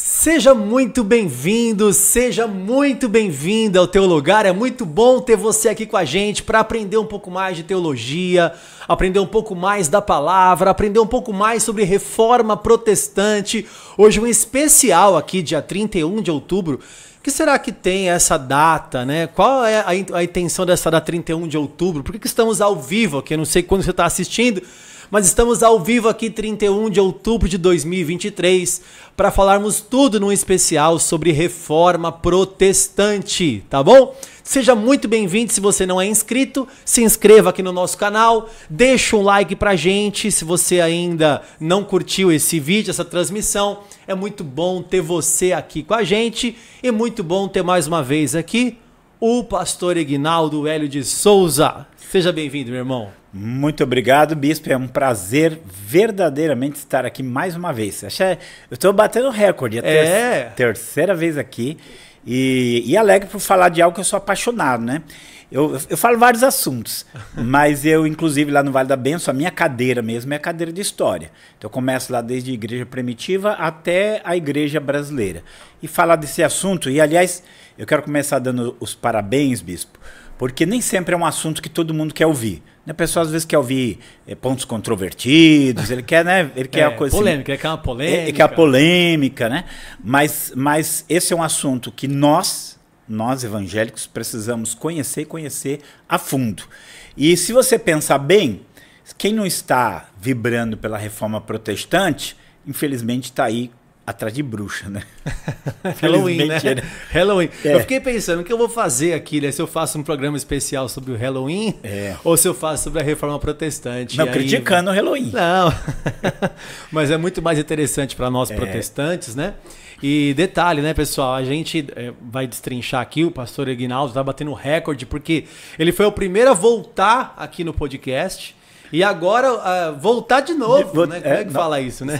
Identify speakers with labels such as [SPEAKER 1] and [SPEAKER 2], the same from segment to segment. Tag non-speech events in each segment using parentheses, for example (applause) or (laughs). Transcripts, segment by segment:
[SPEAKER 1] Seja muito bem-vindo, seja muito bem-vinda ao teu lugar. É muito bom ter você aqui com a gente para aprender um pouco mais de teologia, aprender um pouco mais da palavra, aprender um pouco mais sobre reforma protestante. Hoje um especial aqui, dia 31 de outubro. O que será que tem essa data, né? Qual é a intenção dessa data 31 de outubro? Por que, que estamos ao vivo aqui? Eu não sei quando você está assistindo, mas estamos ao vivo aqui, 31 de outubro de 2023, para falarmos tudo num especial sobre reforma protestante, tá bom? Seja muito bem-vindo se você não é inscrito, se inscreva aqui no nosso canal, deixa um like pra gente se você ainda não curtiu esse vídeo, essa transmissão. É muito bom ter você aqui com a gente e muito bom ter mais uma vez aqui o pastor
[SPEAKER 2] Ignaldo Hélio de Souza. Seja bem-vindo, meu irmão. Muito obrigado, Bispo. É um prazer verdadeiramente estar aqui mais uma vez. É- eu estou batendo recorde, é a ter é. terceira vez aqui. E, e alegre por falar de algo que eu sou apaixonado, né? Eu, eu falo vários assuntos, (laughs) mas eu, inclusive, lá no Vale da Benção, a minha cadeira mesmo é a cadeira de história. Então, eu começo lá desde a igreja primitiva até a igreja brasileira. E falar desse assunto, e aliás, eu quero começar dando os parabéns, bispo, porque nem sempre é um assunto que todo mundo quer ouvir. Né? A pessoa às vezes quer ouvir eh, pontos controvertidos, ele quer, né? Ele quer (laughs) é, a coisa. Assim. Polêmica, assim, ele quer uma polêmica. Ele quer a polêmica, né? Mas, mas esse é um assunto que nós, nós evangélicos, precisamos conhecer e conhecer a fundo. E se você pensar bem, quem não está vibrando pela reforma protestante, infelizmente está aí atrás de bruxa, né? (laughs) Halloween, né? né? Halloween. É. Eu
[SPEAKER 1] fiquei pensando, o que eu vou fazer aqui, né? Se eu faço um programa especial sobre o Halloween é. ou se eu faço sobre a reforma protestante. Não, aí... criticando o Halloween. Não. (laughs) Mas é muito mais interessante para nós é. protestantes, né? E detalhe, né, pessoal? A gente eh, vai destrinchar aqui, o pastor Ignaldo tá batendo recorde, porque ele foi o primeiro a voltar aqui no podcast. E agora uh, voltar de novo, né? É, Como é, é que não, fala isso, né?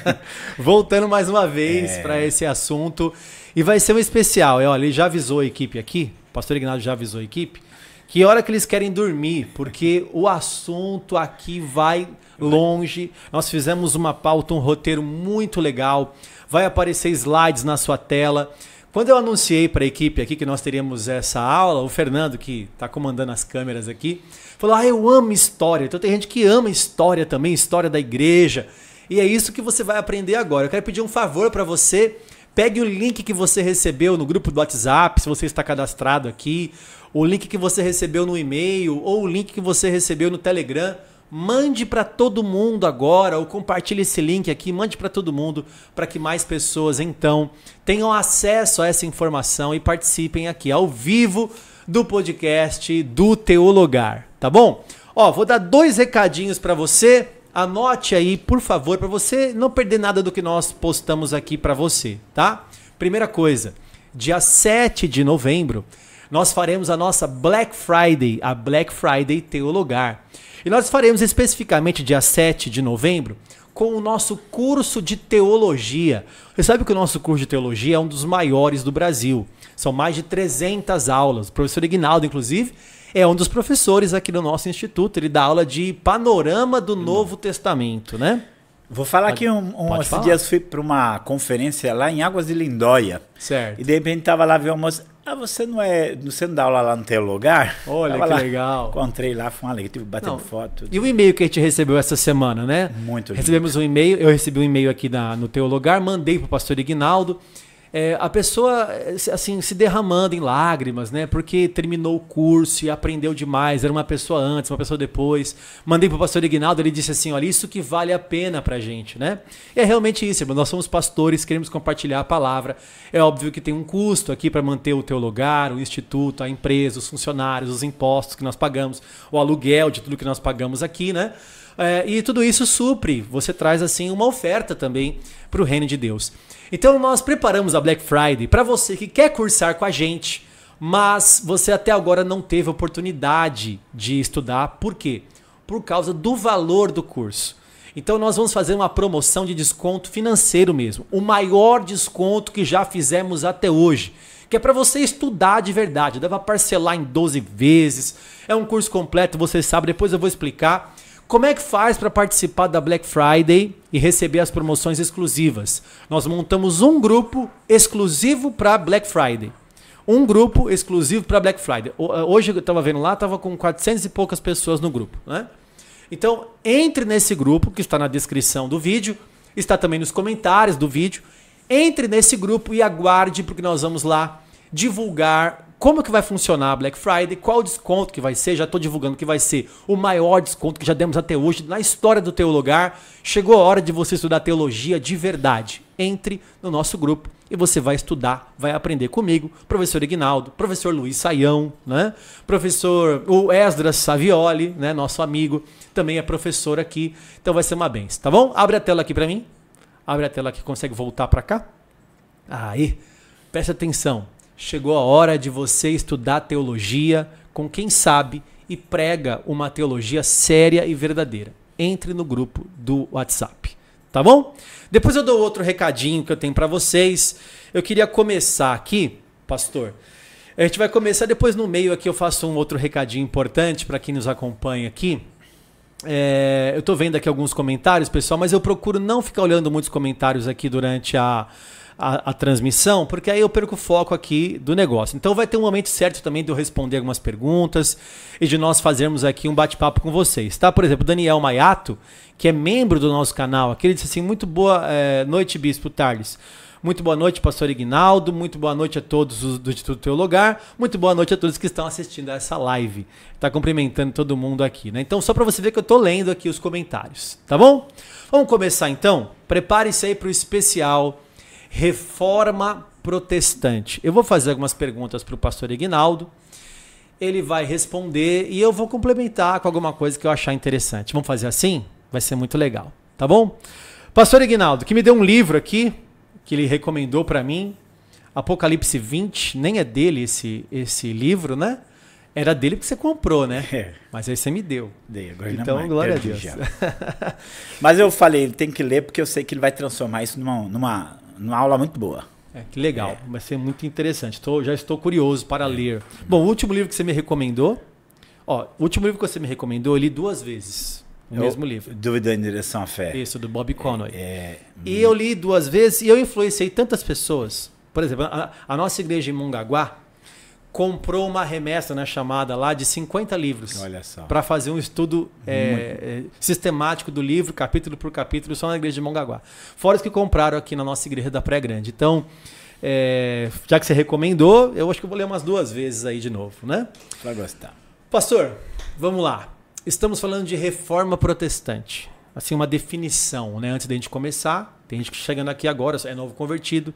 [SPEAKER 1] (laughs) Voltando mais uma vez é. para esse assunto. E vai ser um especial. olha, ele já avisou a equipe aqui, o pastor Ignacio já avisou a equipe, que hora que eles querem dormir, porque o assunto aqui vai longe. Nós fizemos uma pauta, um roteiro muito legal. Vai aparecer slides na sua tela. Quando eu anunciei para a equipe aqui que nós teríamos essa aula, o Fernando, que está comandando as câmeras aqui, falou: Ah, eu amo história. Então tem gente que ama história também, história da igreja. E é isso que você vai aprender agora. Eu quero pedir um favor para você. Pegue o link que você recebeu no grupo do WhatsApp, se você está cadastrado aqui, o link que você recebeu no e-mail, ou o link que você recebeu no Telegram mande para todo mundo agora ou compartilhe esse link aqui, mande para todo mundo para que mais pessoas então tenham acesso a essa informação e participem aqui ao vivo do podcast do Teologar, tá bom? Ó, vou dar dois recadinhos para você. Anote aí, por favor, para você não perder nada do que nós postamos aqui para você, tá? Primeira coisa, dia 7 de novembro, nós faremos a nossa Black Friday, a Black Friday Teologar. E nós faremos especificamente dia 7 de novembro com o nosso curso de teologia. Você sabe que o nosso curso de teologia é um dos maiores do Brasil. São mais de 300 aulas. O professor Ignaldo, inclusive, é um dos professores aqui do nosso instituto. Ele dá aula de panorama
[SPEAKER 2] do hum. Novo Testamento, né? Vou falar pode, que um, um esses dias fui para uma conferência lá em Águas de Lindóia. Certo. E de repente estava lá, viu uma moça. Ah, você não é. Você não dá aula lá no teu lugar? Olha Tava que lá, legal. Encontrei lá, foi uma alegria, tive batendo foto. E o
[SPEAKER 1] e-mail que a gente recebeu essa semana, né? Muito Recebemos lindo. um e-mail, eu recebi um e-mail aqui na, no teu lugar, mandei pro pastor Ignaldo é, a pessoa eh, assim se derramando em lágrimas, né? Porque terminou o curso e aprendeu demais. Era uma pessoa antes, uma pessoa depois. Mandei pro pastor Ignaldo, ele disse assim: olha, isso que vale a pena pra gente, né? E é realmente isso, irmão. Nós somos pastores, queremos compartilhar a palavra. É óbvio que tem um custo aqui para manter o teu lugar, o instituto, a empresa, os funcionários, os impostos que nós pagamos, o aluguel de tudo que nós pagamos aqui, né? É, e tudo isso supre. Você traz assim uma oferta também para o reino de Deus. Então nós preparamos a Black Friday para você que quer cursar com a gente, mas você até agora não teve oportunidade de estudar. Por quê? Por causa do valor do curso. Então nós vamos fazer uma promoção de desconto financeiro mesmo, o maior desconto que já fizemos até hoje, que é para você estudar de verdade, dá para parcelar em 12 vezes. É um curso completo, você sabe, depois eu vou explicar como é que faz para participar da Black Friday e receber as promoções exclusivas? Nós montamos um grupo exclusivo para Black Friday. Um grupo exclusivo para Black Friday. Eh, hoje eu estava vendo lá, estava com 400 e poucas pessoas no grupo. Né? Então, entre nesse grupo, que está na descrição do vídeo, está também nos comentários do vídeo. Entre nesse grupo e aguarde, porque nós vamos lá divulgar como que vai funcionar a Black Friday, qual o desconto que vai ser, já estou divulgando que vai ser o maior desconto que já demos até hoje na história do Teu Lugar. Chegou a hora de você estudar teologia de verdade. Entre no nosso grupo e você vai estudar, vai aprender comigo, professor Ignaldo, professor Luiz Saião, né? professor o Esdras Savioli, né? nosso amigo, também é professor aqui, então vai ser uma benção, tá bom? Abre a tela aqui para mim, abre a tela que consegue voltar para cá. Aí, presta atenção. Chegou a hora de você estudar teologia com quem sabe e prega uma teologia séria e verdadeira. Entre no grupo do WhatsApp, tá bom? Depois eu dou outro recadinho que eu tenho para vocês. Eu queria começar aqui, pastor. A gente vai começar depois no meio aqui eu faço um outro recadinho importante para quem nos acompanha aqui. É, eu estou vendo aqui alguns comentários, pessoal, mas eu procuro não ficar olhando muitos comentários aqui durante a a, a, transmissão, porque aí eu perco o foco aqui do negócio. Então vai ter um momento certo também de eu responder algumas perguntas e de nós fazermos aqui um bate-papo com vocês, tá? Por exemplo, Daniel Maiato, que é membro do nosso canal, aqui ele disse assim: muito boa é, noite, Bispo Tarles. Muito boa noite, pastor Ignaldo. Muito boa noite a todos os do Instituto lugar Muito boa noite a todos que estão assistindo a essa live. está cumprimentando todo mundo aqui, né? Então, só para você ver que eu estou lendo aqui os comentários, tá bom? Vamos começar então? Prepare-se aí para o especial reforma protestante. Eu vou fazer algumas perguntas para o pastor Ignaldo. Ele vai responder e eu vou complementar com alguma coisa que eu achar interessante. Vamos fazer assim? Vai ser muito legal, tá bom? Pastor Ignaldo, que me deu um livro aqui que ele recomendou para mim, Apocalipse 20, nem é dele esse esse livro, né? Era dele que você comprou, né? É. Mas aí você me deu. Dei, agora então, glória a Deus.
[SPEAKER 2] (laughs) Mas eu falei, ele tem que ler porque eu sei que ele vai transformar isso numa, numa uma aula muito boa.
[SPEAKER 1] É, que legal, é. vai ser muito interessante. Tô, já estou curioso para é. ler. Bom, o último livro que você me recomendou. Ó, o último livro que você me recomendou, eu li duas vezes. O eu, é mesmo livro.
[SPEAKER 2] Dúvida em Direção à Fé. Isso, do Bob Conway. É, é, e eu
[SPEAKER 1] li duas vezes e eu influenciei tantas pessoas. Por exemplo, a, a nossa igreja em Mongaguá, comprou uma remessa, né, chamada lá, de 50 livros. Olha só. Para fazer um estudo é, é, sistemático do livro, capítulo por capítulo, só na igreja de Mongaguá. Fora os que compraram aqui na nossa igreja da Pré Grande. Então, é, já que você recomendou, eu acho que vou ler umas duas vezes aí de novo, né? Vai gostar. Pastor, vamos lá. Estamos falando de reforma protestante. Assim, uma definição, né? Antes da gente começar, tem gente chegando aqui agora, é novo convertido.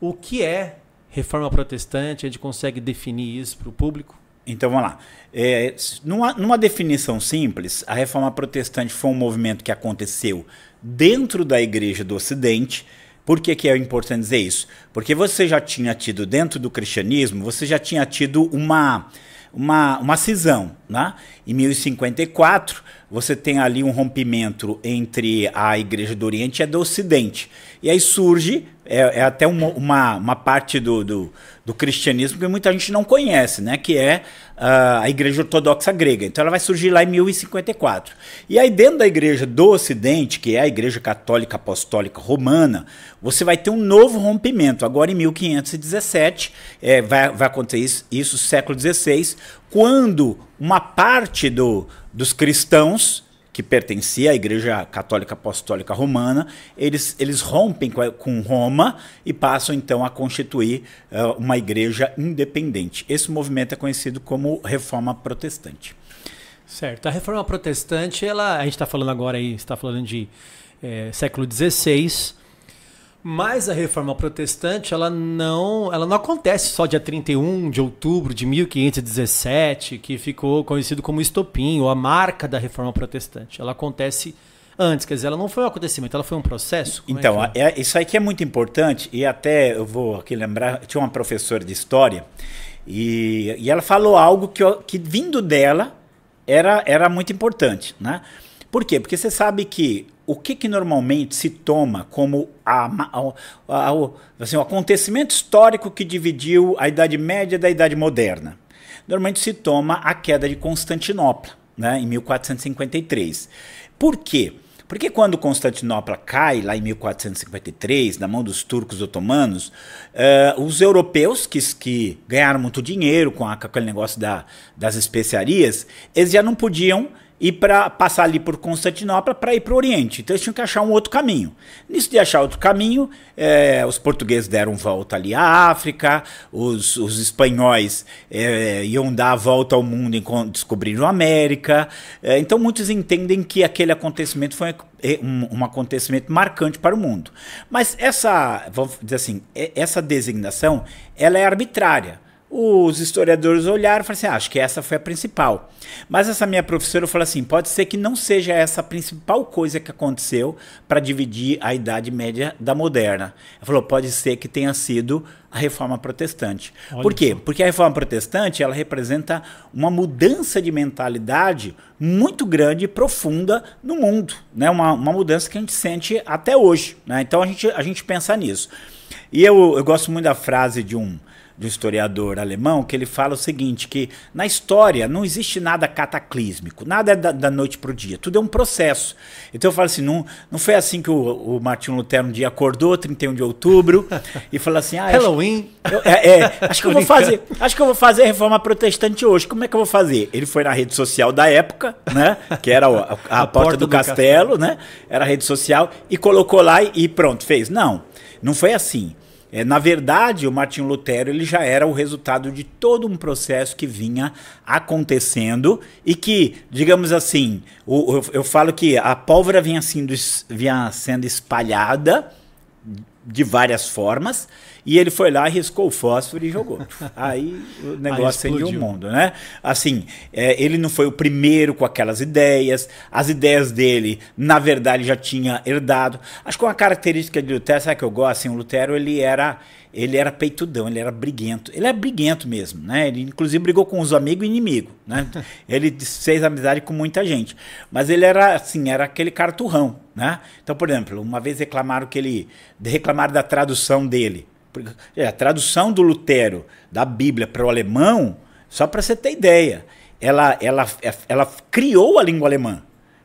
[SPEAKER 1] O que é reforma protestante, a gente consegue definir isso para o público?
[SPEAKER 2] Então vamos lá. É, numa, numa, definição simples, a reforma protestante foi um movimento que aconteceu dentro da igreja do Ocidente. Por que, que é importante dizer isso? Porque você já tinha tido, dentro do cristianismo, você já tinha tido uma, uma, uma cisão. Né? Em 1054, você tem ali um rompimento entre a igreja do Oriente e a do Ocidente. E aí surge é, é até uma, uma, uma parte do, do, do, cristianismo que muita gente não conhece, né? Que é uh, a Igreja Ortodoxa Grega. Então ela vai surgir lá em 1054. E aí dentro da Igreja do Ocidente, que é a Igreja Católica Apostólica Romana, você vai ter um novo rompimento. Agora em 1517 é, vai, vai acontecer isso, isso século XVI, quando uma parte do, dos cristãos que pertencia à Igreja Católica Apostólica Romana, eles, eles rompem com Roma e passam então a constituir uh, uma igreja independente. Esse movimento é conhecido como Reforma Protestante.
[SPEAKER 1] Certo. A Reforma Protestante, ela, a gente está falando agora aí, está falando de é, século XVI. Mas a reforma protestante, ela não, ela não acontece só dia 31 de outubro de 1517, que ficou conhecido como estopim, ou a marca da reforma protestante. Ela acontece antes, quer dizer, ela não foi um acontecimento, ela foi um processo.
[SPEAKER 2] Como é então, é é, isso aí que é muito importante, e até eu vou aqui lembrar, tinha uma professora de história, e, e ela falou algo que, que vindo dela era, era muito importante, né? Por quê? Porque você sabe que o que, que normalmente se toma como a, a, a, assim, o acontecimento histórico que dividiu a Idade Média da Idade Moderna? Normalmente se toma a queda de Constantinopla, né, em 1453. Por quê? Porque quando Constantinopla cai, lá em 1453, na mão dos turcos otomanos, uh, os europeus, que, que, ganharam muito dinheiro com, a, com aquele negócio da, das especiarias, eles já não podiam e para passar ali por Constantinopla para ir para o Oriente. Então eles tinham que achar um outro caminho. Nisso de achar outro caminho, é, os portugueses deram volta ali à África, os, os espanhóis é, iam dar a volta ao mundo e descobriram a América. É, então muitos entendem que aquele acontecimento foi um, um, acontecimento marcante para o mundo. Mas essa, vamos dizer assim, essa designação, ela é arbitrária os historiadores olharam e falaram assim: ah, acho que essa foi a principal. Mas essa minha professora falou assim: pode ser que não seja essa a principal coisa que aconteceu para dividir a Idade Média da moderna. Ela falou: pode ser que tenha sido a reforma protestante. Olha Por quê? Isso. Porque a reforma protestante ela representa uma mudança de mentalidade muito grande e profunda no mundo. Né? Uma, uma mudança que a gente sente até hoje. Né? Então a gente, a gente pensa nisso. E eu, eu gosto muito da frase de um do historiador alemão, que ele fala o seguinte, que na história não existe nada cataclísmico, nada é da, da noite para o dia, tudo é um processo. Então eu falo assim, não, não foi assim que o, o Martinho Lutero um dia acordou, 31 de outubro, e falou assim... Ah, Halloween! Eu, é, é, acho que eu vou fazer, acho que eu vou fazer a reforma protestante hoje, como é que eu vou fazer? Ele foi na rede social da época, né, que era a, a, a, a porta, do, do castelo, castelo, né, era a rede social, e colocou lá e, e pronto, fez. Não, não foi assim. É, na verdade, o Martinho Lutero ele já era o resultado de todo um processo que vinha acontecendo e que, digamos assim, o, eu, eu, falo que a pólvora vinha sendo, vinha sendo espalhada de várias formas e ele foi lá, riscou o fósforo e jogou. (laughs) Aí o negócio Aí explodiu o mundo, né? Assim, é, ele não foi o primeiro com aquelas ideias. As ideias dele, na verdade, já tinha herdado. Acho que uma característica de Lutero, sabe que eu gosto? Assim, o Lutero, ele era ele era peitudão, ele era briguento. Ele é briguento mesmo, né? Ele inclusive brigou com os amigos e inimigo, né? (laughs) ele fez amizade com muita gente. Mas ele era assim, era aquele cara turrão, né? Então, por exemplo, uma vez reclamaram que ele reclamaram da tradução dele. É, a tradução do Lutero da Bíblia para o alemão, só para você ter ideia, ela, ela, é, ela criou a língua alemã.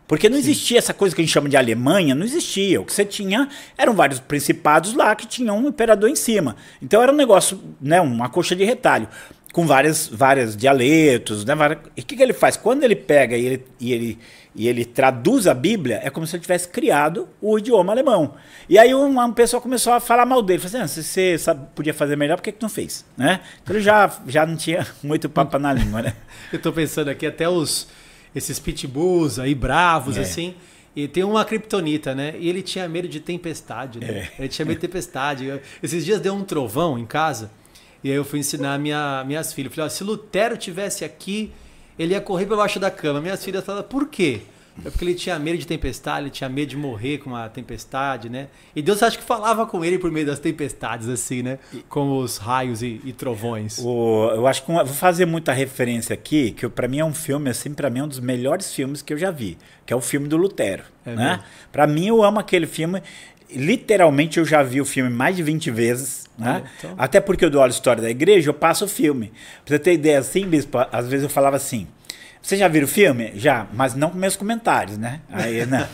[SPEAKER 2] Porque não existia essa coisa que a gente chama de Alemanha, não existia. O que você tinha eram vários principados lá que tinham um imperador em cima. Então era um negócio, né, uma coxa de retalho, com várias, várias dialetos, né? Várias... E o que, que ele faz? Quando ele pega e ele, e ele e ele traduz a Bíblia, é como se ele tivesse criado o idioma alemão. E aí um, pessoa pessoal começou a falar mal dele. Falou assim, ah, se você podia fazer melhor, por que, que não fez? Né? Então ele já, já não tinha (laughs) muito papo na língua, né? (laughs) Eu estou pensando aqui, até os esses pitbulls aí bravos, é. assim...
[SPEAKER 1] E tem uma criptonita, né? E ele tinha medo de tempestade, né? É. Ele tinha medo de tempestade. Eu, esses dias deu um trovão em casa, e aí eu fui ensinar minha, minhas filhas. Falei, ó, se Lutero tivesse aqui, ele ia correr para baixo da cama. Minhas filhas falavam: por quê? É porque ele tinha medo de tempestade, ele tinha medo de morrer com uma tempestade, né? E Deus acho que falava com ele por meio das tempestades,
[SPEAKER 2] assim, né? Com os raios e, e trovões. O, eu acho que vou fazer muita referência aqui, que para mim é um filme, assim, para mim é um dos melhores filmes que eu já vi, que é o filme do Lutero, é né? Para mim eu amo aquele filme literalmente eu já vi o filme mais de 20 vezes, né? É, então... Até porque eu dou aula história da igreja, eu passo o filme. Pra você ter ideia, assim, bispo, às vezes eu falava assim. Vocês já viram o filme? Já, mas não com meus comentários, né? Aí, (laughs) não.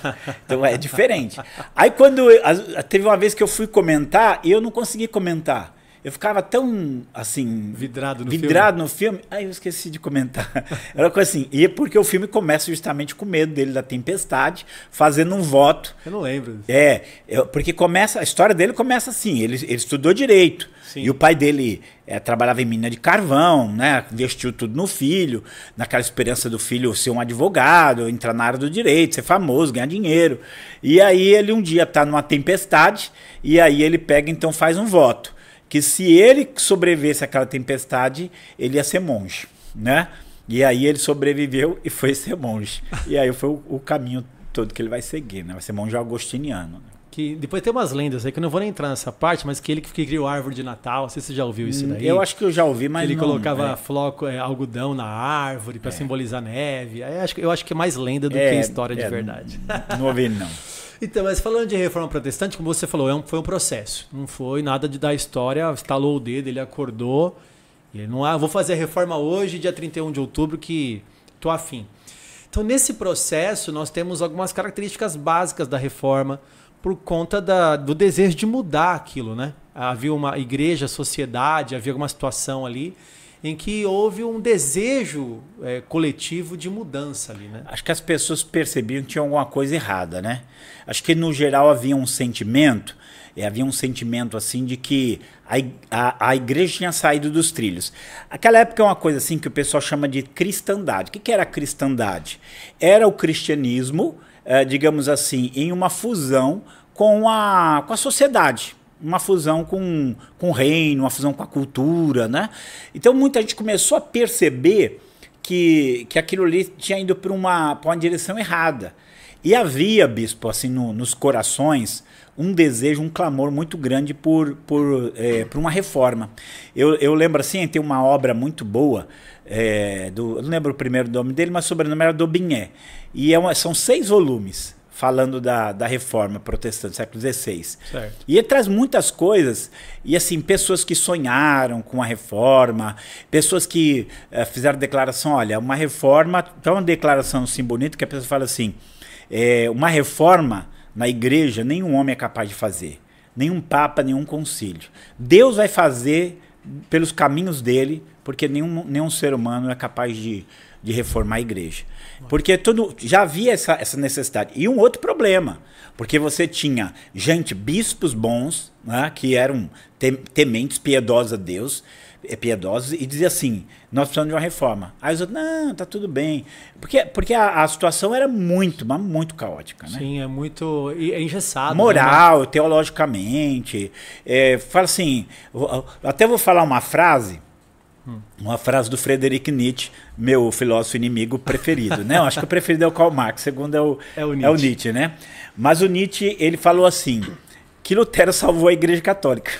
[SPEAKER 2] Então é diferente. Aí quando. Eu, teve uma vez que eu fui comentar e eu não consegui comentar. Eu ficava tão, assim. Vidrado no vidrado filme. no filme. Aí eu esqueci de comentar. (laughs) Era coisa assim. E é porque o filme começa justamente com medo dele da tempestade, fazendo um voto. Eu não lembro. É, é, porque começa. A história dele começa assim. Ele, ele estudou direito. Sim. E o pai dele é, trabalhava em mina de carvão, né? Investiu tudo no filho, naquela esperança do filho ser um advogado, entrar na área do direito, ser famoso, ganhar dinheiro. E aí ele um dia tá numa tempestade, e aí ele pega, então faz um voto que se ele sobrevivesse àquela tempestade, ele ia ser monge, né? E aí ele sobreviveu e foi ser monge. E aí foi o, o caminho todo que ele vai seguir, né? Vai ser monge agostiniano. Né?
[SPEAKER 1] Que depois tem umas lendas aí que eu não vou nem entrar nessa parte, mas que ele que criou a árvore de Natal. Não sei se você já ouviu isso hum, daí. Eu acho que eu já ouvi, mas. ele não, colocava é. floco, é, algodão na árvore para é. simbolizar neve. Eu acho, eu acho que é mais lenda do é, que história de é, verdade.
[SPEAKER 2] Não, não ouvi, não. (laughs)
[SPEAKER 1] Então, mas falando de reforma protestante, como você falou, é um, foi um processo. Não foi nada de dar história, estalou o dedo, ele acordou. E ele não, ah, vou fazer a reforma hoje, dia 31 de outubro, que tô afim. Então, nesse processo, nós temos algumas características básicas da reforma por conta da, do desejo de mudar aquilo, né? Havia uma igreja, sociedade, havia alguma situação ali em que houve um desejo
[SPEAKER 2] é, coletivo de mudança ali, né? Acho que as pessoas percebiam que tinha alguma coisa errada, né? Acho que no geral havia um sentimento, e havia um sentimento assim de que a, a, a, igreja tinha saído dos trilhos. Aquela época é uma coisa assim que o pessoal chama de cristandade. O que, que era a cristandade? Era o cristianismo, é, digamos assim, em uma fusão com a, com a sociedade uma fusão com, com o reino, uma fusão com a cultura, né? Então muita gente começou a perceber que, que aquilo ali tinha ido para uma, uma direção errada. E havia, bispo, assim, no, nos corações, um desejo, um clamor muito grande por, por, é, por uma reforma. Eu, eu lembro, assim, tem uma obra muito boa, é, do, eu não lembro o primeiro nome dele, mas o sobrenome era Daubigné. E é uma, são seis volumes falando da, da reforma protestante, século XVI. E ele traz muitas coisas, e assim, pessoas que sonharam com a reforma, pessoas que eh, fizeram declaração, olha, uma reforma, tem é uma declaração assim bonita que a pessoa fala assim, é, uma reforma na igreja nenhum homem é capaz de fazer, nenhum papa, nenhum concílio. Deus vai fazer pelos caminhos dele, porque nenhum, nenhum ser humano é capaz de, de reformar a igreja. Porque tudo já havia essa, essa necessidade. E um outro problema, porque você tinha gente, bispos bons, né, que eram tementes, piedosos a Deus, eh, piedosos, e dizia assim, nós precisamos de uma reforma. Aí os outros, não, tá tudo bem. Porque, porque a, a situação era muito, mas muito caótica. Né? Sim, é muito é engessado. Né, Moral, né? teologicamente. É, fala assim, até vou falar uma frase uma frase do Frederick Nietzsche, meu filósofo inimigo preferido, né? Eu acho que o preferido é o Karl Marx, segundo é o, é o, Nietzsche. É o Nietzsche, né? Mas o Nietzsche, ele falou assim, que Lutero salvou a igreja católica.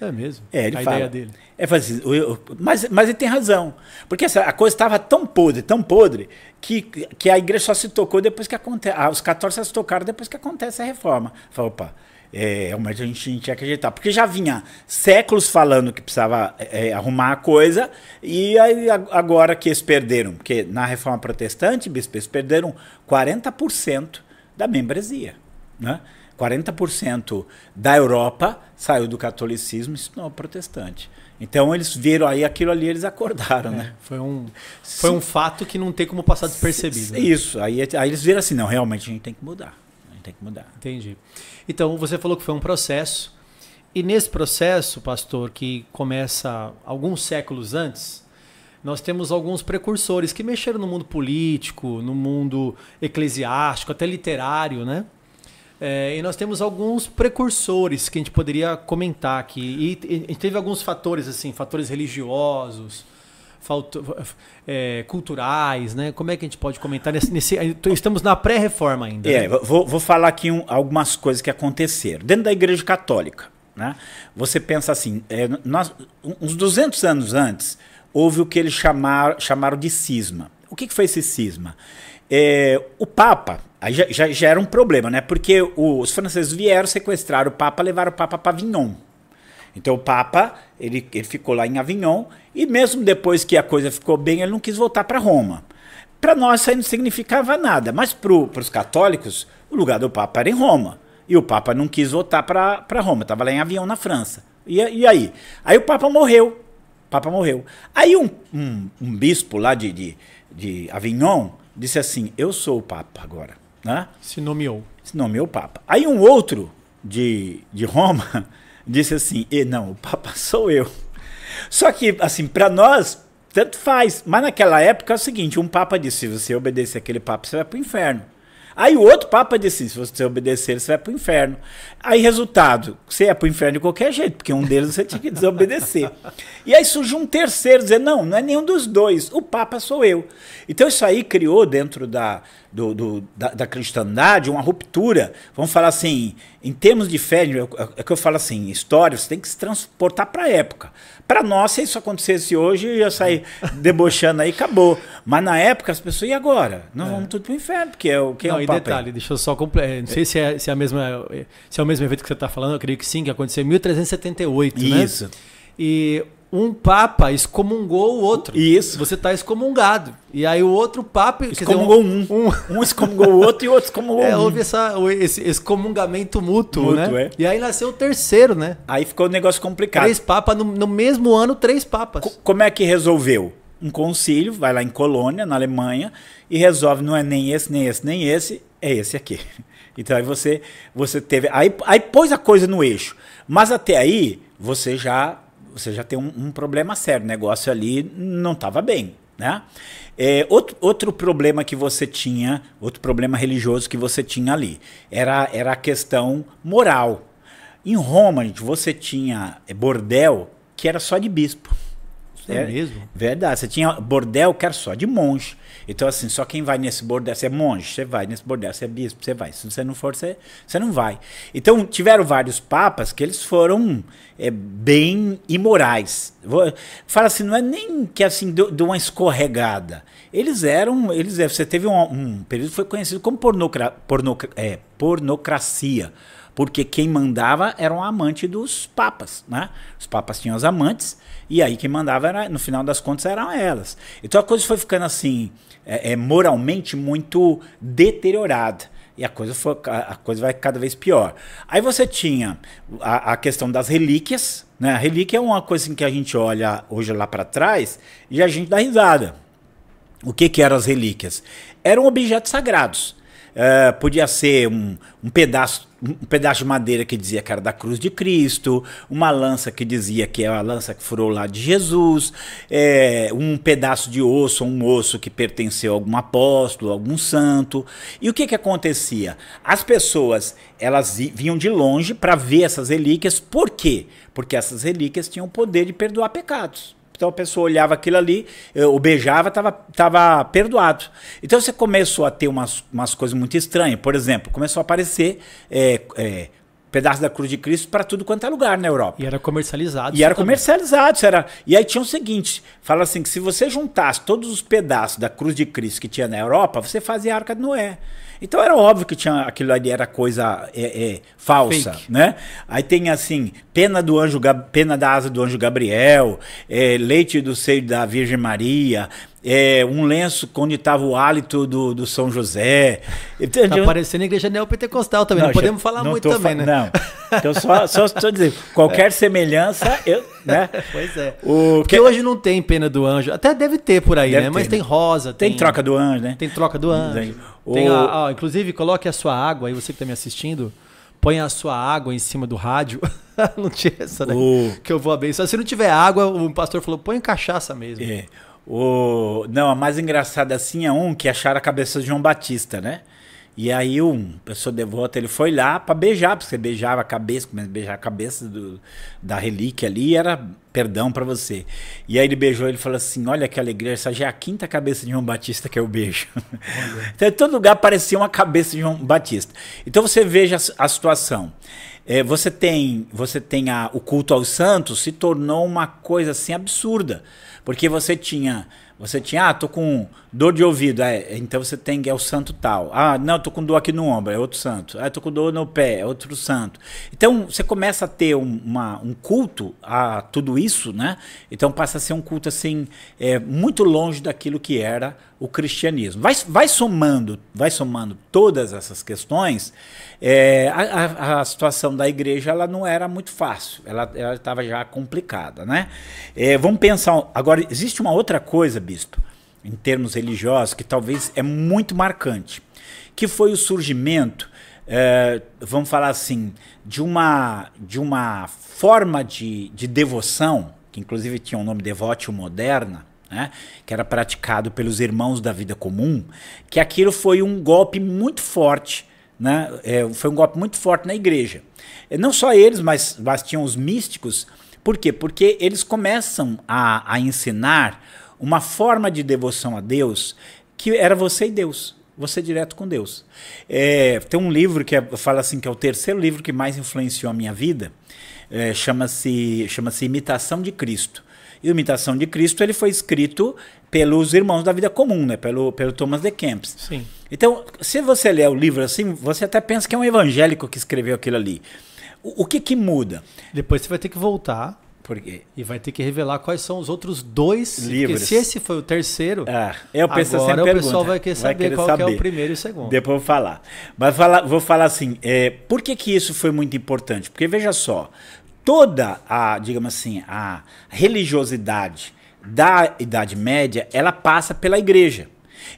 [SPEAKER 2] É mesmo? É, ele a fala. ideia dele. É, assim, mas, mas ele tem razão. Porque essa, a coisa estava tão podre, tão podre, que, que a igreja só se tocou depois que acontece. Ah, os católicos só se tocaram depois que acontece a reforma. Falou, opa, é, realmente a gente não tinha que ajeitar. Porque já vinha séculos falando que precisava é, é arrumar a coisa, e aí, agora que eles perderam, porque na reforma protestante, bispo, eles perderam 40% da membresia. Né? 40% da Europa saiu do catolicismo e se tornou protestante. Então eles viram aí aquilo ali, eles acordaram, é, né? Foi um, foi um fato que não tem como passar despercebido. Né? Isso, aí, aí eles viram assim, não, realmente a gente tem que mudar tem que mudar.
[SPEAKER 1] Entendi. Então, você falou que foi um processo. E nesse processo, pastor, que começa alguns séculos antes, nós temos alguns precursores que mexeram no mundo político, no mundo eclesiástico, até literário, né? É, e nós temos alguns precursores que a gente poderia comentar aqui. E, e teve alguns fatores, assim, fatores religiosos, faltou, é, culturais, né? Como é que a gente pode comentar nesse. nesse estamos na pré-reforma ainda. É, né? vou,
[SPEAKER 2] vou, falar aqui um, algumas coisas que aconteceram. Dentro da Igreja Católica, né? Você pensa assim, é, nós, uns 200 anos antes, houve o que eles chamaram, chamaram de cisma. O que, que foi esse cisma? É, o Papa, aí já, já, já, era um problema, né? Porque os franceses vieram, sequestraram o Papa, levaram o Papa para Avignon, então o Papa ele, ele ficou lá em Avignon e mesmo depois que a coisa ficou bem, ele não quis voltar para Roma. Para nós isso aí não significava nada, mas para os católicos o lugar do Papa era em Roma e o Papa não quis voltar para Roma, estava lá em Avignon na França. E, e aí? Aí o Papa morreu. O Papa morreu. Aí um, um, um bispo lá de, de, de Avignon disse assim: Eu sou o Papa agora. Né? Se nomeou. Se nomeou Papa. Aí um outro de, de Roma (laughs) disse assim: e não, o Papa (laughs) sou eu. Só que, assim, para nós, tanto faz. Mas naquela época é o seguinte: um Papa disse: se você obedecer aquele Papa, você vai para o inferno. Aí o outro Papa disse: se você obedecer, você vai para o inferno. Aí, resultado: você ia para o inferno de qualquer jeito, porque um deles você tinha que desobedecer. e aí surge um terceiro, dizer: não, não é nenhum dos dois, o Papa sou eu. Então, isso aí criou dentro da, do, do da, da, cristandade, uma ruptura. Vamos falar assim, em termos de fé, é, é que eu falo assim, história, você tem que se transportar para a época. Para nós, se isso acontecesse hoje, eu ia sair (laughs) debochando aí, acabou. Mas na época, as pessoas, e agora? Nós é. vamos tudo para o inferno, porque é o que é o e detalhe, aí? deixa eu só completar.
[SPEAKER 1] Não sei se é, se, é a mesma, se é o mesmo evento que você está falando, eu acredito que sim, que aconteceu em 1378, isso. né? Isso. E um papa excomungou o outro. Isso. Você está excomungado. E aí o outro papa... Excomungou dizer, um, um. Um excomungou o outro e o outro excomungou (laughs) é, um. Houve essa, esse excomungamento mútuo, mútuo né? É. E aí nasceu o terceiro, né? Aí ficou um negócio complicado.
[SPEAKER 2] Três papas, no, no mesmo ano, três papas. C como é que resolveu? Um concílio, vai lá em Colônia, na Alemanha, e resolve, não é nem esse, nem esse, nem esse, é esse aqui. (laughs) Então aí você, você teve... Aí, aí pôs a coisa no eixo. Mas até aí, você já você já tem um, um problema sério. O negócio ali não estava bem. Né? É, outro, outro problema que você tinha, outro problema religioso que você tinha ali, era, era a questão moral. Em Roma, gente, você tinha é, bordel que era só de bispo. É, é mesmo? Verdade. Você tinha bordel que era só de monge. Então, assim, só quem vai nesse bordel, você é monge, você vai. Nesse bordel, você é bispo, você vai. Se você não for, você, você não vai. Então, tiveram vários papas que eles foram é, bem imorais. fala assim, não é nem que assim, de uma escorregada. Eles eram. eles é, Você teve um, um período que foi conhecido como pornocra, pornoc, é, pornocracia porque quem mandava era um amante dos papas, né? Os papas tinham as amantes e aí quem mandava, era, no final das contas, eram elas. Então a coisa foi ficando assim, é, é moralmente muito deteriorada. E a coisa, foi, a coisa vai cada vez pior. Aí você tinha a, a questão das relíquias. Né? A relíquia é uma coisa assim, que a gente olha hoje lá para trás e a gente dá risada. O que, que eram as relíquias? Eram objetos sagrados é, podia ser um, um, pedaço um pedaço de madeira que dizia que era da cruz de Cristo, uma lança que dizia que é a lança que furou lá de Jesus, é, um pedaço de osso, um osso que pertenceu a algum apóstolo, a algum santo. E o que que acontecia? As pessoas elas vinham de longe para ver essas relíquias. Por quê? Porque essas relíquias tinham o poder de perdoar pecados. Então a pessoa olhava aquilo ali, o beijava, estava tava perdoado. Então você começou a ter umas, umas coisas muito estranhas. Por exemplo, começou a aparecer é, é, pedaço da cruz de Cristo para tudo quanto é lugar na Europa. E era comercializado. E era também. comercializado. Era... E aí tinha o seguinte: fala assim, que se você juntasse todos os pedaços da cruz de Cristo que tinha na Europa, você fazia a arca de Noé. Então era óbvio que tinha aquilo ali era coisa é, é, falsa, Fake. né? Aí tem assim pena do anjo, pena da asa do anjo Gabriel, é, leite do seio da Virgem Maria, é, um lenço onde estava o hálito do, do São José. Entendeu? aparecendo tá a igreja neopentecostal também, não, não podemos falar não muito também, fa né? Não, então só estou dizendo, (laughs) qualquer é. semelhança,
[SPEAKER 1] eu, né? (laughs) Pois é. O, Porque que... hoje não tem pena do anjo, até deve ter por aí, deve né? Ter, Mas né? tem rosa. Tem, tem, troca do anjo, né? Tem troca do anjo. O... Tem a, inclusive, coloque a sua água, aí você que está me assistindo, põe a sua água em cima do rádio. (laughs) não tinha essa, né?
[SPEAKER 2] O... Que eu vou abençoar. Se não tiver água, o pastor falou, põe cachaça mesmo. É. O... Não, a mais engraçada assim é um que acharam a cabeça de João Batista, né? E aí um pessoa devota, ele foi lá para beijar, porque você beijava a cabeça, começa a beijar a cabeça do, da relíquia ali, era perdão para você. E aí ele beijou, ele falou assim: "Olha que alegria, essa já é a quinta cabeça de João Batista que eu beijo". (laughs) então, em todo lugar parecia uma cabeça de João Batista. Então você veja a, a situação. É, você tem, você tem a, o culto aos santos se tornou uma coisa assim absurda. Porque você tinha você tinha, ah, tô com dor de ouvido, é, então você tem, é o santo tal. Ah, não, tô com dor aqui no ombro, é outro santo. Ah, tô com dor no pé, é outro santo. Então você começa a ter um, uma, um culto a tudo isso, né? Então passa a ser um culto assim, é, muito longe daquilo que era o cristianismo. Vai, vai somando, vai somando todas essas questões, é, a, a, a, situação da igreja ela não era muito fácil, ela estava já complicada, né? É, vamos pensar, agora existe uma outra coisa, Bia, visto em termos religiosos que talvez é muito marcante, que foi o surgimento, é, vamos falar assim, de uma, de uma forma de, de devoção, que inclusive tinha o um nome devótio moderna, né, que era praticado pelos irmãos da vida comum, que aquilo foi um golpe muito forte né? É, foi um golpe muito forte na igreja. Eh, não só eles, mas, mas tinham os místicos. Por quê? Porque eles começam a, a ensinar uma forma de devoção a Deus que era você e Deus. Você direto com Deus. É, tem um livro que é, fala assim que é o terceiro livro que mais influenciou a minha vida. É, chama-se chama-se Imitação de Cristo. E Imitação de Cristo ele foi escrito pelos irmãos da vida comum, né? Pelo pelo Thomas de Kempis. Sim. Então, se você ler o livro assim, você até pensa que é um evangélico que escreveu aquilo ali. O, o que que muda? Depois você vai ter que voltar porque... E vai ter que revelar quais são os outros dois livros. Porque se esse foi o terceiro, ah, eu penso agora o pessoal vai querer saber vai querer qual saber. Que é o primeiro e o segundo. Depois eu vou falar. Mas vou falar assim, é, por que, que isso foi muito importante? Porque veja só, toda a, digamos assim, a religiosidade da Idade Média, ela passa pela igreja.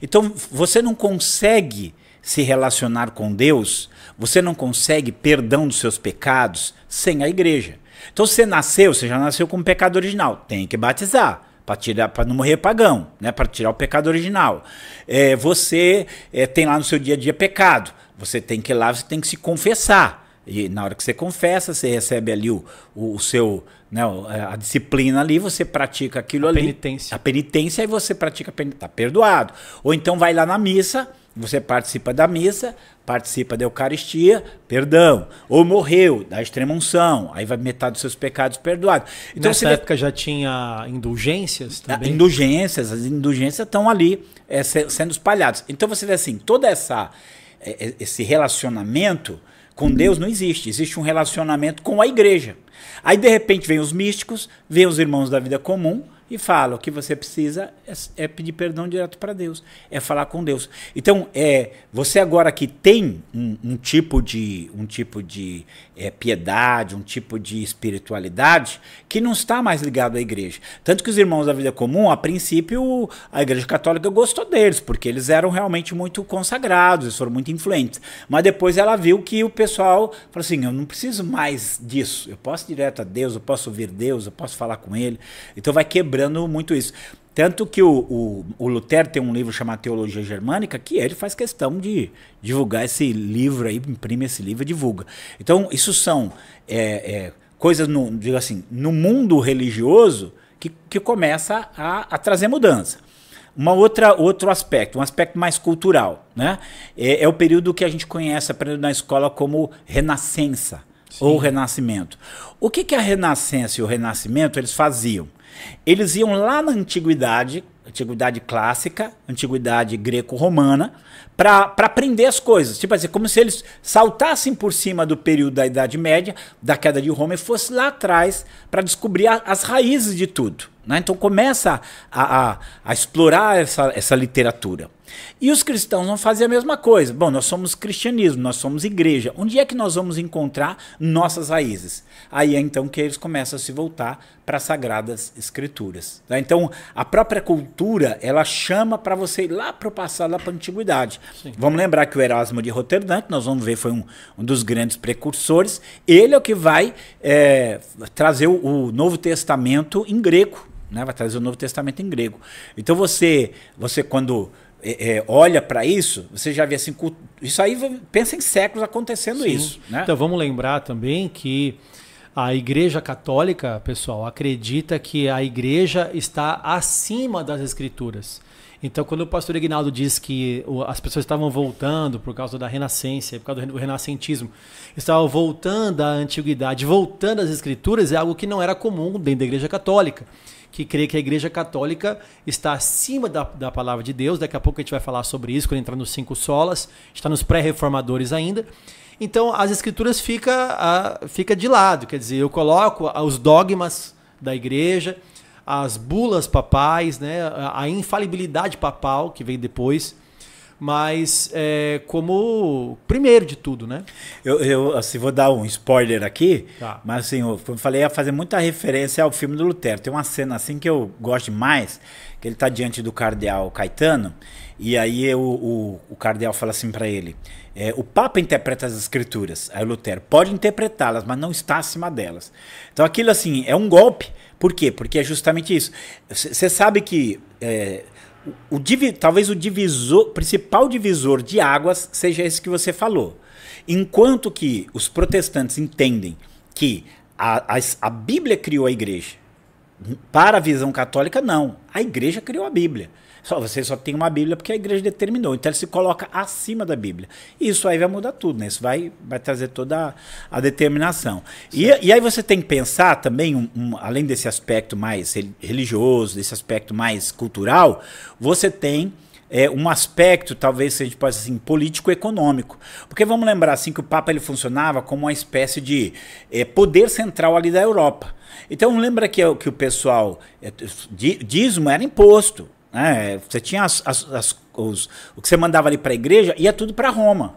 [SPEAKER 2] Então você não consegue se relacionar com Deus, você não consegue perdão dos seus pecados sem a igreja. Então, você nasceu, você já nasceu com pecado original. Tem que batizar para tirar para não morrer pagão, né? Para tirar o pecado original. É, você é, tem lá no seu dia a dia pecado. Você tem que ir lá, você tem que se confessar. E na hora que você confessa, você recebe ali o, o, o seu, né, é, a disciplina ali, você pratica aquilo a ali. Penitência. A penitência. e você pratica a penitência. Tá perdoado. Ou então vai lá na missa, você participa da missa, participa da Eucaristia, perdão. Ou morreu, da extrema unção, aí vai metade dos seus pecados perdoados. Então, Nessa época já tinha indulgências ah, também? Indulgências, as indulgências estão ali é, sendo espalhadas. Então você vê assim, toda essa eh, eh, esse relacionamento com Deus não existe, existe um relacionamento com a igreja. Aí de repente vem os místicos, vem os irmãos da vida comum, e fala. O que você precisa é, é pedir perdão direto para Deus, é falar com Deus. Então, é, você agora que tem um, um tipo de, um tipo de é, piedade, um tipo de espiritualidade que não está mais ligado à igreja. Tanto que os irmãos da vida comum, a princípio, a igreja católica gostou deles, porque eles eram realmente muito consagrados, eles foram muito influentes. Mas depois ela viu que o pessoal falou assim: eu não preciso mais disso, eu posso ir direto a Deus, eu posso ouvir Deus, eu posso falar com Ele. Então vai quebrar quebrando muito isso. Tanto que o, o, o, Lutero tem um livro chamado Teologia Germânica, que ele faz questão de divulgar esse livro aí, imprime esse livro e divulga. Então, isso são é, é, coisas, no, digo assim, no mundo religioso que, que começa a, a trazer mudança. Uma outra, outro aspecto, um aspecto mais cultural, né? É, é o período que a gente conhece, aprendendo na escola, como renascença Sim. ou renascimento. O que, que a renascença e o renascimento eles faziam? Eles iam lá na antiguidade, antiguidade clássica, antiguidade greco-romana, para aprender as coisas. Tipo assim, como se eles saltassem por cima do período da Idade Média, da queda de Roma, e fossem lá atrás para descobrir a, as raízes de tudo. Né? Então começa a, a, a explorar essa, essa literatura. E os cristãos vão fazer a mesma coisa. Bom, nós somos cristianismo, nós somos igreja. Onde é que nós vamos encontrar nossas raízes? Aí é então que eles começam a se voltar para as sagradas escrituras. Tá? Então, a própria cultura, ela chama para você ir lá para o passado, lá para a antiguidade. Sim. Vamos lembrar que o Erasmo de Roterdã, que nós vamos ver foi um, um dos grandes precursores, ele é o que vai é, trazer o, o Novo Testamento em grego. Né? Vai trazer o Novo Testamento em grego. Então, você, você quando é, é, olha para isso, você já vê assim. Isso aí pensa em séculos acontecendo Sim. isso. Né? Então
[SPEAKER 1] vamos lembrar também que a Igreja Católica, pessoal, acredita que a Igreja está acima das Escrituras. Então, quando o pastor Ignaldo diz que as pessoas estavam voltando por causa da Renascença, por causa do renascentismo, estavam voltando à antiguidade, voltando às escrituras, é algo que não era comum dentro da Igreja Católica que crê que a Igreja Católica está acima da, da palavra de Deus. Daqui a pouco a gente vai falar sobre isso quando entrar nos cinco solas. Está nos pré-reformadores ainda. Então as escrituras fica, a, fica de lado. Quer dizer, eu coloco os dogmas da Igreja, as bulas papais, né, a infalibilidade papal
[SPEAKER 2] que vem depois mas é, como primeiro de tudo, né? Eu, eu assim, vou dar um spoiler aqui, tá. mas assim, eu, como falei, ia fazer muita referência ao filme do Lutero. Tem uma cena assim que eu gosto demais, que ele está diante do cardeal Caetano, e aí eu, o, o cardeal fala assim para ele, é, o Papa interpreta as escrituras, aí o Lutero pode interpretá-las, mas não está acima delas. Então aquilo assim, é um golpe, por quê? Porque é justamente isso. Você sabe que... É, o, o divi, talvez o divisor, principal divisor de águas seja esse que você falou. Enquanto que os protestantes entendem que a, a, a Bíblia criou a igreja, hum, para a visão católica, não. A igreja criou a Bíblia. Só você só tem uma Bíblia porque a igreja determinou. Então ele se coloca acima da Bíblia. E isso aí vai mudar tudo, né? Isso vai, vai trazer toda a, a determinação. E, e, aí você tem que pensar também, um, um, além desse aspecto mais religioso, desse aspecto mais cultural, você tem é, um aspecto, talvez se a gente possa assim, político-econômico. Porque vamos lembrar assim que o Papa ele funcionava como uma espécie de é, poder central ali da Europa. Então lembra que, é que o pessoal, é, dízimo era imposto, né? Você tinha as, as, as, os, o que você mandava ali para a igreja, ia tudo para Roma.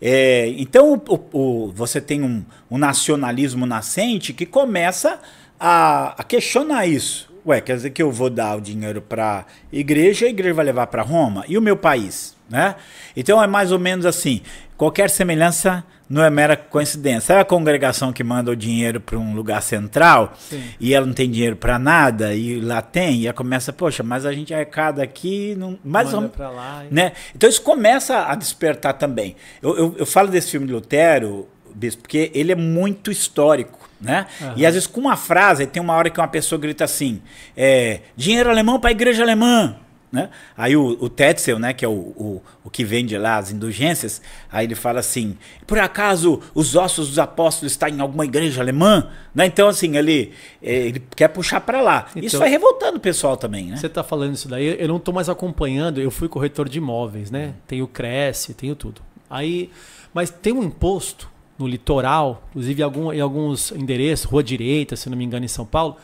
[SPEAKER 2] É, então o, o, você tem um, um, nacionalismo nascente que começa a, a, questionar isso. Ué, quer dizer que eu vou dar o dinheiro para a igreja, a igreja vai levar para Roma? E o meu país? Né? Então é mais ou menos assim: qualquer semelhança não é mera coincidência. Sabe a congregação que manda o dinheiro para um lugar central Sim. e ela não tem dinheiro para nada e lá tem e ela começa, poxa, mas a gente é arrecada aqui, não, mais manda um, lá, né? Então isso começa a despertar também. Eu, eu, eu falo desse filme de Lutero, bispo, porque ele é muito histórico, né? Uhum. E às vezes com uma frase tem uma hora que uma pessoa grita assim, é, dinheiro alemão para a igreja alemã. Né? Aí o, o Tetzel, né, que é o, o, o, que vende lá as indulgências, aí ele fala assim: por acaso os ossos dos apóstolos estão em alguma igreja alemã? Né? Então, assim, ele, eh, ele quer puxar para lá. Então, isso vai revoltando o pessoal também.
[SPEAKER 1] Né? Você está falando isso daí, eu não estou mais acompanhando, eu fui corretor de imóveis, né? Hum. Tenho Cresce, tenho tudo. Aí, mas tem um imposto no litoral, inclusive em, algum, em alguns endereços, Rua Direita, se não me engano, em São Paulo,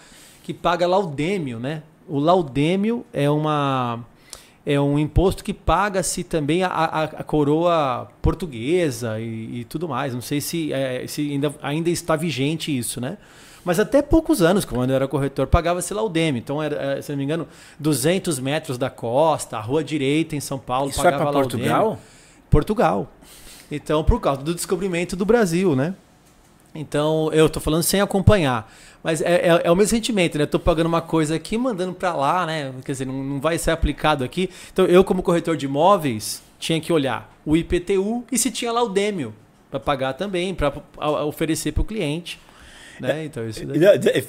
[SPEAKER 1] que paga lá o Dêmio, né? O laudêmio é uma é um imposto que paga-se também a, a, a, coroa portuguesa e, e, tudo mais. Não sei se, é, se ainda, ainda está vigente isso, né? Mas até poucos anos, quando eu era corretor, pagava-se laudêmio. Então, era, é, se não me engano, 200 metros da costa, a rua direita em São Paulo, isso é pagava é para Portugal? Portugal. Então, por causa do descobrimento do Brasil, né? Então, eu estou falando sem acompanhar. Mas é, é, é, o mesmo sentimento, né? Eu tô pagando uma coisa aqui, mandando para lá, né? Quer dizer, não, não vai ser aplicado aqui. Então, eu, como corretor de imóveis, tinha que olhar o IPTU e se tinha lá o Dêmio para pagar também, para oferecer para o cliente. Né? É, então,
[SPEAKER 2] isso daí...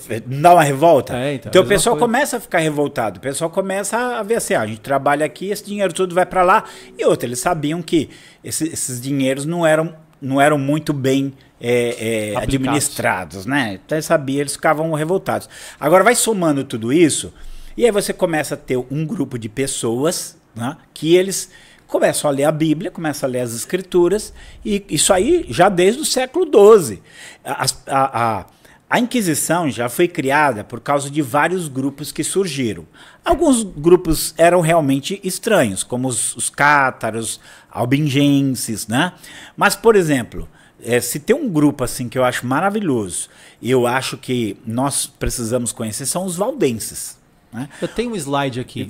[SPEAKER 2] É, dá uma revolta? É, então, então o pessoal coisa. começa a ficar revoltado, o pessoal começa a ver assim: ah, a gente trabalha aqui, esse dinheiro tudo vai para lá. E outra, eles sabiam que esses, esses dinheiros não eram não eram muito bem é, é, administrados, né? Então eu sabia, eles ficavam revoltados. Agora vai somando tudo isso, e aí você começa a ter um grupo de pessoas né, que eles começam a ler a Bíblia, começam a ler as Escrituras, e isso aí já desde o século XII. a, a, a a Inquisição já foi criada por causa de vários grupos que surgiram. Alguns grupos eram realmente estranhos, como os, os cátaros, albingenses, né? Mas, por exemplo, é, se tem um grupo assim que eu acho maravilhoso, eu acho que nós precisamos conhecer, são os valdenses. Né? Eu tenho um slide aqui.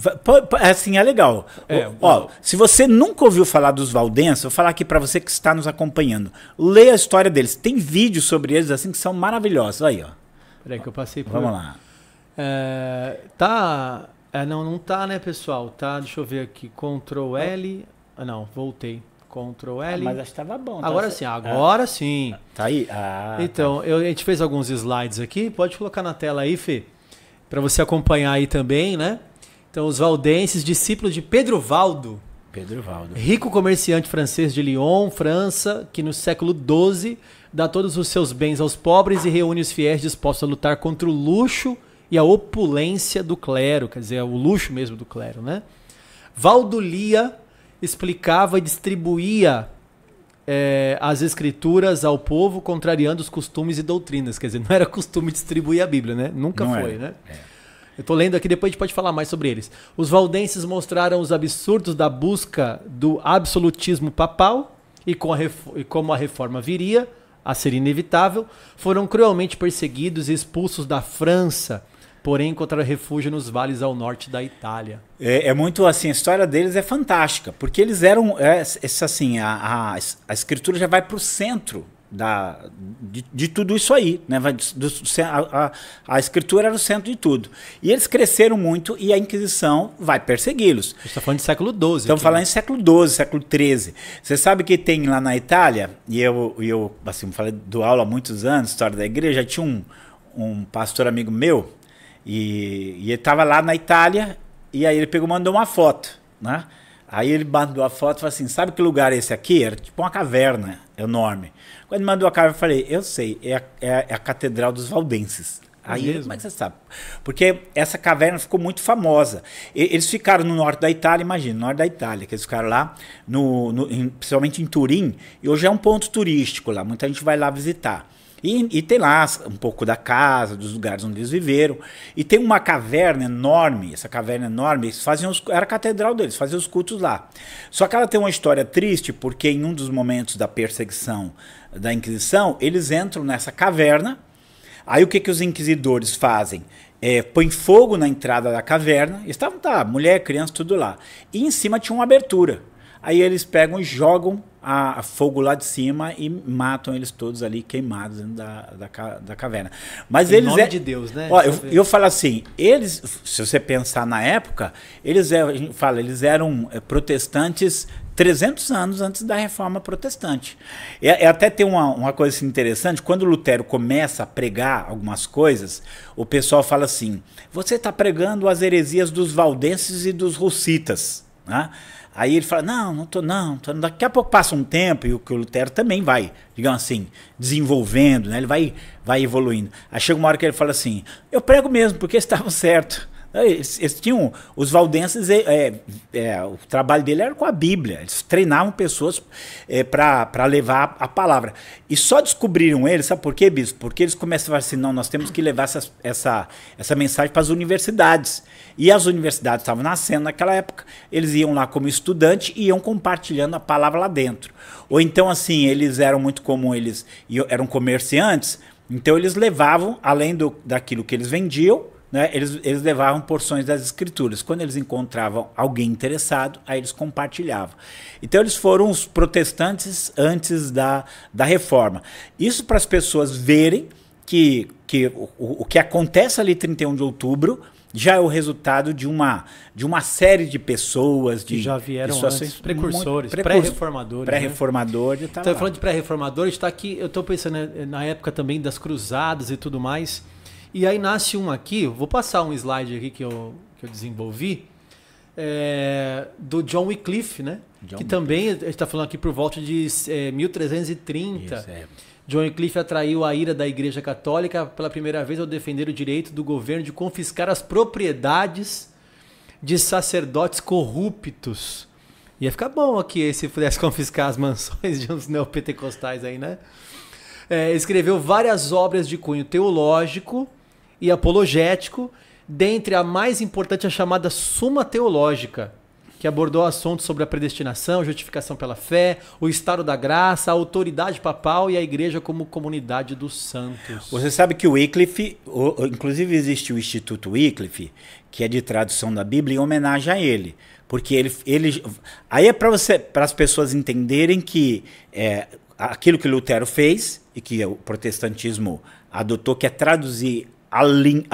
[SPEAKER 2] Assim, é legal. É, Ó, se você nunca ouviu falar dos Valdenses, vou falar aqui para você que está nos acompanhando. Leia a história deles. Tem vídeos sobre eles assim que são maravilhosos. Aí, ó.
[SPEAKER 1] Peraí que eu passei por... Vamos lá. É, tá... É, não, não tá, né, pessoal? Tá, deixa eu ver aqui. Ctrl L... Ah, não, voltei. Ctrl ah, L. Ah, mas acho que estava bom. Tá agora sim, ah. agora ah. sim. Tá aí. Ah, então, tá. Eu, a gente fez alguns slides aqui. Pode colocar na tela aí, Fê para você acompanhar aí também, né? Então, os valdenses, discípulo de Pedro Valdo. Pedro Valdo. Rico comerciante francês de Lyon, França, que no século XII dá todos os seus bens aos pobres e reúne os fiéis dispostos a lutar contra o luxo e a opulência do clero, quer dizer, o luxo mesmo do clero, né? Valdo Lia explicava e distribuía é, as escrituras ao povo, contrariando os costumes e doutrinas. Quer dizer, não era costume distribuir a Bíblia, né? Nunca não foi, né? É. Eu tô lendo aqui, depois a gente pode falar mais sobre eles. Os valdenses mostraram os absurdos da busca do absolutismo papal e, com a e como a reforma viria a ser inevitável, foram cruelmente perseguidos e expulsos da França porém encontraram refúgio nos vales ao norte da Itália.
[SPEAKER 2] É, é, muito assim, a história deles é fantástica, porque eles eram, é, assim, a, a, a, escritura já vai para o centro da, de, de, tudo isso aí, né? Vai, do, a, a, escritura era o centro de tudo. E eles cresceram muito e a Inquisição vai persegui-los. Está falando de século XII. Estamos né? falando em século XII, século XIII. Você sabe que tem lá na Itália, e eu, eu assim, falei, do aula há muitos anos, história da igreja, tinha um, um pastor amigo meu, e, e ele estava lá na Itália, e aí ele pegou mandou uma foto, né? Aí ele mandou a foto e falou assim: sabe que lugar é esse aqui? Era tipo uma caverna enorme. Quando ele mandou a caverna, eu falei: eu sei, é a, é a é Catedral dos Valdenses. É aí, como é que você sabe? Porque essa caverna ficou muito famosa. E, eles ficaram no norte da Itália, imagina, no norte da Itália, que eles ficaram lá, no, no em, principalmente em Turim, e hoje é um ponto turístico lá, muita gente vai lá visitar. E, e, tem lá um pouco da casa, dos lugares onde eles viveram. E tem uma caverna enorme, essa caverna enorme, eles faziam os, era a catedral deles, faziam os cultos lá. Só que ela tem uma história triste, porque em um dos momentos da perseguição da Inquisição, eles entram nessa caverna. Aí o que, que os inquisidores fazem? É, põe fogo na entrada da caverna. Estavam, tá, mulher, criança, tudo lá. E em cima tinha uma abertura. Aí eles pegam e jogam a, fogo lá de cima e matam eles todos ali queimados dentro da, da, da caverna. Mas em eles nome é, de Deus, né? Ó, eu, eu falo assim, eles, se você pensar na época, eles é, fala, eles eram eh, protestantes 300 anos antes da reforma protestante. É, é, até tem uma, uma coisa assim, interessante, quando Lutero começa a pregar algumas coisas, o pessoal fala assim, você está pregando as heresias dos valdenses e dos russitas, né? Aí ele fala: não, não tô, não, tô. Daqui a pouco passa um tempo e o, o Lutero também vai, digamos assim, desenvolvendo, né? Ele vai, vai evoluindo. Aí chega uma hora que ele fala assim: eu prego mesmo, porque estavam certo. É, eles, eles tinham. Os valdenses, é, é, é, o trabalho dele era com a Bíblia. Eles treinavam pessoas é, para levar a, palavra. E só descobriram eles, sabe por quê, bispo? Porque eles começaram assim: não, nós temos que levar essa, essa, essa mensagem para as universidades. E as universidades estavam nascendo naquela época. Eles iam lá como estudante e iam compartilhando a palavra lá dentro. Ou então, assim, eles eram muito comum, eles eram comerciantes. Então eles levavam, além do, daquilo que eles vendiam, né, eles, eles levavam porções das escrituras. Quando eles encontravam alguém interessado, aí eles compartilhavam. Então eles foram os protestantes antes da, da reforma. Isso para as pessoas verem que, que o, o que acontece ali 31 de outubro já é o resultado de uma, de uma série de pessoas de que já vieram de antes, precursores, pré-reformadores. Né? Pré-reformadores. Né? Tá então, falando
[SPEAKER 1] de pré-reformadores, está aqui, eu estou pensando né, na época também das cruzadas e tudo mais. E aí nasce um aqui, vou passar um slide aqui que eu, que eu desenvolvi, é, do John Wycliffe, né? John que também está falando aqui por volta de é, 1330. Isso, é. John Wycliffe atraiu a ira da Igreja Católica pela primeira vez ao defender o direito do governo de confiscar as propriedades de sacerdotes corruptos. Ia ficar bom aqui se pudesse (laughs) confiscar as mansões de uns neopentecostais aí, né? É, escreveu várias obras de cunho teológico e apologético, dentre a mais importante, a chamada Suma Teológica, que abordou assuntos sobre a predestinação, justificação pela fé, o estado da graça, a autoridade papal e a igreja como comunidade dos santos.
[SPEAKER 2] Você sabe que o Wycliffe, inclusive existe o Instituto Wycliffe, que é de tradução da Bíblia, em homenagem a ele. Porque ele. ele aí é para as pessoas entenderem que é, aquilo que Lutero fez e que o protestantismo adotou, que é traduzir a,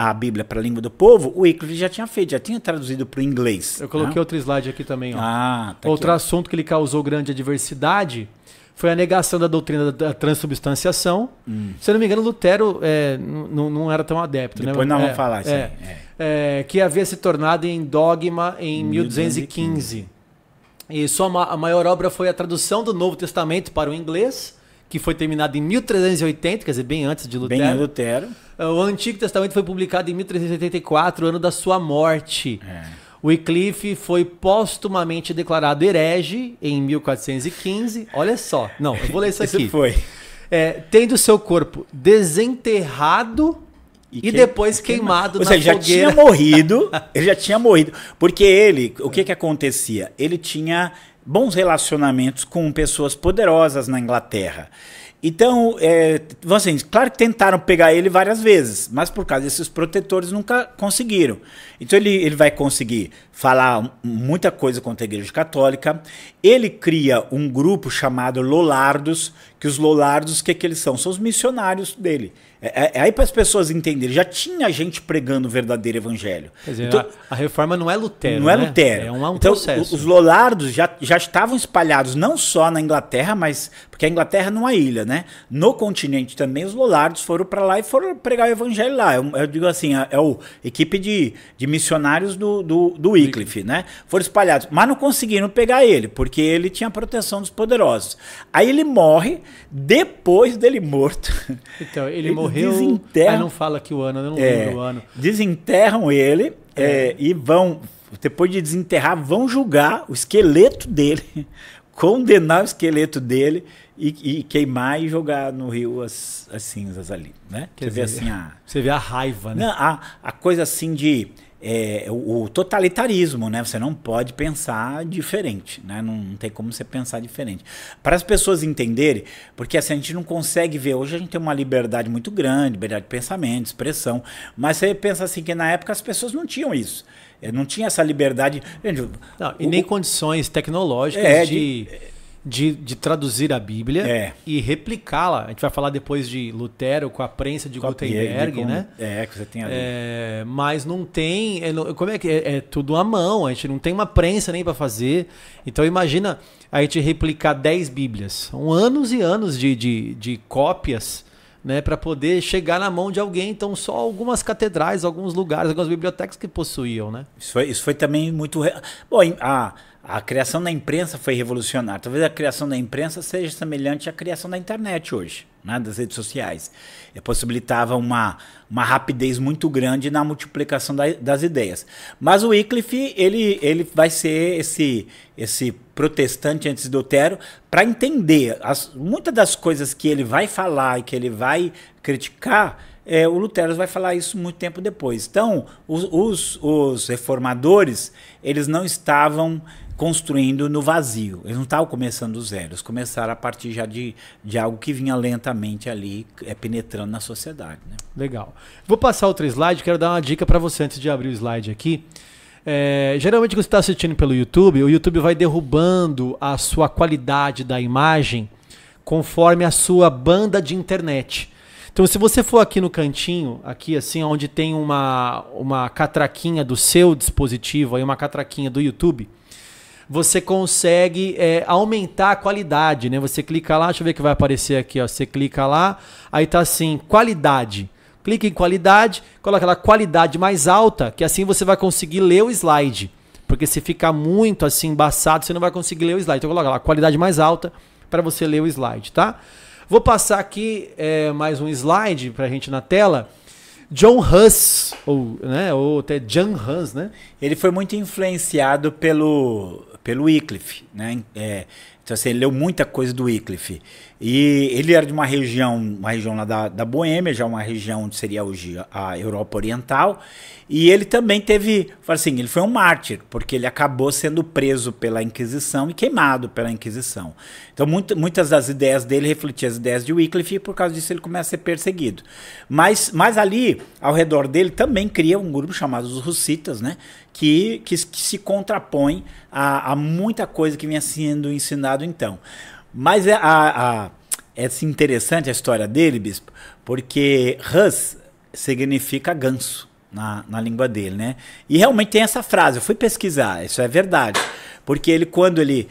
[SPEAKER 2] a Bíblia para a língua do povo, o Wycliffe já tinha feito, já tinha traduzido para o inglês.
[SPEAKER 1] Eu coloquei né? outro slide aqui também. Ó.
[SPEAKER 2] Ah, tá outro aqui,
[SPEAKER 1] assunto que ele causou grande adversidade foi a negação da doutrina da transubstanciação. Hum. Se eu não me engano, Lutero é, não era tão adepto. Né? Depois né? nós é, vamos falar isso é. é, é, que havia se tornado em dogma em 1215. 1215. E sua ma maior obra foi a tradução do Novo Testamento para o inglês que foi terminado em 1380, quer dizer, bem antes de Lutero. Bem antes de Lutero. Ah, o Antigo Testamento foi publicado em 1384, ano da sua morte. É. Wycliffe foi póstumamente declarado herege em 1415. Olha só. Não, eu vou ler isso (laughs) aqui. isso foi. É, tendo seu corpo desenterrado e, que... e depois queimado, Ou na seja, fogueira. já tinha
[SPEAKER 2] morrido. (laughs) ele já tinha morrido. Porque ele, o que que acontecia? Ele tinha bons relacionamentos com pessoas poderosas na Inglaterra. Então, é, então, assim, claro que tentaram pegar ele várias vezes, mas por causa desses protetores nunca conseguiram. Então ele, ele vai conseguir falar muita coisa contra a Igreja Católica. Ele cria um grupo chamado Lolardos, que os Lolardos, o que, que eles são? São os missionários dele. É, é, é, aí para as pessoas entenderem. Já tinha gente pregando o verdadeiro evangelho.
[SPEAKER 1] Quer dizer, então, a, a, reforma não é Lutero. Não é né? é Lutero.
[SPEAKER 2] É um, é um então, processo. Os Lollardos já, já estavam espalhados não só na Inglaterra, mas. Porque a Inglaterra não é uma ilha, né? No continente também, os Lollardos foram para lá e foram pregar o evangelho lá. Eu, eu digo assim, é a, é equipe de, de missionários do, do, do Wycliffe, né? Foram espalhados. Mas não conseguiram pegar ele, porque ele tinha a proteção dos poderosos. Aí ele morre, depois dele morto. Então, ele morreu (laughs) morreu. Desenterram. Aí não fala que o ano, eu não é, lembro o ano. Desenterram ele é. é e vão, depois de desenterrar, vão julgar o esqueleto dele, (laughs) condenar o esqueleto dele e, e, queimar e jogar no rio as, as cinzas ali, né? Quer você dizer, vê assim a... Você vê a raiva, né? Não, a, a coisa assim de é, o, totalitarismo, né? Você não pode pensar diferente, né? Não, não tem como você pensar diferente. Para as pessoas entenderem, porque assim, a gente não consegue ver. Hoje a gente tem uma liberdade muito grande, liberdade de pensamento, expressão, mas você pensa assim que na época as pessoas não tinham isso. É, não tinha essa liberdade. não, e o, nem condições
[SPEAKER 1] tecnológicas
[SPEAKER 2] é, de, de de, de traduzir a Bíblia é. e replicá-la.
[SPEAKER 1] A gente vai falar depois de Lutero com a prensa de com Gutenberg, né? É, que você tem ali. É, mas não tem. É, como é que é? é, tudo à mão, a gente não tem uma prensa nem para fazer. Então imagina a gente replicar 10 Bíblias. São anos e anos de, de, de cópias. Né, para poder chegar na mão de alguém. Então, só algumas catedrais, alguns
[SPEAKER 2] lugares, algumas bibliotecas que possuíam. Né? Isso, foi, isso foi também muito. Re... Bom, a, a criação da imprensa foi revolucionária. Talvez a criação da imprensa seja semelhante à criação da internet hoje, né, das redes sociais. E possibilitava uma, uma rapidez muito grande na multiplicação da, das ideias. Mas o Wycliffe, ele, ele vai ser esse, esse protestante antes do Lutero para entender as, muitas das coisas que ele vai falar e que ele vai criticar. É, o Lutero vai falar isso muito tempo depois. Então, os, os, os reformadores, eles não estavam construindo no vazio. Eles não estavam começando do zero, eles começaram a partir já de, de algo que vinha lentamente ali, é, penetrando na sociedade. Né?
[SPEAKER 1] Legal. Vou passar outro slide, quero dar uma dica para você antes de abrir o slide aqui. É, geralmente, quando você está assistindo pelo YouTube, o YouTube vai derrubando a sua qualidade da imagem conforme a sua banda de internet. Então, se você for aqui no cantinho, aqui assim, onde tem uma, uma catraquinha do seu dispositivo, aí uma catraquinha do YouTube, você consegue é, aumentar a qualidade, né? Você clica lá, deixa eu ver o que vai aparecer aqui, ó. Você clica lá, aí tá assim, qualidade. Clica em qualidade, coloca lá qualidade mais alta, que assim você vai conseguir ler o slide. Porque se ficar muito assim embaçado, você não vai conseguir ler o slide. Então coloca lá qualidade mais alta para você ler o slide, tá? Vou passar aqui é, mais um slide para a gente na tela. John Huss, ou,
[SPEAKER 2] né, ou até John Huss, né? Ele foi muito influenciado pelo pelo Wycliffe, né? É, então assim, ele leu muita coisa do Wycliffe. E ele era de uma região, uma região lá da, da Boêmia, já uma região onde seria hoje a Europa Oriental. E ele também teve, assim, ele foi um mártir, porque ele acabou sendo preso pela Inquisição e queimado pela Inquisição. Então muito, muitas das ideias dele refletiam as ideias de Wycliffe e por causa disso ele começa a ser perseguido. Mas, mas ali, ao redor dele, também cria um grupo chamado os Russitas, né? que, que, que se contrapõe a, a, muita coisa que vinha sendo ensinado então. Mas é, a, a, é assim, interessante a história dele, bispo, porque Hus significa ganso na, na língua dele, né? E realmente tem essa frase, eu fui pesquisar, isso é verdade. Porque ele, quando ele.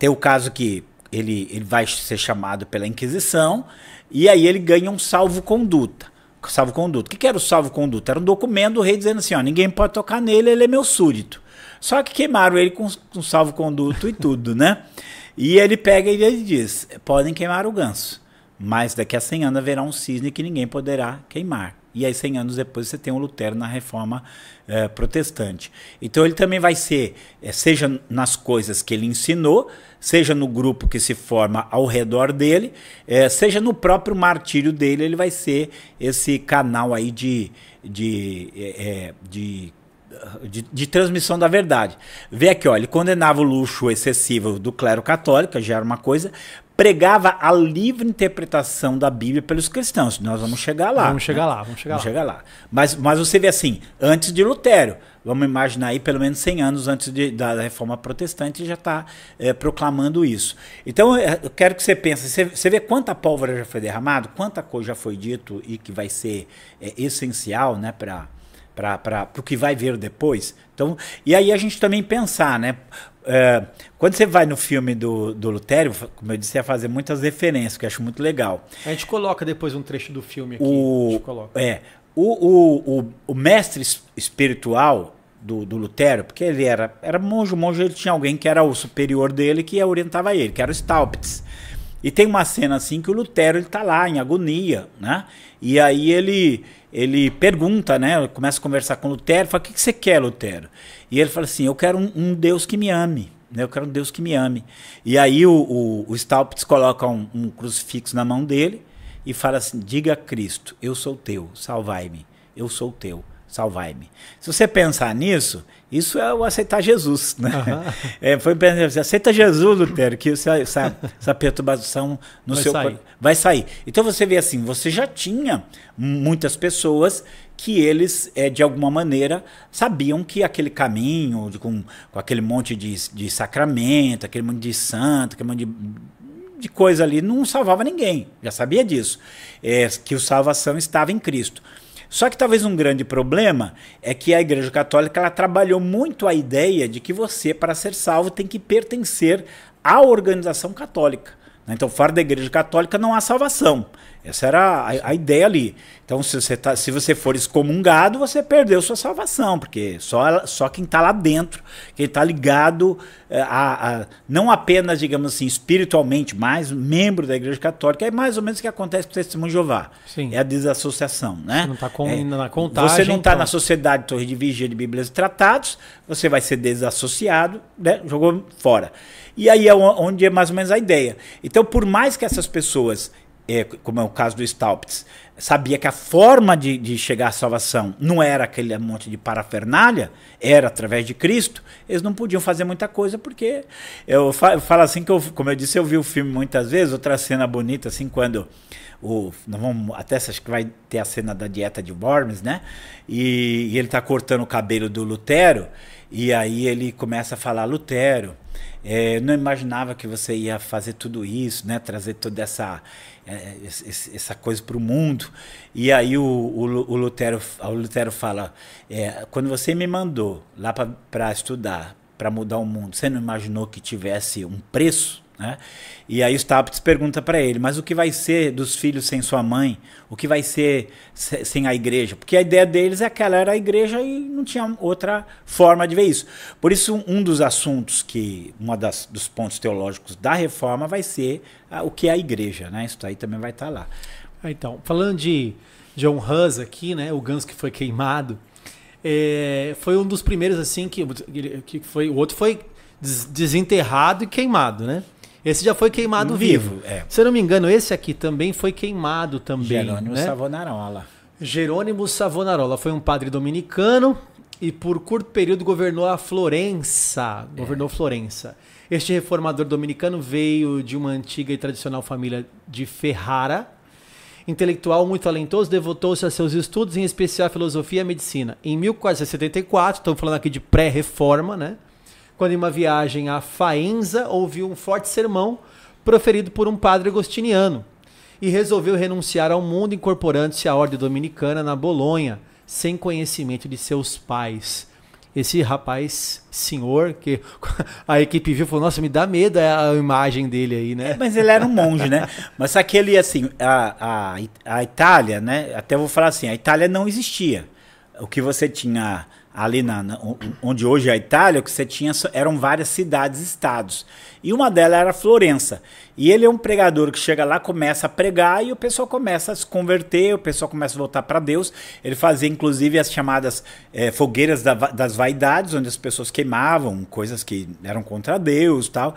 [SPEAKER 2] Tem o caso que ele, ele vai ser chamado pela Inquisição, e aí ele ganha um salvo-conduta salvo-conduto. O que, que era o salvo-conduto? Era um documento do rei dizendo assim: ó, ninguém pode tocar nele, ele é meu súdito. Só que queimaram ele com, com salvo-conduto e tudo, né? E ele pega e ele diz: podem queimar o ganso, mas daqui a 100 anos haverá um cisne que ninguém poderá queimar. E aí, 100 anos depois, você tem o Lutero na reforma eh, protestante. Então, ele também vai ser, eh, seja nas coisas que ele ensinou, seja no grupo que se forma ao redor dele, é, seja no próprio martírio dele, ele vai ser esse canal aí de, de, é, é de de, de, transmissão da verdade. Vê aqui, ó, ele condenava o luxo excessivo do clero católico, já era uma coisa, pregava a livre interpretação da Bíblia pelos cristãos. Nós vamos chegar lá. Vamos chegar né? lá, vamos chegar vamos lá. Chegar lá. Mas, mas você vê assim, antes de Lutero, vamos imaginar aí pelo menos 100 anos antes de, da, da, reforma protestante já está é, eh, proclamando isso. Então eh, eu quero que você pense, você, você vê quanta pólvora já foi derramada, quanta coisa já foi dito e que vai ser é, essencial né, para para o que vai vir depois. Então, e aí a gente também pensar, né? É, quando você vai no filme do, do Lutério, como eu disse, ia fazer muitas referências, que eu acho muito legal.
[SPEAKER 1] A gente coloca depois um trecho do filme aqui. O, É,
[SPEAKER 2] o, o, o, o, mestre espiritual do, do Lutero, porque ele era, era monge, monge ele tinha alguém que era o superior dele que orientava ele, que era o Staupitz. E tem uma cena assim que o Lutero ele tá lá em agonia, né? E aí ele ele pergunta, né? começa a conversar com Lutero, fala: "O que, que você quer, Lutero?" E ele fala assim: "Eu quero um, um Deus que me ame." Né, eu quero um Deus que me ame. E aí o, o, o Staupitz coloca um, um, crucifixo na mão dele e fala assim: Diga a Cristo, eu sou teu, salvai-me, eu sou teu salvai-me. Se você pensar nisso, isso é o aceitar Jesus. Né? Uhum. (laughs) É, foi pensar assim, aceita Jesus, Lutero, que essa, é, essa, essa perturbação no vai seu sair. vai sair. Então você vê assim, você já tinha muitas pessoas que eles, é, de alguma maneira, sabiam que aquele caminho, com, com aquele monte de, de sacramento, aquele monte de santo, aquele monte de de coisa ali não salvava ninguém. Já sabia disso. É, que o salvação estava em Cristo. Só que talvez um grande problema é que a Igreja Católica ela trabalhou muito a ideia de que você, para ser salvo, tem que pertencer à organização católica. Né? Então, fora da Igreja Católica não há salvação. Essa era a, a ideia ali. Então, se você, tá, se você for excomungado, você perdeu sua salvação, porque só, só quem está lá dentro, quem está ligado, eh, a, a, não apenas, digamos assim, espiritualmente, mas membro da Igreja Católica, é mais ou menos o que acontece com o Testemunho de Jeová. Sim. É a desassociação. Né? Você não está é, na contagem. Você não está então. na Sociedade Torre de Vigia de Bíblias e Tratados, você vai ser desassociado, né? jogou fora. E aí é onde é mais ou menos a ideia. Então, por mais que essas pessoas, é, como é o caso do Staupitz, sabia que a forma de, de chegar à salvação não era aquele monte de parafernália, era através de Cristo, eles não podiam fazer muita coisa, porque eu falo, eu falo assim que, eu, como eu disse, eu vi o filme muitas vezes, outra cena bonita, assim, quando o, não vamos, até acho que vai ter a cena da dieta de Worms, né? E, e ele está cortando o cabelo do Lutero, e aí ele começa a falar, Lutero é, não imaginava que você ia fazer tudo isso, né? Trazer toda essa é, essa coisa para o mundo. E aí o, o, o, Lutero, o Lutero fala, é, quando você me mandou lá para estudar, para mudar o mundo, você não imaginou que tivesse um preço? Né? E aí Staples pergunta para ele, mas o que vai ser dos filhos sem sua mãe? O que vai ser sem a igreja? Porque a ideia deles é que ela era a igreja e não tinha outra forma de ver isso. Por isso, um dos assuntos que, um dos pontos teológicos da reforma vai ser o que é a igreja, né? Isso aí também vai estar tá
[SPEAKER 1] lá. Ah, então, falando de John Hus aqui, né? O ganso que foi queimado, é, foi um dos primeiros assim que, que foi, o outro foi desenterrado e queimado, né? Esse já foi queimado vivo. vivo. É. Se eu não me engano, esse aqui também foi queimado também. Jerônimo né?
[SPEAKER 2] Savonarola.
[SPEAKER 1] Jerônimo Savonarola foi um padre dominicano e por curto período governou a Florença. Governou é. Florença. Este reformador dominicano veio de uma antiga e tradicional família de Ferrara. Intelectual muito talentoso, devotou-se a seus estudos, em especial a filosofia e a medicina. Em 1474, estamos falando aqui de pré-reforma, né? quando em uma viagem a Faenza ouviu um forte sermão proferido por um padre agostiniano e resolveu renunciar ao mundo incorporando-se à ordem dominicana na Bolonha, sem conhecimento de seus pais. Esse rapaz, senhor, que (laughs) a equipe viu, falou:
[SPEAKER 2] Nossa, me dá medo a imagem dele aí, né? É, mas ele era um monge, né? Mas aquele, assim, a, a, a Itália, né? Até vou falar assim: a Itália não existia. O que você tinha ali na, na, onde hoje é a Itália, que você tinha eram várias cidades-estados. E uma delas era Florença. E ele é um pregador que chega lá, começa a pregar e o pessoal começa a se converter, o pessoal começa a voltar para Deus. Ele fazia inclusive as chamadas é, fogueiras da, das vaidades, onde as pessoas queimavam coisas que eram contra Deus tal.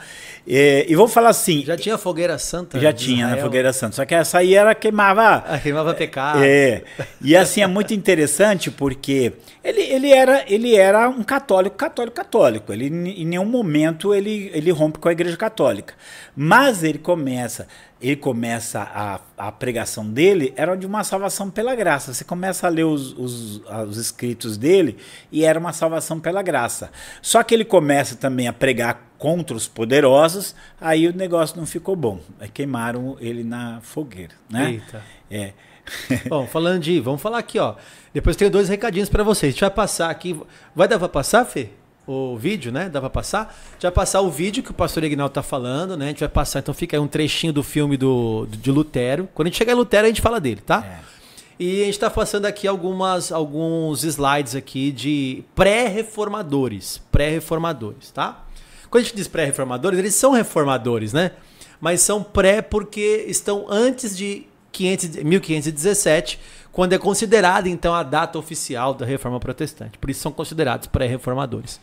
[SPEAKER 2] Eh, e vou falar assim. Já tinha fogueira santa? Já tinha, né, fogueira santa. Só que essa aí era queimava. Ah, queimava pecado. É. E assim é muito interessante porque ele, ele era é era, ele era um católico, católico, católico. Ele, em nenhum momento ele, ele rompe com a igreja católica. Mas ele começa, ele começa a, a pregação dele, era de uma salvação pela graça. Você começa a ler os, os, os escritos dele e era uma salvação pela graça. Só que ele começa também a pregar contra os poderosos, aí o negócio não ficou bom. queimaram ele na fogueira, né? Eita. É. (laughs) Bom, falando de, vamos falar aqui, ó. Depois tenho dois recadinhos para vocês. A gente
[SPEAKER 1] vai passar aqui. Vai dar para passar, Fê? O vídeo, né? Dá pra passar? A gente vai passar o vídeo que o pastor Ignal tá falando, né? A gente vai passar, então fica aí um trechinho do filme do, de Lutero. Quando a gente chegar em Lutero, a gente fala dele, tá? É. E a gente tá passando aqui algumas, alguns slides aqui de pré-reformadores. Pré-reformadores, tá? Quando a gente diz pré-reformadores, eles são reformadores, né? Mas são pré porque estão antes de 1517, quando é considerada então a data oficial da Reforma Protestante. Por isso são considerados pré-reformadores.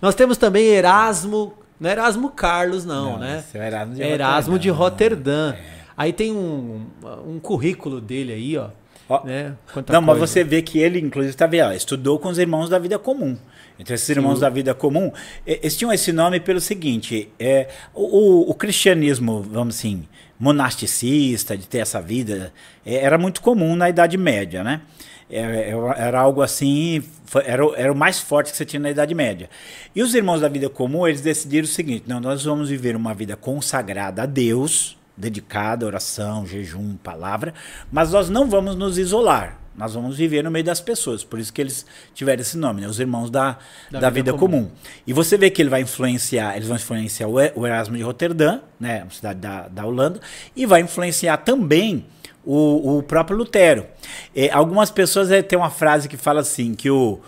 [SPEAKER 1] Nós temos também Erasmo, não é Erasmo Carlos não, não né? É, é Erasmo de Erasmo né? Roterdã. De Roterdã. É. Aí tem um, um currículo dele aí, ó. ó né? não, coisa. mas você
[SPEAKER 2] vê que ele, inclusive, tá vendo, ó, estudou com os irmãos da vida comum. Então, esses Sim. irmãos da vida comum, eles tinham esse nome pelo seguinte: é, o, o, o cristianismo, vamos assim, monasticista, de ter essa vida. É, era muito comum na Idade Média, né? Era, é, é, era algo assim, era, era o mais forte que você tinha na Idade Média. E os irmãos da vida comum, eles decidiram o seguinte: não, nós vamos viver uma vida consagrada a Deus, dedicada a oração, jejum, palavra, mas nós não vamos nos isolar. Nós vamos viver no meio das pessoas. Por isso que eles tiveram esse nome, né? Os irmãos da, da, da vida, vida comum. comum. E você vê que ele vai influenciar, eles vão influenciar o Erasmo de Roterdã, né? Uma cidade da, da Holanda, e vai influenciar também o, o próprio Lutero. É, algumas pessoas é, têm uma frase que fala assim, que o,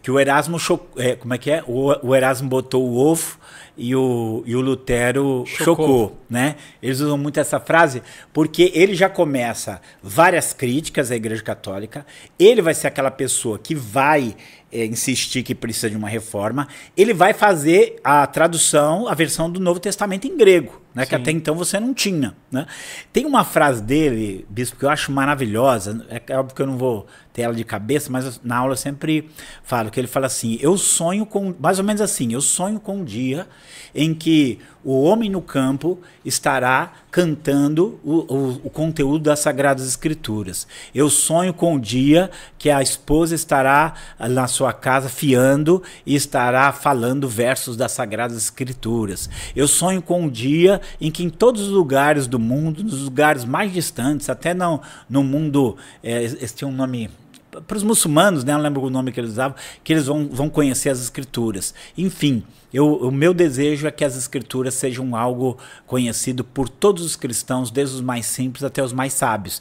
[SPEAKER 2] que o Erasmo chocou. É, como é que é? O, o Erasmo botou o ovo e o, e o Lutero chocou. chocou. né? Eles usam muito essa frase porque ele já começa várias críticas à Igreja Católica, ele vai ser aquela pessoa que vai é, insistir que precisa de uma reforma, ele vai fazer a tradução, a versão do Novo Testamento em grego, né? Sim. Que até então você não tinha, né? Tem uma frase dele, bispo, que eu acho maravilhosa, é, é óbvio que eu não vou tela de cabeça, mas na aula eu sempre falo que ele fala assim: eu sonho com. Mais ou menos assim, eu sonho com um dia em que o homem no campo estará cantando o, o, o conteúdo das Sagradas Escrituras. Eu sonho com o um dia que a esposa estará ah, na sua casa fiando e estará falando versos das Sagradas Escrituras. Eu sonho com um dia em que em todos os lugares do mundo, nos lugares mais distantes, até não, no mundo, é, esse tem um nome para os muçulmanos, né? Não lembro o nome que eles usavam, que eles vão, vão conhecer as escrituras. Enfim, eu, o meu desejo é que as escrituras sejam algo conhecido por todos os cristãos, desde os mais simples até os mais sábios.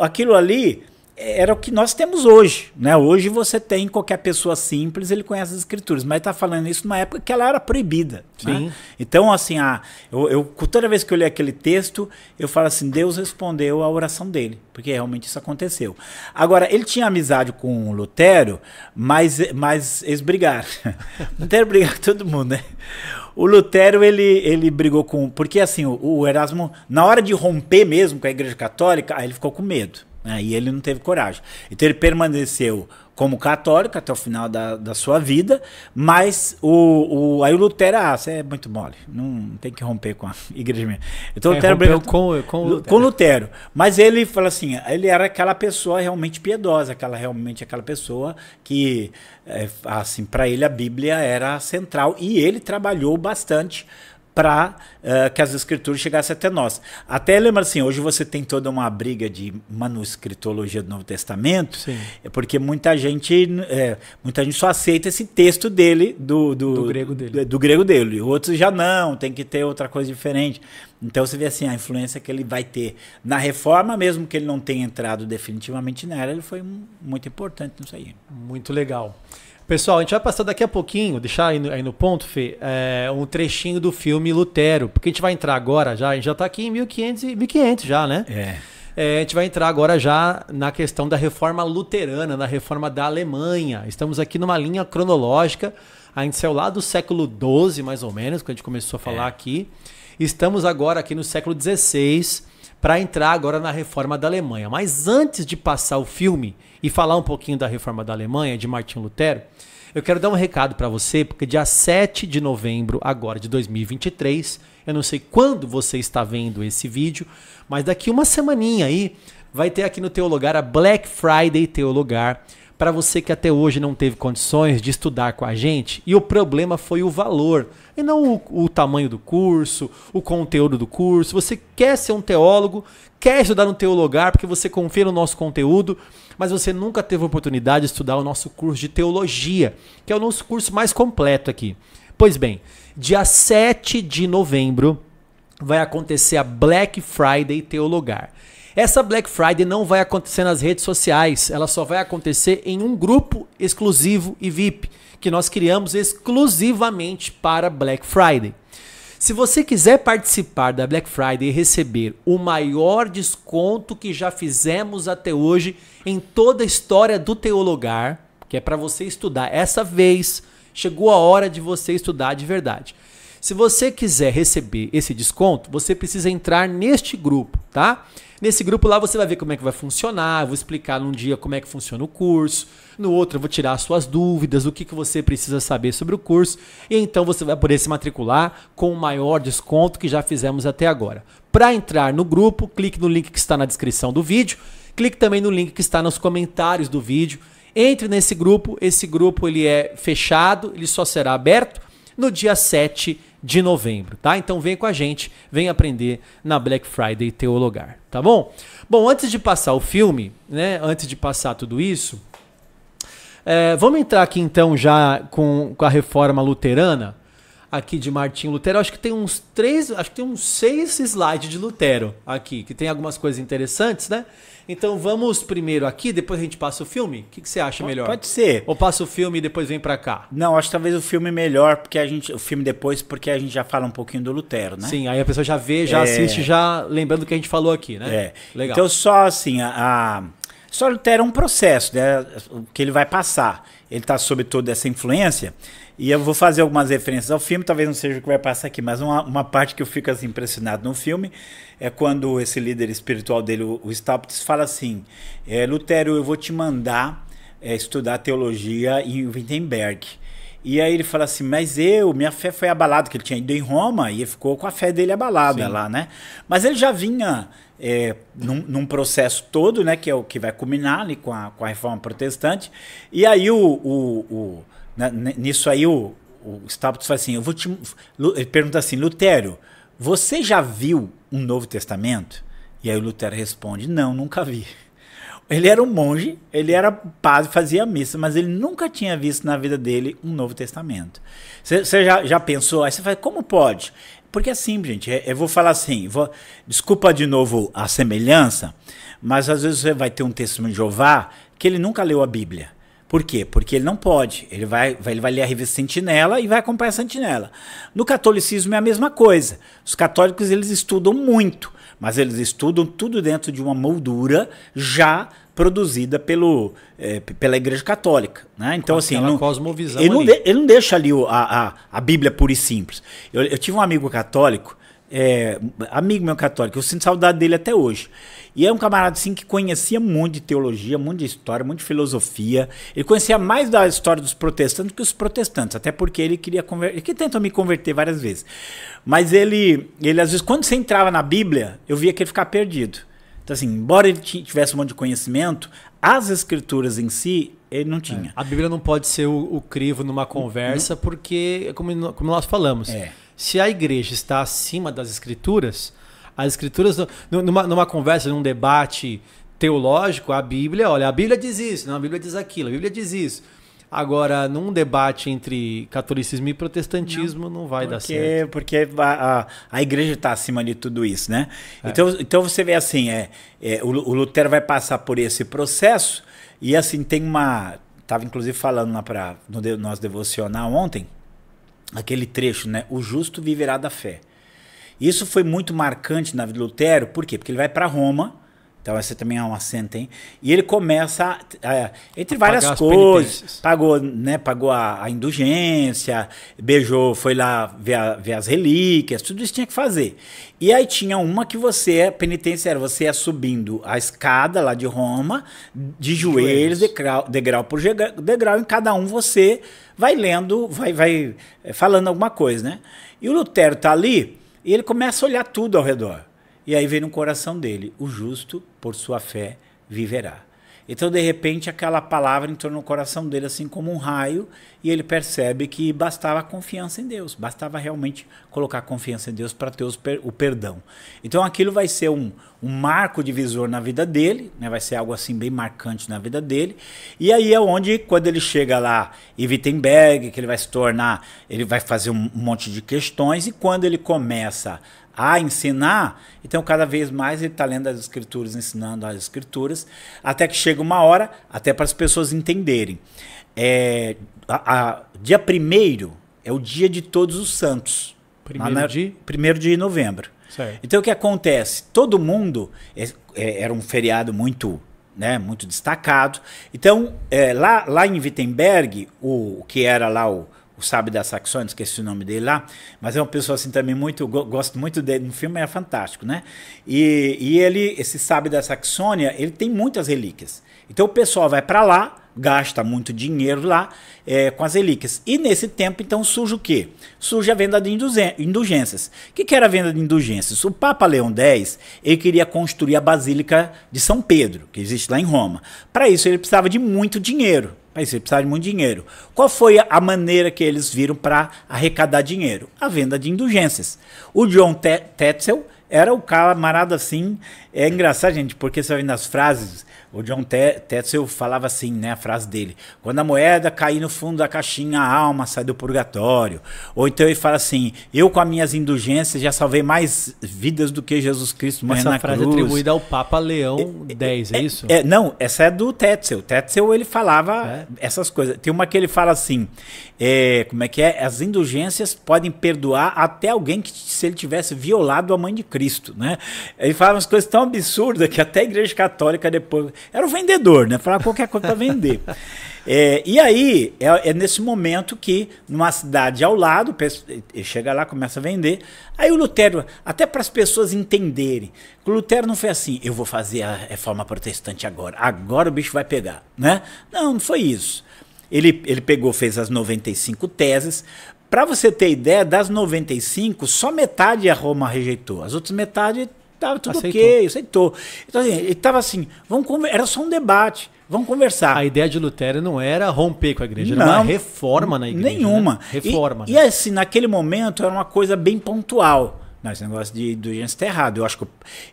[SPEAKER 2] Aquilo ali era o que nós temos hoje. Né? Hoje você tem qualquer pessoa simples, ele conhece as escrituras, mas está falando isso numa época que ela era proibida. Né? Então, assim, a eu, eu, toda vez que eu li aquele texto, eu falo assim: Deus respondeu à oração dele, porque realmente isso aconteceu. Agora, ele tinha amizade com o Lutero, mas, mas eles brigaram. (laughs) Lutero brigou com todo mundo, né? o Lutero ele, ele brigou com. Porque assim, o, o, Erasmo, na hora de romper mesmo com a Igreja Católica, aí ele ficou com medo. Né? E ele não teve coragem. Então ele permaneceu como católico até o final da, da sua vida, mas o, o, aí o Lutero, ah, você é muito mole, não tem que romper com a (laughs) igreja minha. Então, é, Lutero, rompeu com, com, Lutero. com Lutero. Mas ele fala assim, ele era aquela pessoa realmente piedosa, aquela realmente aquela pessoa que, é, assim, para ele a Bíblia era central e ele trabalhou bastante para uh, eh, que as escrituras chegassem até nós. Até lembra assim, hoje você tem toda uma briga de manuscritologia do Novo Testamento, é porque muita gente, é, muita gente só aceita esse texto dele do, do, do grego dele, do, do grego dele. Outros já não, tem que ter outra coisa diferente. Então você vê assim a influência que ele vai ter na reforma, mesmo que ele não tenha entrado definitivamente nela, ele foi muito importante nisso aí. Muito legal. Pessoal, a gente vai passar daqui a pouquinho, deixar aí no, aí no ponto, Fê, é, um trechinho
[SPEAKER 1] do filme Lutero, porque a gente vai entrar agora já, a gente já está aqui em 1500, 1500 já, né? É. É, a gente vai entrar agora já na questão da reforma luterana, na reforma da Alemanha. Estamos aqui numa linha cronológica, a gente saiu lá do século XII, mais ou menos, quando a gente começou a falar é. aqui. Estamos agora aqui no século XVI para entrar agora na reforma da Alemanha. Mas antes de passar o filme, e falar um pouquinho da reforma da Alemanha, de Martin Lutero, eu quero dar um recado para você, porque dia 7 de novembro agora de 2023, eu não sei quando você está vendo esse vídeo, mas daqui uma semaninha aí vai ter aqui no Teologar a Black Friday Teologar para você que até hoje não teve condições de estudar com a gente e o problema foi o valor e não o, o, tamanho do curso, o conteúdo do curso. Você quer ser um teólogo, quer estudar no teu lugar porque você confia no nosso conteúdo mas você nunca teve oportunidade de estudar o nosso curso de teologia, que é o nosso curso mais completo aqui. Pois bem, dia 7 de novembro vai acontecer a Black Friday Teologar. Essa Black Friday não vai acontecer nas redes sociais, ela só vai acontecer em um grupo exclusivo e VIP, que nós criamos exclusivamente para Black Friday. Se você quiser participar da Black Friday e receber o maior desconto que já fizemos até hoje em toda a história do teologar, que é para você estudar. Essa vez chegou a hora de você estudar de verdade. Se você quiser receber esse desconto, você precisa entrar neste grupo, tá? Nesse grupo lá você vai ver como é que vai funcionar, vou explicar num dia como é que funciona o curso, no outro eu vou tirar suas dúvidas, o que, que você precisa saber sobre o curso, e então você vai poder se matricular com o maior desconto que já fizemos até agora. Para entrar no grupo, clique no link que está na descrição do vídeo clique também no link que está nos comentários do vídeo. Entre nesse grupo, esse grupo ele é fechado, ele só será aberto no dia 7 de novembro, tá? Então vem com a gente, vem aprender na Black Friday Teologar, tá bom? Bom, antes de passar o filme, né? Antes de passar tudo isso, é, vamos entrar aqui então já com, com a reforma luterana aqui de Martinho Lutero. Acho que tem uns três, acho que tem uns seis slides de Lutero aqui, que tem algumas coisas interessantes, né? Então vamos primeiro aqui, depois a gente passa o filme. O que, que você acha pode, melhor? Pode ser. Ou passa
[SPEAKER 2] o filme e depois vem para cá? Não, acho que talvez o filme melhor, porque a gente. O filme depois, porque a gente já fala um pouquinho do Lutero, né? Sim, aí a pessoa já vê, já é... assiste, já lembrando o que a gente falou aqui, né? É. Legal. Então, só assim, a, a... Só Lutero é um processo, né? O que ele vai passar. Ele está sob toda essa influência. E eu vou fazer algumas referências ao filme, talvez não seja o que vai passar aqui, mas uma, uma parte que eu fico assim, impressionado no filme é quando esse líder espiritual dele, o, o Staupitz, fala assim: é, eu vou te mandar é, estudar teologia em Wittenberg. E aí ele fala assim, mas eu, minha fé foi abalada, que ele tinha ido em Roma e ficou com a fé dele abalada Sim. lá, né? Mas ele já vinha é, num, num, processo todo, né? Que é o que vai culminar ali com a, com a reforma protestante. E aí o, o, o Nisso aí o, o Stables fala assim, eu vou te... Ele pergunta assim, Lutério, você já viu um Novo Testamento? E aí o Lutero responde, não, nunca vi. Ele era um monge, ele era padre, fazia missa, mas ele nunca tinha visto na vida dele um Novo Testamento. Você já, já pensou? Aí você fala, como pode? Porque assim, gente, é, eu vou falar assim, vou, desculpa de novo a semelhança, mas às vezes você vai ter um testemunho de Jeová que ele nunca leu a Bíblia. Por quê? Porque ele não pode. Ele vai, vai, ele vai ler a revista Sentinela e vai acompanhar a Sentinela. No catolicismo é a mesma coisa. Os católicos eles estudam muito, mas eles estudam tudo dentro de uma moldura já produzida pelo, é, pela Igreja Católica. Né? Então, assim. Não, cosmovisão ele, não de, ele não deixa ali a, a, a Bíblia pura e simples. Eu, eu tive um amigo católico é, amigo meu católico, eu sinto saudade dele até hoje. E é um camarada assim que conhecia muito de teologia, muito de história, muito de filosofia. Ele conhecia mais da história dos protestantes que os protestantes, até porque ele queria converter, que tentou me converter várias vezes. Mas ele, ele às vezes quando você entrava na Bíblia, eu via que ele ficava perdido. Então assim, embora ele tivesse um monte de conhecimento, as escrituras em si ele não tinha. É. A Bíblia não
[SPEAKER 1] pode ser o, o crivo numa conversa, não. porque como, como nós falamos. É se a igreja está acima das escrituras, as escrituras, numa, numa conversa, num debate teológico, a Bíblia, olha, a Bíblia diz isso, não, a Bíblia diz aquilo, a Bíblia diz isso.
[SPEAKER 2] Agora, num debate entre catolicismo e protestantismo, não, não vai porque, dar certo. Porque a, a, a igreja está acima de tudo isso, né? É. Então, então você vê assim, é, é o, o, Lutero vai passar por esse processo e assim tem uma... Estava inclusive falando lá pra, no nosso devocional ontem, aquele trecho, né? O justo viverá da fé. Isso foi muito marcante na vida de Lutero, por quê? Porque ele vai para Roma, então essa também é uma senta, hein? E ele começa, é, entre a várias coisas, pagou, né, pagou a, a, indulgência, beijou, foi lá ver, ver, as relíquias, tudo isso tinha que fazer. E aí tinha uma que você é penitenciária, você é subindo a escada lá de Roma, de, de joelhos, joelhos. Degrau, degrau por degrau, em cada um você vai lendo, vai, vai eh, falando alguma coisa, né? E o Lutero está ali e ele começa a olhar tudo ao redor. E aí vem no coração dele: o justo, por sua fé, viverá. Então, de repente, aquela palavra entrou no coração dele assim como um raio e ele percebe que bastava confiança em Deus, bastava realmente colocar confiança em Deus para ter per o perdão. Então, aquilo vai ser um, um marco divisor na vida dele, né? vai ser algo assim bem marcante na vida dele. E aí é onde, quando ele chega lá em Wittenberg, que ele vai se tornar, ele vai fazer um monte de questões e quando ele começa a ensinar, então cada vez mais ele está lendo as escrituras, ensinando as escrituras, até que chega uma hora, até para as pessoas entenderem. É, a, a, dia primeiro é o dia de todos os santos. Primeiro na, de? Primeiro de novembro. Certo. Então o que acontece? Todo mundo, é, é, era um feriado muito né, muito destacado. Então, é, lá, lá em Wittenberg, o, o que era lá o, o sábio da Saxônia, esqueci o nome dele lá, mas é uma pessoa assim também muito, gosto muito dele, no filme é fantástico, né? E, e ele, esse sábio da Saxônia, ele tem muitas relíquias. Então o pessoal vai para lá, gasta muito dinheiro lá é, com as relíquias. E nesse tempo, então, surge o quê? Surge a venda de indulgências. O que, que era a venda de indulgências? O Papa Leão X, ele queria construir a Basílica de São Pedro, que existe lá em Roma. Para isso, ele precisava de muito dinheiro. Mas você precisa de muito dinheiro. Qual foi a maneira que eles viram para arrecadar dinheiro? A venda de indulgências. O John Tetzel era o camarada assim. É engraçado, gente, porque você vendo nas frases, o John Tetzel falava assim, né, a frase dele: quando a moeda cair no fundo da caixinha, a alma sai do purgatório. Ou então ele fala assim: eu com as minhas indulgências já salvei mais vidas do que Jesus Cristo morrendo na cruz. Essa frase atribuída ao Papa Leão X, é, é, é, isso? É, não, essa é do Tetzel. Tetzel ele falava é? essas coisas. Tem uma que ele fala assim: é, como é que é? As indulgências podem perdoar até alguém que se ele tivesse violado a mãe de Cristo, né? Ele fala umas coisas tão absurdas que até a Igreja Católica depois era o vendedor, né? Falar qualquer coisa para vender. (laughs) É, e aí, é, é, nesse momento que, numa cidade ao lado, ele chega lá, começa a vender. Aí o Lutero, até para as pessoas entenderem, que o Lutero não foi assim, eu vou fazer a reforma protestante agora, agora o bicho vai pegar, né? Não, não foi isso. Ele, ele pegou, fez as 95 teses. Para você ter ideia, das 95, só metade a Roma rejeitou, as outras metade Tava tudo aceitou. ok, aceitou. Então, assim, ele tava assim, vamos era só um debate, vamos conversar. A ideia de Lutero não era romper com a igreja, não, era uma reforma na igreja. Nenhuma. Né? Reforma. E, né? e, assim, naquele momento era uma coisa bem pontual. Não, esse negócio de, do está errado. Eu acho que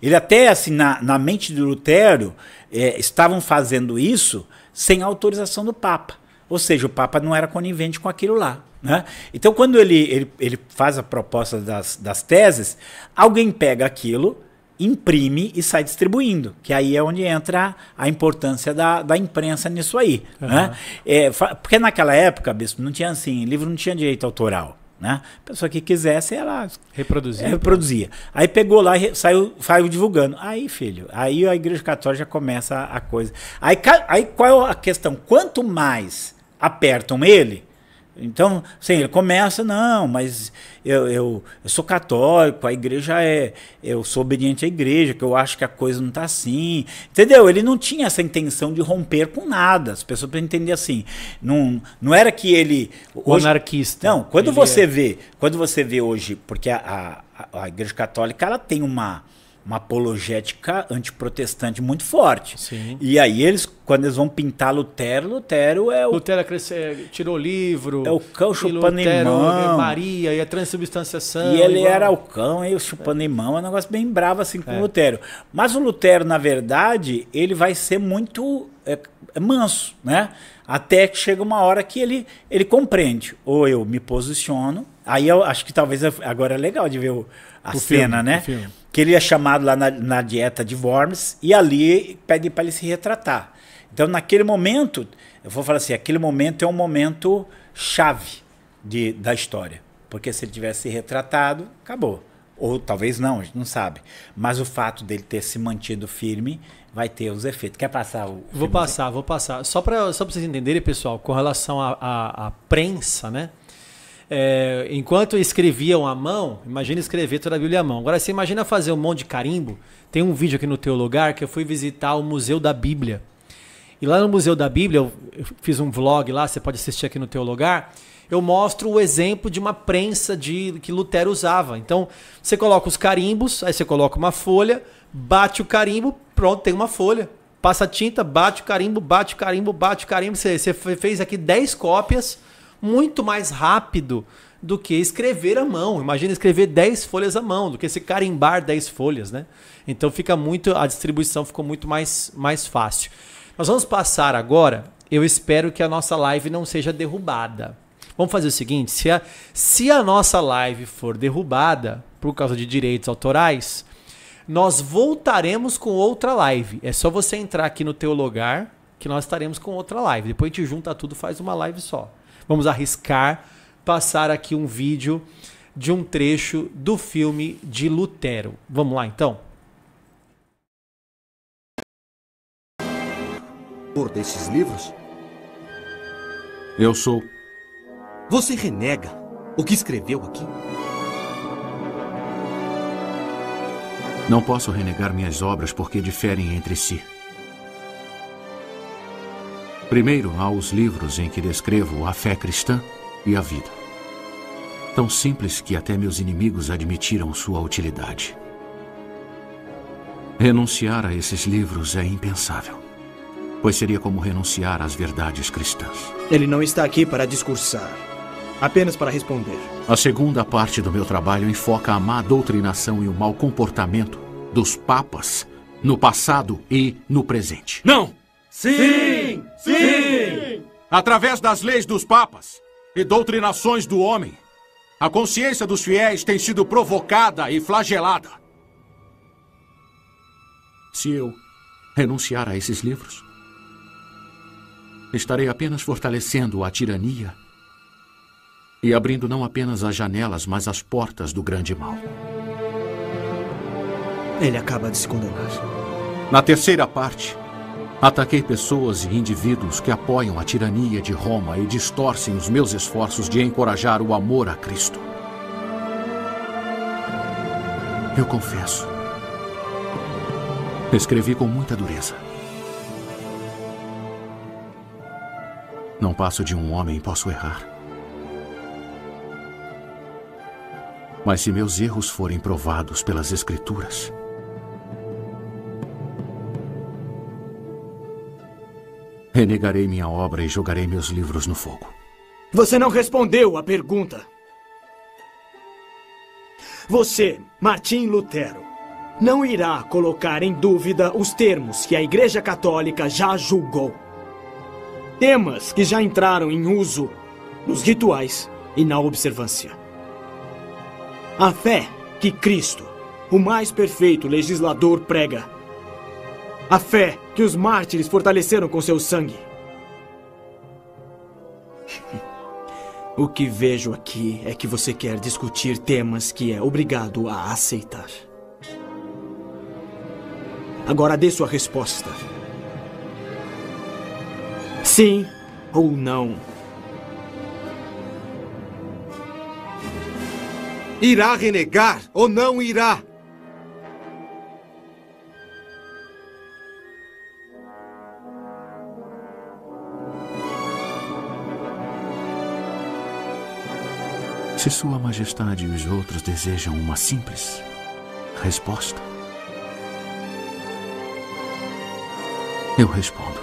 [SPEAKER 2] ele até, assim, na, na mente de Lutero, é, estavam fazendo isso sem autorização do Papa. Ou seja, o Papa não era conivente com aquilo lá. Né? Então, quando ele, ele, ele faz a proposta das, das teses, alguém pega aquilo imprime e sai distribuindo, que aí é onde entra a importância da, da imprensa nisso aí. Uhum. Né? É, porque naquela época, Bispo, não tinha assim, livro não tinha direito autoral. Né? A pessoa que quisesse, ela reproduzia. reproduzia. Aí pegou lá e saiu, saiu divulgando. Aí, filho, aí a Igreja Católica já começa a coisa. Aí, aí qual é a questão? Quanto mais apertam ele, então, sim, ele começa, não, mas eu, eu, eu, sou católico, a igreja é. Eu sou obediente à igreja, que eu acho que a coisa não está assim. Entendeu? Ele não tinha essa intenção de romper com nada. As pessoas precisam entender assim. Não, não era que ele. Hoje, o anarquista. Não, quando você é... vê. Quando você vê hoje, porque a, a, a igreja católica ela tem uma uma apologética antiprotestante muito forte. Sim. E aí eles, quando eles vão pintar Lutero, Lutero é o... Lutero cresce, é, tirou livro. É o cão chupando Lutero, é imão.
[SPEAKER 1] Maria, e a é transubstanciação. E ele igual. era
[SPEAKER 2] o cão e o chupando é. mão, é um negócio bem bravo assim com é. o Lutero. Mas o Lutero, na verdade, ele vai ser muito é, manso, né? Até que chega uma hora que ele, ele compreende. Ou eu me posiciono, aí eu acho que talvez agora é legal de ver o, a o cena, filme, né? O filme que ele é chamado lá na, na dieta de Worms e ali pede para ele se retratar. Então, naquele momento, eu vou falar assim, aquele momento é um momento chave de, da história, porque se ele tivesse se retratado, acabou. Ou talvez não, a gente não sabe. Mas o fato dele ter se mantido firme vai ter os efeitos. Quer passar o.
[SPEAKER 1] Vou passar, vou passar. Só para só vocês entenderem, pessoal, com relação à prensa, né? é, enquanto escreviam à mão, imagina escrever toda a Bíblia à mão. Agora você imagina fazer um monte de carimbo. Tem um vídeo aqui no teu lugar que eu fui visitar o Museu da Bíblia. E lá no Museu da Bíblia, eu fiz um vlog lá, você pode assistir aqui no teu lugar. Eu mostro o exemplo de uma prensa de que Lutero usava. Então, você coloca os carimbos, aí você coloca uma folha, bate o carimbo, pronto, tem uma folha. Passa tinta, bate o carimbo, bate o carimbo, bate o carimbo. Você, você fez aqui 10 cópias muito mais rápido do que escrever à mão. Imagina escrever 10 folhas à mão, do que se carimbar 10 folhas, né? Então fica muito a distribuição ficou muito mais mais fácil. Nós vamos passar agora, eu espero que a nossa live não seja derrubada. Vamos fazer o seguinte, se a, se a nossa live for derrubada por causa de direitos autorais, nós voltaremos com outra live. É só você entrar aqui no teu lugar que nós estaremos com outra live. Depois a gente junta tudo, faz uma live só vamos arriscar passar aqui um vídeo de um trecho do filme de Lutero. Vamos lá então?
[SPEAKER 3] Por desses livros? Eu sou. Você renega o que escreveu aqui? Não posso renegar minhas obras porque diferem entre si. Primeiro, há os livros em que descrevo a fé cristã e a vida. Tão simples que até meus inimigos admitiram sua utilidade. Renunciar a esses livros é impensável, pois seria como renunciar às verdades cristãs.
[SPEAKER 1] Ele não está aqui
[SPEAKER 2] para discursar, apenas para responder.
[SPEAKER 3] A segunda parte do meu trabalho enfoca a má doutrinação e o mau comportamento dos papas no passado e no presente. Não! Sim! Sim. Sim! Através das leis dos papas e doutrinações do homem, a consciência dos fiéis tem sido provocada e flagelada. Se eu renunciar a esses livros, estarei apenas fortalecendo a tirania e abrindo não apenas as janelas, mas as portas do grande mal. Ele acaba de se condenar. Na terceira parte, Ataquei pessoas e indivíduos que apoiam a tirania de Roma e distorcem os meus esforços de encorajar o amor a Cristo. Eu confesso. Escrevi com muita dureza. Não passo de um homem, e posso errar. Mas se meus erros forem provados pelas Escrituras, Renegarei minha obra e jogarei meus livros no fogo. Você não respondeu à pergunta.
[SPEAKER 2] Você, Martim Lutero, não irá colocar em dúvida os termos que a Igreja Católica já julgou. Temas que já entraram em uso nos rituais e na observância. A fé que Cristo, o mais perfeito legislador, prega a fé que os mártires fortaleceram com seu sangue. (laughs) O que vejo aqui é que você quer discutir temas que é
[SPEAKER 1] obrigado a aceitar. Agora dê sua resposta.
[SPEAKER 3] Sim ou não. Irá renegar ou não irá? Se Sua Majestade e os outros desejam uma simples resposta, eu respondo.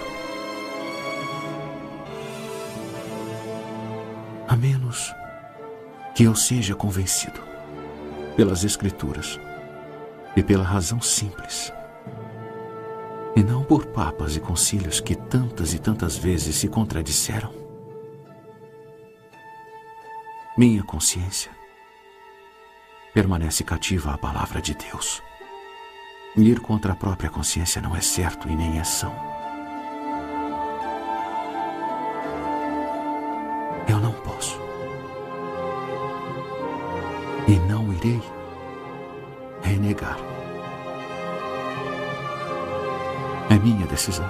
[SPEAKER 3] A menos que eu seja convencido pelas Escrituras e pela razão simples e não por papas e concílios que tantas e tantas vezes se contradisseram? minha consciência permanece cativa à palavra de Deus. Ir contra a própria consciência não é certo e nem é são. Eu não posso. E não irei renegar. É minha decisão.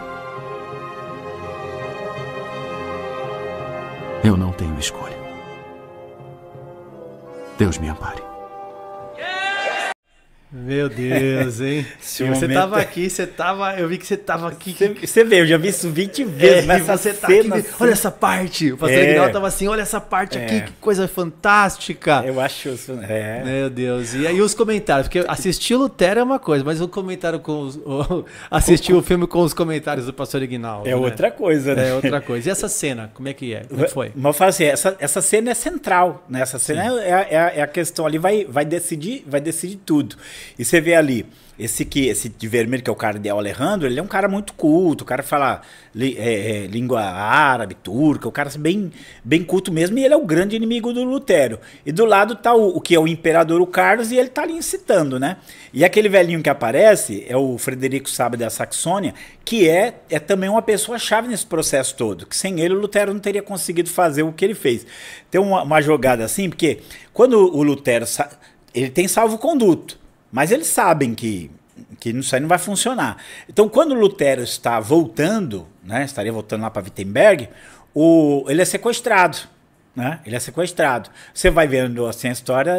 [SPEAKER 3] Eu não tenho escolha. Deus me ampare.
[SPEAKER 1] Meu Deus, hein? (laughs) Se você momento... tava é- aqui, você tava. Eu vi que você
[SPEAKER 2] tava aqui. Você vê, eu já vi isso 20 é, vezes, é, mas você tá aqui. Assim... Olha essa parte. O pastor é. tava
[SPEAKER 1] assim, olha essa parte é. aqui, que coisa fantástica. Eu acho isso, né? É. Meu Deus. E aí os comentários, porque assistir Lutero é uma coisa, mas o comentário com os. (laughs) assistir o, filme com os comentários do pastor Aguinaldo. É né? outra coisa, né? É outra coisa. E essa cena, como é que é? Como foi? Mas
[SPEAKER 2] eu falo assim, essa, essa cena é central, né? Essa cena é, é, a questão ali, vai, vai decidir, vai decidir tudo. E você vê ali, esse que esse de vermelho, que é o cara de Alejandro, ele é um cara muito culto, o cara fala li, é, é, língua árabe, turca, o cara é bem, bem culto mesmo, e ele é o grande inimigo do Lutero E do lado tá o, o que é o imperador, o Carlos, e ele tá ali incitando, né? E aquele velhinho que aparece é o Frederico Sábio da Saxônia, que é, é também uma pessoa-chave nesse processo todo, que sem ele o Lutero não teria conseguido fazer o que ele fez. Tem uma, uma jogada assim, porque quando o Lutero ele tem salvo-conduto, mas eles sabem que, que isso aí não vai funcionar. Então, quando Lutero está voltando, né, estaria voltando lá para Wittenberg, o, ele é sequestrado. Né? Ele é sequestrado. Você vai vendo assim a história.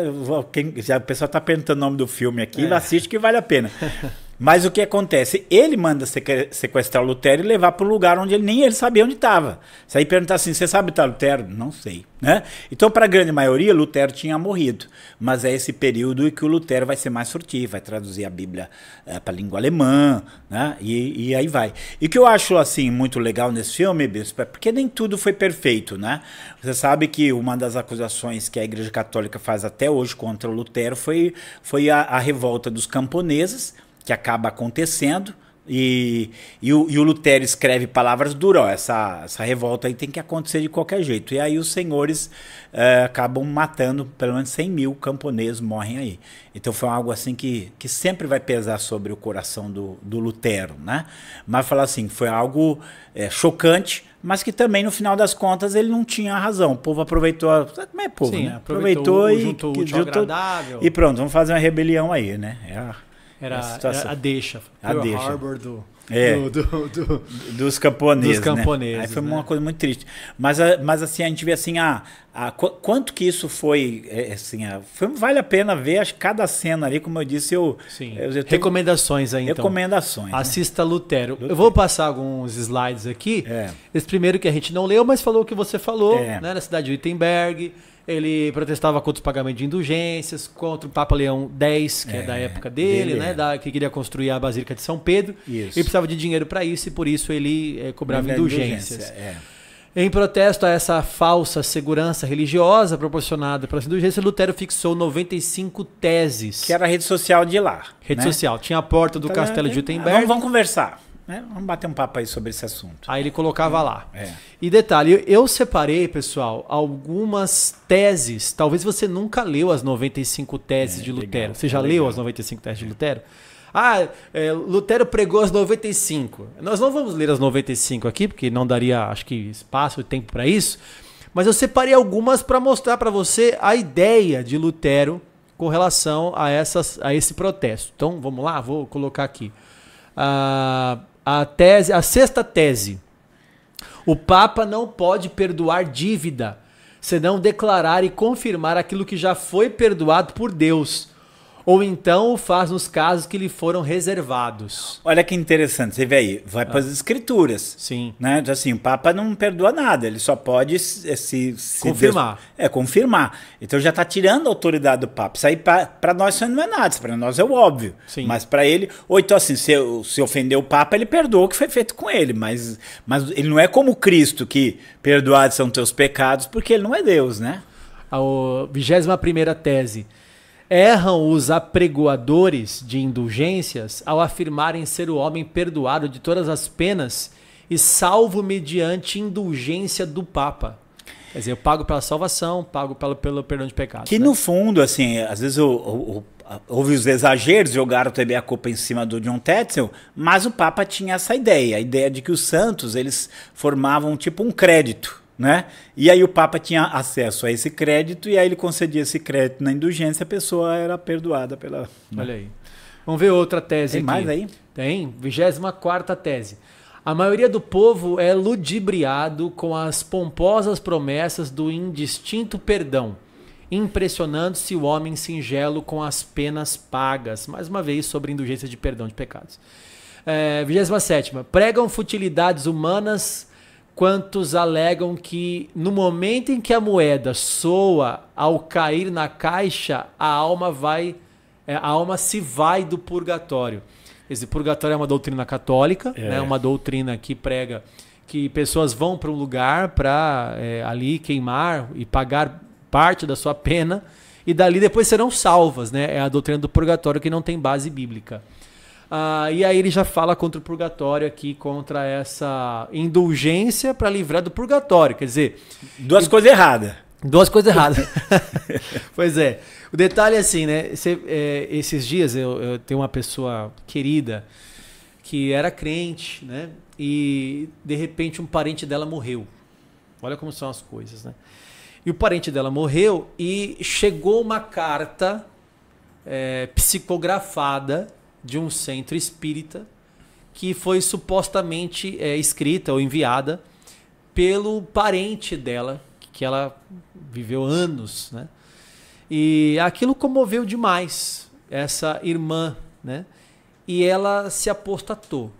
[SPEAKER 2] Quem, a pessoa está perguntando o nome do filme aqui, é. assiste que vale a pena. (laughs) Mas o que acontece? Ele manda sequestrar o Lutero e levar para um lugar onde ele, nem ele sabia onde estava. Se aí perguntar assim, você sabe tá Lutero? Não sei. Né? Então, para a grande maioria, Lutero tinha morrido. Mas é esse período em que o Lutero vai ser mais furtivo, vai traduzir a Bíblia é, eh, para a língua alemã, né? E, e, aí vai. E o que eu acho assim muito legal nesse filme, Bispo, é porque nem tudo foi perfeito. Né? Você sabe que uma das acusações que a Igreja Católica faz até hoje contra o Lutero foi, foi a, a revolta dos camponeses que acaba acontecendo. E, e, o, e o Lutero escreve palavras duras, ó, essa, essa revolta aí tem que acontecer de qualquer jeito. E aí os senhores uh, acabam matando pelo menos 100 mil camponeses morrem aí. Então foi algo assim que, que sempre vai pesar sobre o coração do, do Lutero, né? Mas falar assim, foi algo é, chocante, mas que também no final das contas ele não tinha razão. O povo aproveitou, a... como é povo, Sim, né? Aproveitou, aproveitou e juntou, que, juntou, e pronto, vamos fazer uma rebelião aí, né? É. Era a, era a deixa. A Pearl deixa. Harbor do, é, do, do, do, dos camponeses. Dos né? camponeses. Né? Aí foi né? uma coisa muito triste. Mas, mas assim, a gente vê assim, a quanto que isso foi, é, é, assim, foi, vale a pena ver acho, cada cena ali, como eu disse, eu, Sim. eu, eu tenho... recomendações aí então. Recomendações. Né? Assista né? Lutero.
[SPEAKER 1] Lutero. Eu vou passar alguns slides aqui. É. Esse primeiro que a gente não leu, mas falou o que você falou, é. né, na cidade de Wittenberg. Ele protestava contra o pagamento de indulgências, contra o Papa Leão X, que é, é da época dele, dele né? É. Da, que queria construir a Basílica de São Pedro. Isso. Ele precisava de dinheiro para isso e por isso ele eh, é, cobrava ele indulgências. Indulgência, é. em protesto a essa falsa segurança religiosa proporcionada pelas indulgências, Lutero fixou 95 teses. Que era a rede social de lá. Rede né? social. Tinha a porta do tá, castelo de Gutenberg. Vamos, vamos conversar. Né? Vamos bater um papo aí sobre esse assunto. Aí ele colocava é, lá. É. E detalhe, eu separei, pessoal, algumas teses. Talvez você nunca leu as 95 teses é, de Lutero. Legal, você já tá legal. leu as 95 teses de Lutero? Ah, é, Lutero pregou as 95. Nós não vamos ler as 95 aqui, porque não daria, acho que, espaço e tempo para isso. Mas eu separei algumas para mostrar para você a ideia de Lutero com relação a, essas, a esse protesto. Então, vamos lá, vou colocar aqui. Ah, a tese, a sexta tese. O Papa não pode perdoar dívida, senão declarar e confirmar aquilo que já foi perdoado por Deus ou então o faz nos casos que lhe foram reservados.
[SPEAKER 2] Olha que interessante, você vê aí, vai ah. para as escrituras. Sim. Né? Assim, o Papa não perdoa nada, ele só pode se... se confirmar. Deus, é, confirmar. Então já está tirando a autoridade do Papa. Isso aí para nós isso não é nada, para nós é o óbvio. Sim. Mas para ele, ou então assim, se, se ofender o Papa, ele perdoa o que foi feito com ele, mas, mas ele não é como Cristo, que perdoados são teus pecados, porque ele não é Deus, né? A 21 primeira tese Erram
[SPEAKER 1] os apregoadores de indulgências ao afirmarem ser o homem perdoado de todas as penas e salvo mediante indulgência do Papa. Quer dizer, eu pago pela salvação, pago pelo, pelo perdão de pecado. Que
[SPEAKER 2] né? no fundo, assim, às vezes houve os exageros, jogaram também a culpa em cima do John Tetzel, mas o Papa tinha essa ideia, a ideia de que os santos, eles formavam tipo um crédito. Né? E aí o Papa tinha acesso a esse crédito e aí ele concedia esse crédito na indulgência, a pessoa era perdoada pela. Né? Olha aí.
[SPEAKER 1] Vamos ver outra tese Tem aqui. mais aí? Tem, 24 tese. A maioria do povo é ludibriado com as pomposas promessas do indistinto perdão, impressionando-se o homem singelo com as penas pagas. Mais uma vez, sobre indulgência de perdão de pecados. É, 27. Pregam futilidades humanas quantos alegam que no momento em que a moeda soa ao cair na caixa, a alma vai é, a alma se vai do purgatório. Esse purgatório é uma doutrina católica, é né? uma doutrina que prega que pessoas vão para um lugar para é, ali queimar e pagar parte da sua pena e dali depois serão salvas, né? É a doutrina do purgatório que não tem base bíblica. Ah, e aí ele já fala contra o purgatório aqui, contra essa indulgência para livrar do purgatório. Quer dizer. Duas coisas
[SPEAKER 2] erradas. Duas coisas erradas.
[SPEAKER 1] (laughs) pois é. O detalhe é assim, né? é, esses dias eu, eu tenho uma pessoa querida que era crente, né? E de repente um parente dela morreu. Olha como são as coisas, né? E o parente dela morreu e chegou uma carta é, psicografada de um centro espírita que foi supostamente é, escrita ou enviada pelo parente dela, que ela viveu anos, né? E aquilo comoveu demais essa irmã, né? E ela se apostatou.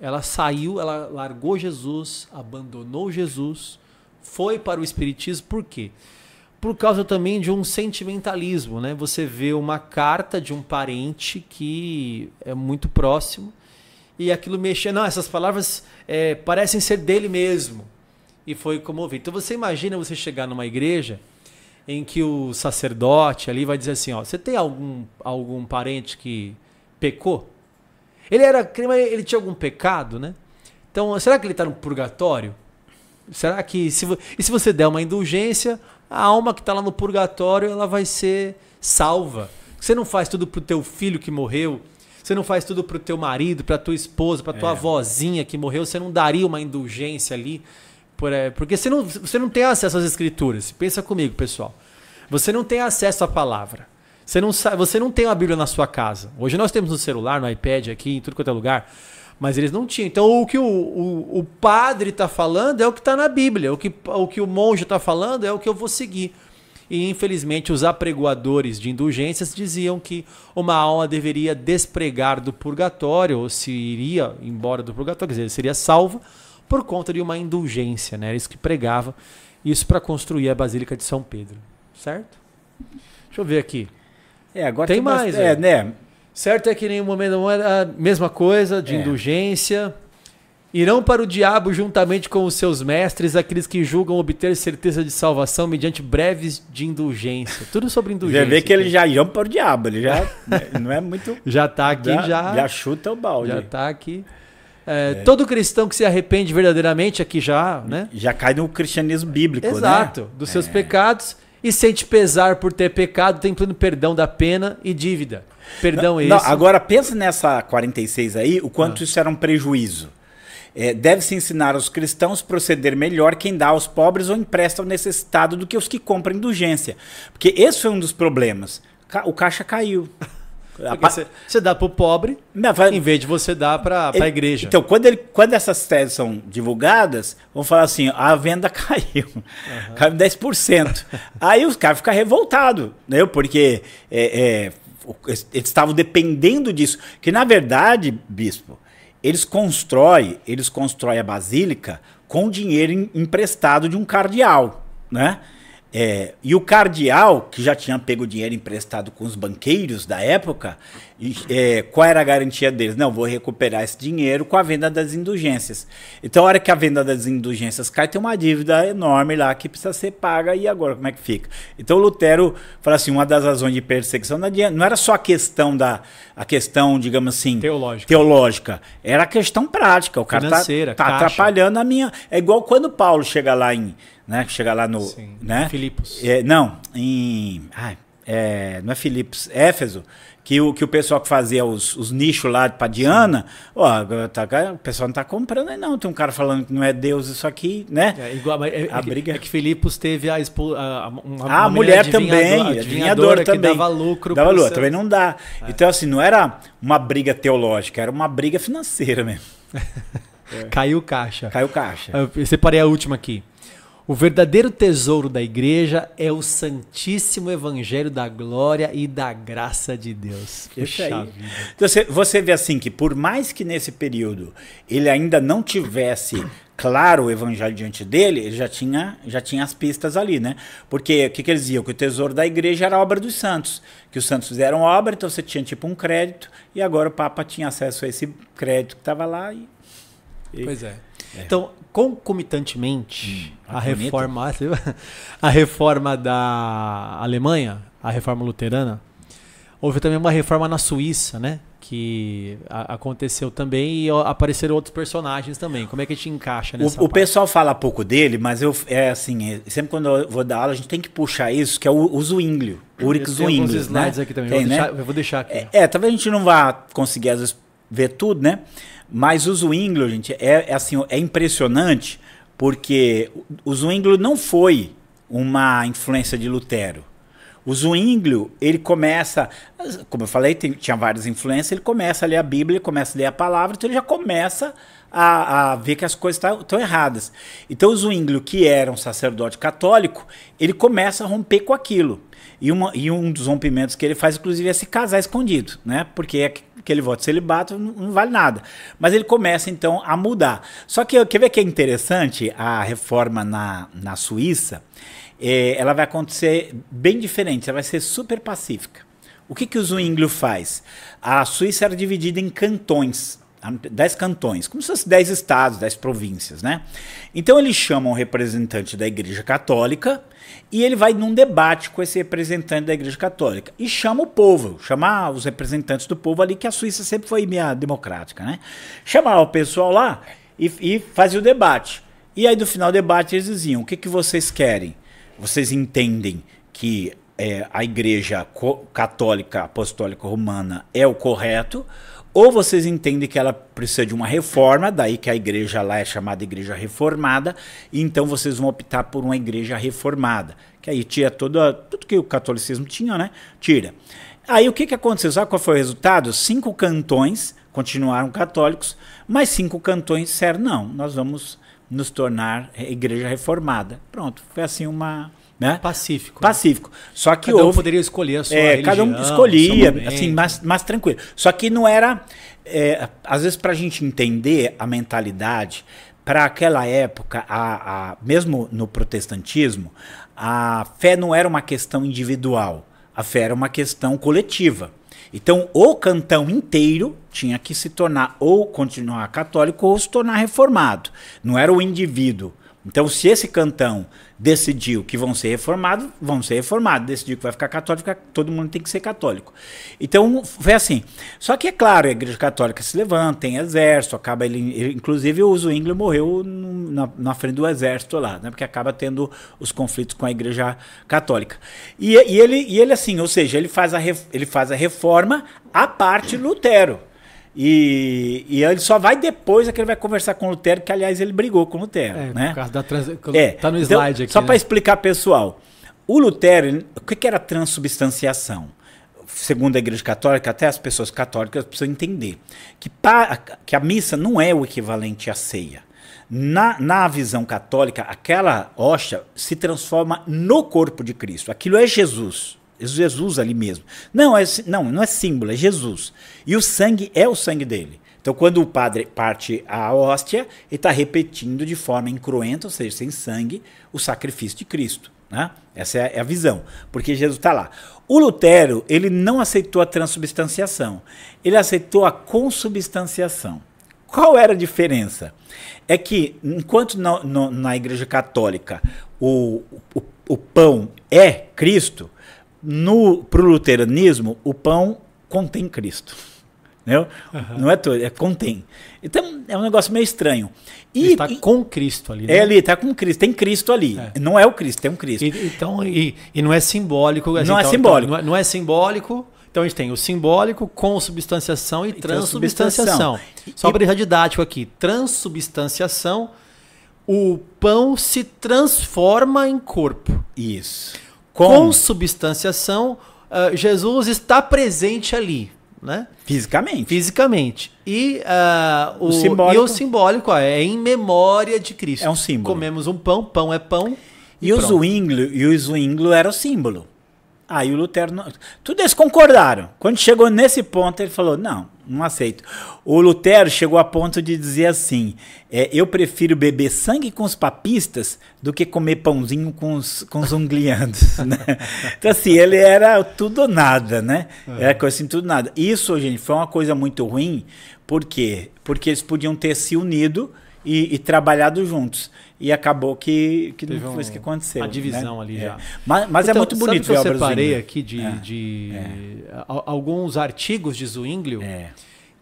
[SPEAKER 1] Ela saiu, ela largou Jesus, abandonou Jesus, foi para o espiritismo, por quê? Porque por causa também de um sentimentalismo, né? Você vê uma carta de um parente que é muito próximo e aquilo mexe. Não, essas palavras é, parecem ser dele mesmo. E foi comovido. Então você imagina você chegar numa igreja em que o sacerdote ali vai dizer assim: ó, você tem algum, algum parente que pecou? Ele era ele tinha algum pecado, né? Então, será que ele está no purgatório? Será que se, e se você der uma indulgência, a alma que está lá no purgatório ela vai ser salva. Você não faz tudo pro teu filho que morreu, você não faz tudo pro teu marido, para tua esposa, para tua é. avózinha que morreu, você não daria uma indulgência ali. Por, é, porque você não, você não tem acesso às escrituras. Pensa comigo, pessoal. Você não tem acesso à palavra. Você não, você não tem a Bíblia na sua casa. Hoje nós temos no celular, no iPad, aqui, em tudo quanto é lugar. Mas eles não tinham. Então o que o, o, o padre está falando é o que está na Bíblia. O que, o que o monge está falando é o que eu vou seguir. E infelizmente os apregoadores de indulgências diziam que uma alma deveria despregar do purgatório, ou se iria embora do purgatório, quer dizer, seria salva por conta de uma indulgência, né? Era isso que pregava. Isso para construir a Basílica de São Pedro, certo? Deixa eu ver aqui.
[SPEAKER 2] É, agora tem, mais.
[SPEAKER 1] É, né? Certo é que nenhum momento não era é a mesma coisa, de é. indulgência. Irão para o diabo juntamente com os seus mestres, aqueles que julgam obter certeza de salvação mediante breves de indulgência. Tudo sobre indulgência. Você vê que eles já
[SPEAKER 2] irão para o diabo, ele já (laughs) né, não é muito. Já está
[SPEAKER 1] aqui, já, já, já.
[SPEAKER 2] chuta o balde. Já
[SPEAKER 1] está aqui. É, é. Todo cristão que se arrepende verdadeiramente, aqui já, né? Já cai no cristianismo bíblico, né? Exato, né? dos seus é. pecados e sente pesar por ter pecado, tem pleno perdão da pena e dívida.
[SPEAKER 2] Perdão não, esse. Não, agora pensa nessa 46 aí, o quanto ah. isso era um prejuízo. É, Deve-se ensinar aos cristãos proceder melhor quem dá aos pobres ou empresta ao necessitado do que os que compram indulgência. Porque esse foi um dos problemas. O caixa caiu. (laughs) Você, dá para o pobre, não, vai, em vez de você dar para a igreja. Então, quando, ele, quando essas teses são divulgadas, vão falar assim: a venda (laughs) caiu, uhum. caiu 10%. Aí os caras ficam revoltados, né? porque é, é, eles estavam dependendo disso. Que na verdade, bispo, eles constroem, eles constroem a basílica com dinheiro emprestado de um cardeal, né? É, e o cardeal, que já tinha pego dinheiro emprestado com os banqueiros da época, e, é, qual era a garantia deles? Não, vou recuperar esse dinheiro com a venda das indulgências. Então, a hora que a venda das indulgências cai, tem uma dívida enorme lá que precisa ser paga, e agora como é que fica? Então, Lutero fala assim: uma das razões de perseguição não era só a questão da a questão, digamos assim, teológica, teológica era a questão prática. O cara está tá, tá atrapalhando a minha. É igual quando Paulo chega lá em né? Chega lá no, Sim. né? Filipos. É, não, em, ai, é, não é Filipos, é Éfeso, que o que o pessoal que fazia os, os nichos lá para Diana, ó, tá, o pessoal não tá comprando aí não. Tem um cara falando que não é Deus isso aqui, né? É, igual, é, a é briga. É que Filipos teve a, expo, a, uma, a uma ah, mulher também, adivinhadora, adivinhadora também. dava lucro. Dava lucro, também não dá. É. Então assim, não era uma briga teológica, era uma briga financeira mesmo. (laughs) Caiu caixa. Caiu caixa.
[SPEAKER 1] Eu separei a última aqui. O verdadeiro tesouro da igreja é o Santíssimo Evangelho da Glória e da Graça de Deus.
[SPEAKER 2] Puxa aí. Então, você, você vê assim que, por mais que nesse período ele ainda não tivesse claro o evangelho diante dele, ele já tinha, já tinha as pistas ali, né? Porque o que, que eles diziam? Que o tesouro da igreja era obra dos santos. Que os santos fizeram obra, então você tinha tipo um crédito, e agora o Papa tinha acesso a esse crédito que estava lá. E,
[SPEAKER 3] e... Pois é. É.
[SPEAKER 1] Então, concomitantemente, hum, a, reforma, (laughs) a reforma da Alemanha, a reforma luterana, houve também uma
[SPEAKER 2] reforma na Suíça,
[SPEAKER 1] né? que aconteceu também e apareceram outros personagens também. Como é que a gente encaixa nessa O, o pessoal
[SPEAKER 2] fala pouco dele, mas eu é assim, é, sempre quando eu vou dar aula, a gente tem que puxar isso, que é o, o Zwinglio, o Ulrich Zwinglio, né? Tem, vou, né? eu vou deixar aqui. É, é, talvez a gente não vá conseguir às vezes vê tudo, né? Mas o Zwinglio, gente, é, é, assim, é impressionante porque o Zwinglio não foi uma influência de Lutero. O Zwinglio, ele começa, como eu falei, tem, tinha várias influências, ele começa a ler a Bíblia, começa a ler a palavra, então ele já começa a, a ver que as coisas estão tá, erradas. Então o Zwinglio, que era um sacerdote católico, ele começa a romper com aquilo. E, uma, e um dos rompimentos que ele faz, inclusive, é se casar escondido, né? Porque é que ele vote celibato não vale nada. Mas ele começa então a mudar. Só que quer ver que é interessante a reforma na, na Suíça? É, ela vai acontecer bem diferente, ela vai ser super pacífica. O que, que o Zwinglio faz? A Suíça era dividida em cantões. 10 hum, cantões, como se fossem 10 estados, 10 províncias, né? Então eles chamam um representante da Igreja Católica e ele vai num debate com esse representante da Igreja Católica e chama o povo, chama os representantes do povo ali, que a Suíça sempre foi meia democrática, né? Chamava o pessoal lá e, e fazia o debate. E aí no final do debate eles diziam: o que, que vocês querem? Vocês entendem que é, a Igreja Católica Apostólica Romana é o correto? Ou vocês entendem que ela precisa de uma reforma, daí que a igreja lá é chamada igreja reformada, e então vocês vão optar por uma igreja reformada, que aí tira toda, tudo que o catolicismo tinha, né? Tira. Aí o que, que aconteceu? Sabe qual foi o resultado? Cinco cantões continuaram católicos, mas cinco cantões disseram: não, nós vamos nos tornar igreja reformada. Pronto, foi assim uma, né? Pacífico. Né? Pacífico. Só que cada houve, um poderia escolher a sua é, religião, cada um escolhia, assim, mais, mais tranquilo. Só que não era é, às vezes para a gente entender a mentalidade para aquela época, a, a, mesmo no protestantismo, a fé não era uma questão individual, a fé era uma questão coletiva. Então, o cantão inteiro tinha que se tornar ou continuar católico ou se tornar reformado. Não era o indivíduo. Então, se esse cantão decidiu que vão ser reformados, vão ser reformados. Decidiu que vai ficar católico, todo mundo tem que ser católico. Então, foi assim. Só que, é claro, a Igreja Católica se levanta, tem exército, acaba ele. inclusive, o Zwingli morreu na, na, frente do exército lá, né? Porque acaba tendo os conflitos com a Igreja Católica. E, e ele, e ele, assim, ou seja, ele faz a, ele faz a reforma à parte Lutero. E, e ele só vai depois é que ele vai conversar com o Lutero, que aliás ele brigou com o Lutero. É, né? por causa da trans... é. Tá no então, slide então, aqui. Só né? para explicar, pessoal. O Lutero, o que era transubstanciação? Segundo a Igreja Católica, até as pessoas católicas precisam entender que, que a missa não é o equivalente à ceia. Na, na visão católica, aquela hoxa se transforma no corpo de Cristo. Aquilo é Jesus. Jesus ali mesmo. Não, é, não, não é símbolo, é Jesus. E o sangue é o sangue dele. Então, quando o padre parte a hóstia, ele está repetindo de forma incruenta, ou seja, sem sangue, o sacrifício de Cristo. Né? Essa é a é visão, porque Jesus está lá. O Lutero, ele não aceitou a transubstanciação, ele aceitou a consubstanciação. Qual era a diferença? É que, enquanto na, na Igreja Católica o, o, o, pão é Cristo, para o luteranismo, o pão contém Cristo. Entendeu? Uhum. Não é todo, é contém. Então é um negócio meio estranho. E, Ele está com Cristo ali. É né? É ali, está com Cristo. Tem Cristo ali. É. Não é o Cristo, tem um Cristo. E,
[SPEAKER 1] então, e, e não é simbólico. Assim, não é então, simbólico. Então, não, é, não é simbólico. Então a gente tem o simbólico, com substanciação e transubstanciação. Só para deixar didático aqui: transubstanciação, o pão se transforma em corpo. Isso. Com. substanciação, ah, Jesus está presente ali né? Fisicamente. Fisicamente. E, uh, o, o, simbólico. e o simbólico
[SPEAKER 2] é em memória de Cristo. É um símbolo. Comemos um pão, pão é pão. E, o, e o zwinglio era o símbolo. Aí ah, o Lutero. Não... Tudo eles concordaram. Quando chegou nesse ponto, ele falou: não, não aceito. O Lutero chegou a ponto de dizer assim: é, eu prefiro beber sangue com os papistas do que comer pãozinho com os, com os ungliandos. (laughs) né? Então, assim, ele era tudo ou nada, né? É. Era coisa assim, tudo nada. Isso, gente, foi uma coisa muito ruim. Por quê? Porque eles podiam ter se unido e, e trabalhado juntos e acabou que, que não foi isso que aconteceu. A né? divisão né? ali é. já. Mas, mas é então, é muito bonito sabe que eu separei aqui de, é. de é.
[SPEAKER 1] alguns artigos de Zwinglio é.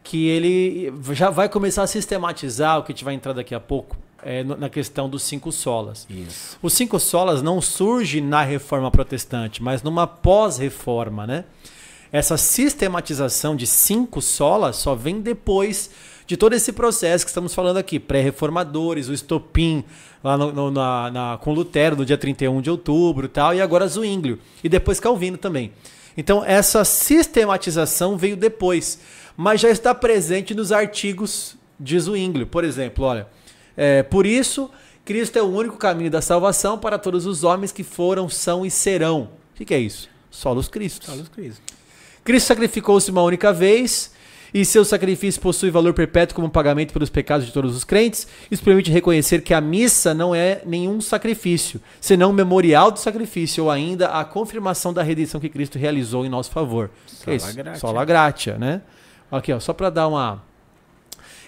[SPEAKER 1] que ele já vai começar a sistematizar o que a gente vai entrar daqui a pouco. É, na questão dos cinco solas. Isso. Os cinco solas não surge na reforma protestante, mas numa pós-reforma, né? Essa sistematização de cinco solas só vem depois de todo esse processo que estamos falando aqui, pré-reformadores, o estopim lá no, no, na, na, com Lutero no dia 31 de outubro tal, e agora Zwinglio, e depois Calvino também. Então essa sistematização veio depois, mas já está presente nos artigos de Zwinglio, por exemplo, olha, é, por isso Cristo é o único caminho da salvação para todos os homens que foram, são e serão. O que, que é isso? Solos Cristos. Solos Cristo. Cristo sacrificou-se uma única vez e seu sacrifício possui valor perpétuo como pagamento pelos pecados de todos os crentes. Isso permite reconhecer que a missa não é nenhum sacrifício, senão um memorial do sacrifício ou ainda a confirmação da redenção que Cristo realizou em nosso favor. É Sola é isso, gratia. Sola gratia, né? Aqui, ó, só para dar uma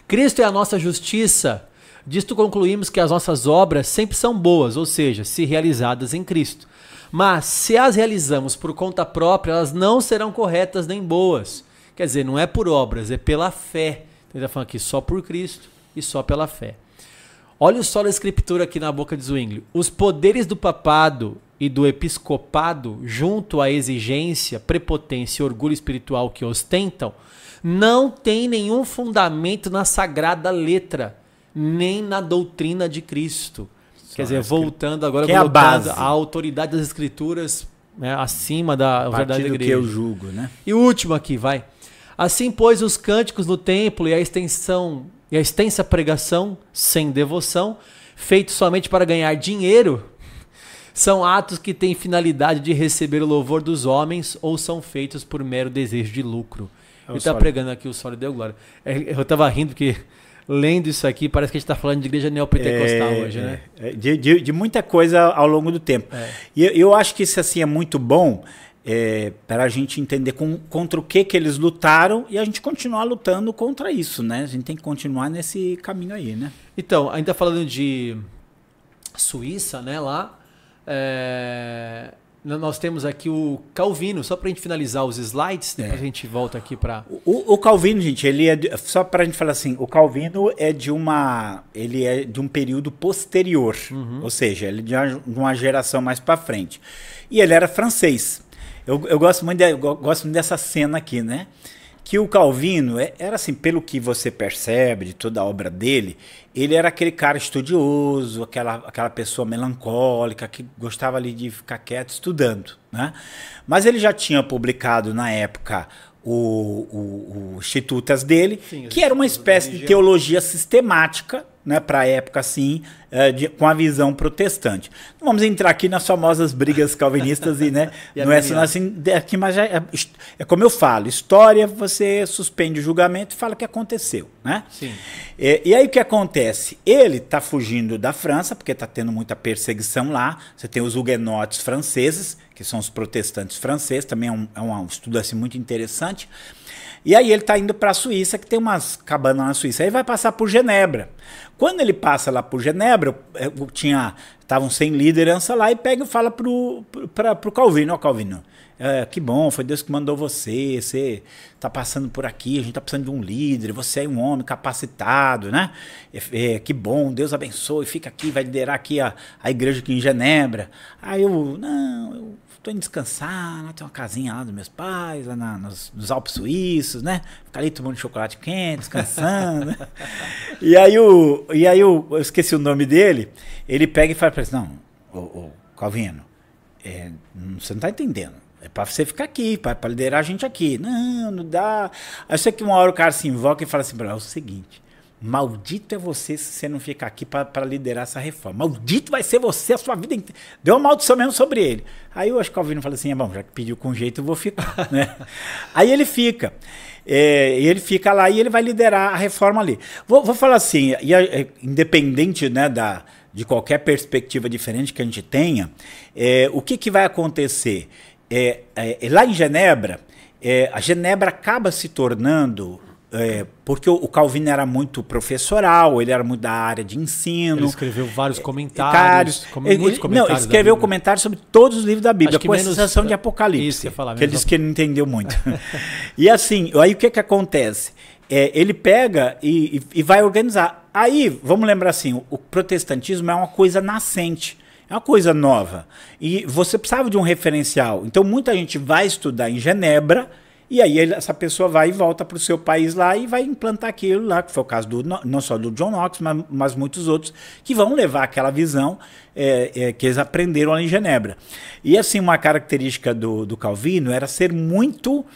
[SPEAKER 1] Cristo é a nossa justiça. Disto concluímos que as nossas obras sempre são boas, ou seja, se realizadas em Cristo. Mas se as realizamos por conta própria, elas não serão corretas nem boas Quer dizer, não é por obras, é pela fé. Então, ele está falando aqui só por Cristo e só pela fé. Olha só a escritura aqui na boca de Zwingli. Os poderes do papado e do episcopado, junto à exigência, prepotência e orgulho espiritual que ostentam, não tem nenhum fundamento na sagrada letra, nem na doutrina de Cristo. Só Quer dizer, voltando agora que é voltando a autoridade das escrituras né, acima da verdade da igreja. que eu julgo, né? E o último aqui, vai. Assim, pois, os cânticos no templo e a extensão e a extensa pregação sem devoção, feito somente para ganhar dinheiro, são atos que têm finalidade de receber o louvor dos homens ou são feitos por mero desejo de lucro. É Ele está pregando aqui o Sólido Deu Glória. É, eu estava rindo porque lendo isso aqui, parece que a gente está falando de igreja neopentecostal é, hoje, né?
[SPEAKER 2] É, de, de, de, muita coisa ao longo do tempo. É. E eu, eu acho que isso assim é muito bom, é, para a gente entender com, contra o que que eles lutaram e a gente continuar lutando contra isso, né? A gente tem que continuar nesse caminho aí, né?
[SPEAKER 1] Então, ainda falando de Suíça, né? Lá é, nós temos aqui o Calvino, só para a gente finalizar os slides, depois é. a gente volta aqui para.
[SPEAKER 2] O, o, Calvino, gente, ele é de, só para a gente falar assim, o Calvino é de uma, ele é de um período posterior, uhum. ou seja, ele é de uma, de uma geração mais para frente, e ele era francês. Eu, eu gosto, muito de, eu gosto muito dessa cena aqui, né? que o Calvino é, era assim, pelo que você percebe de toda a obra dele, ele era aquele cara estudioso, aquela, aquela pessoa melancólica que gostava ali de ficar quieto estudando, né? Mas ele já tinha publicado na época o, o, o Institutas dele, Sim, que era uma espécie de teologia sistemática né, para a época assim, uh, de, com a visão protestante. vamos entrar aqui nas famosas brigas calvinistas e, né, (laughs) e não é assim, assim aqui, mas é, é, é, como eu falo, história você suspende o julgamento e fala o que aconteceu, né? Sim. E, e aí o que acontece? Ele está fugindo da França porque está tendo muita perseguição lá. Você tem os huguenotes franceses, que são os protestantes franceses, também é um, é um estudo assim muito interessante. E aí ele está indo para a Suíça, que tem umas cabanas na Suíça. Aí vai passar por Genebra. Quando ele passa lá por Genebra, é, tinha estavam sem liderança lá e pega e fala pro, o Calvino, ó Calvino, é, que bom, foi Deus que mandou você, você tá passando por aqui, a gente tá precisando de um líder, você é um homem capacitado, né? É, é, que bom, Deus abençoe, fica aqui, vai liderar aqui a, a igreja aqui em Genebra. Aí eu, não, eu tô indo descansar, lá né? tem uma casinha lá dos meus pais, lá na, nos, nos, Alpes Suíços, né? Ficar ali tomando chocolate quente, descansando. (laughs) e aí, o, e aí o, eu esqueci o nome dele, ele pega e fala pra ele, assim, não, ô, ô Calvino, é, você não tá entendendo. É pra você ficar aqui, pra, pra liderar a gente aqui. Não, não dá. Aí eu sei que uma hora o cara se invoca e fala assim pra é o seguinte, Maldito é você se você não ficar aqui para liderar essa reforma. Maldito vai ser você a sua vida inteira. Deu uma maldição mesmo sobre ele. Aí o Alvino falou assim: é bom, já que pediu com jeito, eu vou ficar. (laughs) né? Aí ele fica. É, ele fica lá e ele vai liderar a reforma ali. Vou, vou falar assim: e é, independente né, da, de qualquer perspectiva diferente que a gente tenha, é, o que, que vai acontecer? É, é, lá em Genebra, é, a Genebra acaba se tornando é, porque o Calvino era muito professoral, ele era muito da área de ensino. Ele escreveu vários é, comentários. Com, ele, muitos comentários não, ele escreveu comentários sobre todos os livros da Bíblia, com exceção de Apocalipse. Isso que eu falar, que ele disse que ele não entendeu muito. (laughs) e assim, aí o que, que acontece? É, ele pega e, e, e, vai organizar. Aí, vamos lembrar assim, o, o protestantismo é uma coisa nascente. É uma coisa nova. E você precisava de um referencial. Então, muita gente vai estudar em Genebra, e aí ele, essa pessoa vai e volta para o seu país lá e vai implantar aquilo lá, que foi o caso do, não só do John Knox, mas, mas muitos outros, que vão levar aquela visão é, é, que eles aprenderam lá em Genebra. E assim, uma característica do, do Calvino era ser muito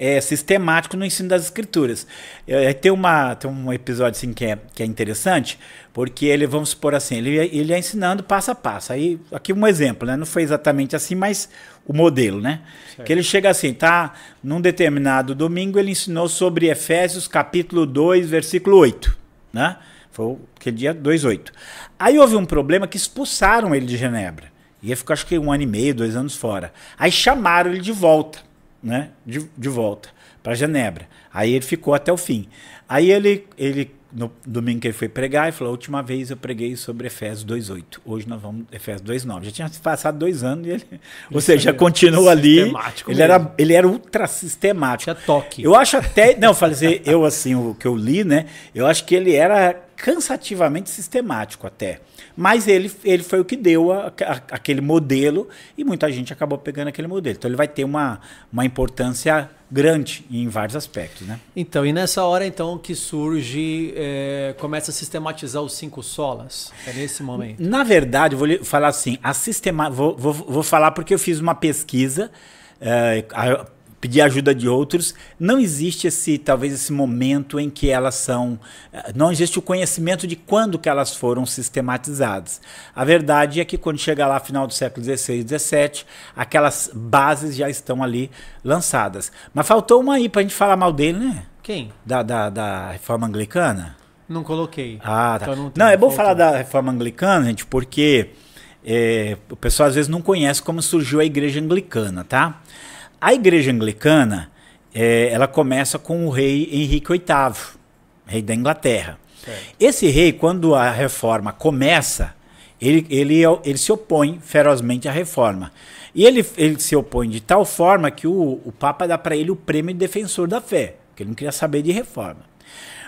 [SPEAKER 2] é, sistemático no ensino das escrituras. É, é, tem, uma, tem um episódio assim, que, é, que é interessante, porque ele, vamos supor assim, ele, ele é ensinando passo a passo. Aí, aqui um exemplo, né? Não foi exatamente assim, mas o modelo, né? Certo. Que ele chega assim, tá? Num determinado domingo ele ensinou sobre Efésios capítulo 2, versículo 8, né? Foi aquele dia 2,8. Aí houve um problema que expulsaram ele de Genebra. Ia ficar acho que um ano e meio, dois anos fora. Aí chamaram ele de volta né, de, de volta para Genebra. Aí ele ficou até o fim. Aí ele, ele no domingo que ele foi pregar, ele falou: a última vez eu preguei sobre Efésios 2:8. Hoje nós vamos Efésios 2:9. Já tinha passado dois anos e ele, Isso (laughs) ou seja, é continua ali. Ele mesmo. era, ele era ultra sistemático. É toque. Eu acho até, não, fazer assim, eu assim o que eu li, né? Eu acho que ele era cansativamente sistemático até. Mas ele, ele foi o que deu a, a, aquele modelo e muita gente acabou pegando aquele modelo. Então ele vai ter uma, uma importância grande em vários aspectos, né?
[SPEAKER 1] Então, e nessa hora então que surge, é, começa a sistematizar os cinco solas? É nesse momento?
[SPEAKER 2] Na verdade, vou falar assim, a sistema, vou, vou, vou falar porque eu fiz uma pesquisa, é, a, pedir ajuda de outros, não existe esse talvez esse momento em que elas são, eh, não existe o conhecimento de quando que elas foram sistematizadas. A verdade é que quando chega lá final do século XVI, XVII, aquelas bases já estão ali lançadas. Mas faltou uma aí para a gente falar mal dele, né? Quem? Da, da, da reforma anglicana.
[SPEAKER 1] Não coloquei. Ah, tá. Então não,
[SPEAKER 2] não, é bom falar da reforma anglicana, gente, porque é, o pessoal às vezes não conhece como surgiu a igreja anglicana, tá? A igreja anglicana, é, ela começa com o rei Henrique VIII, rei da Inglaterra. Certo. Esse rei, quando a reforma começa, ele, ele, ele se opõe ferozmente à reforma. E ele, ele se opõe de tal forma que o, o Papa dá para ele o prêmio de defensor da fé, porque ele não queria saber de reforma.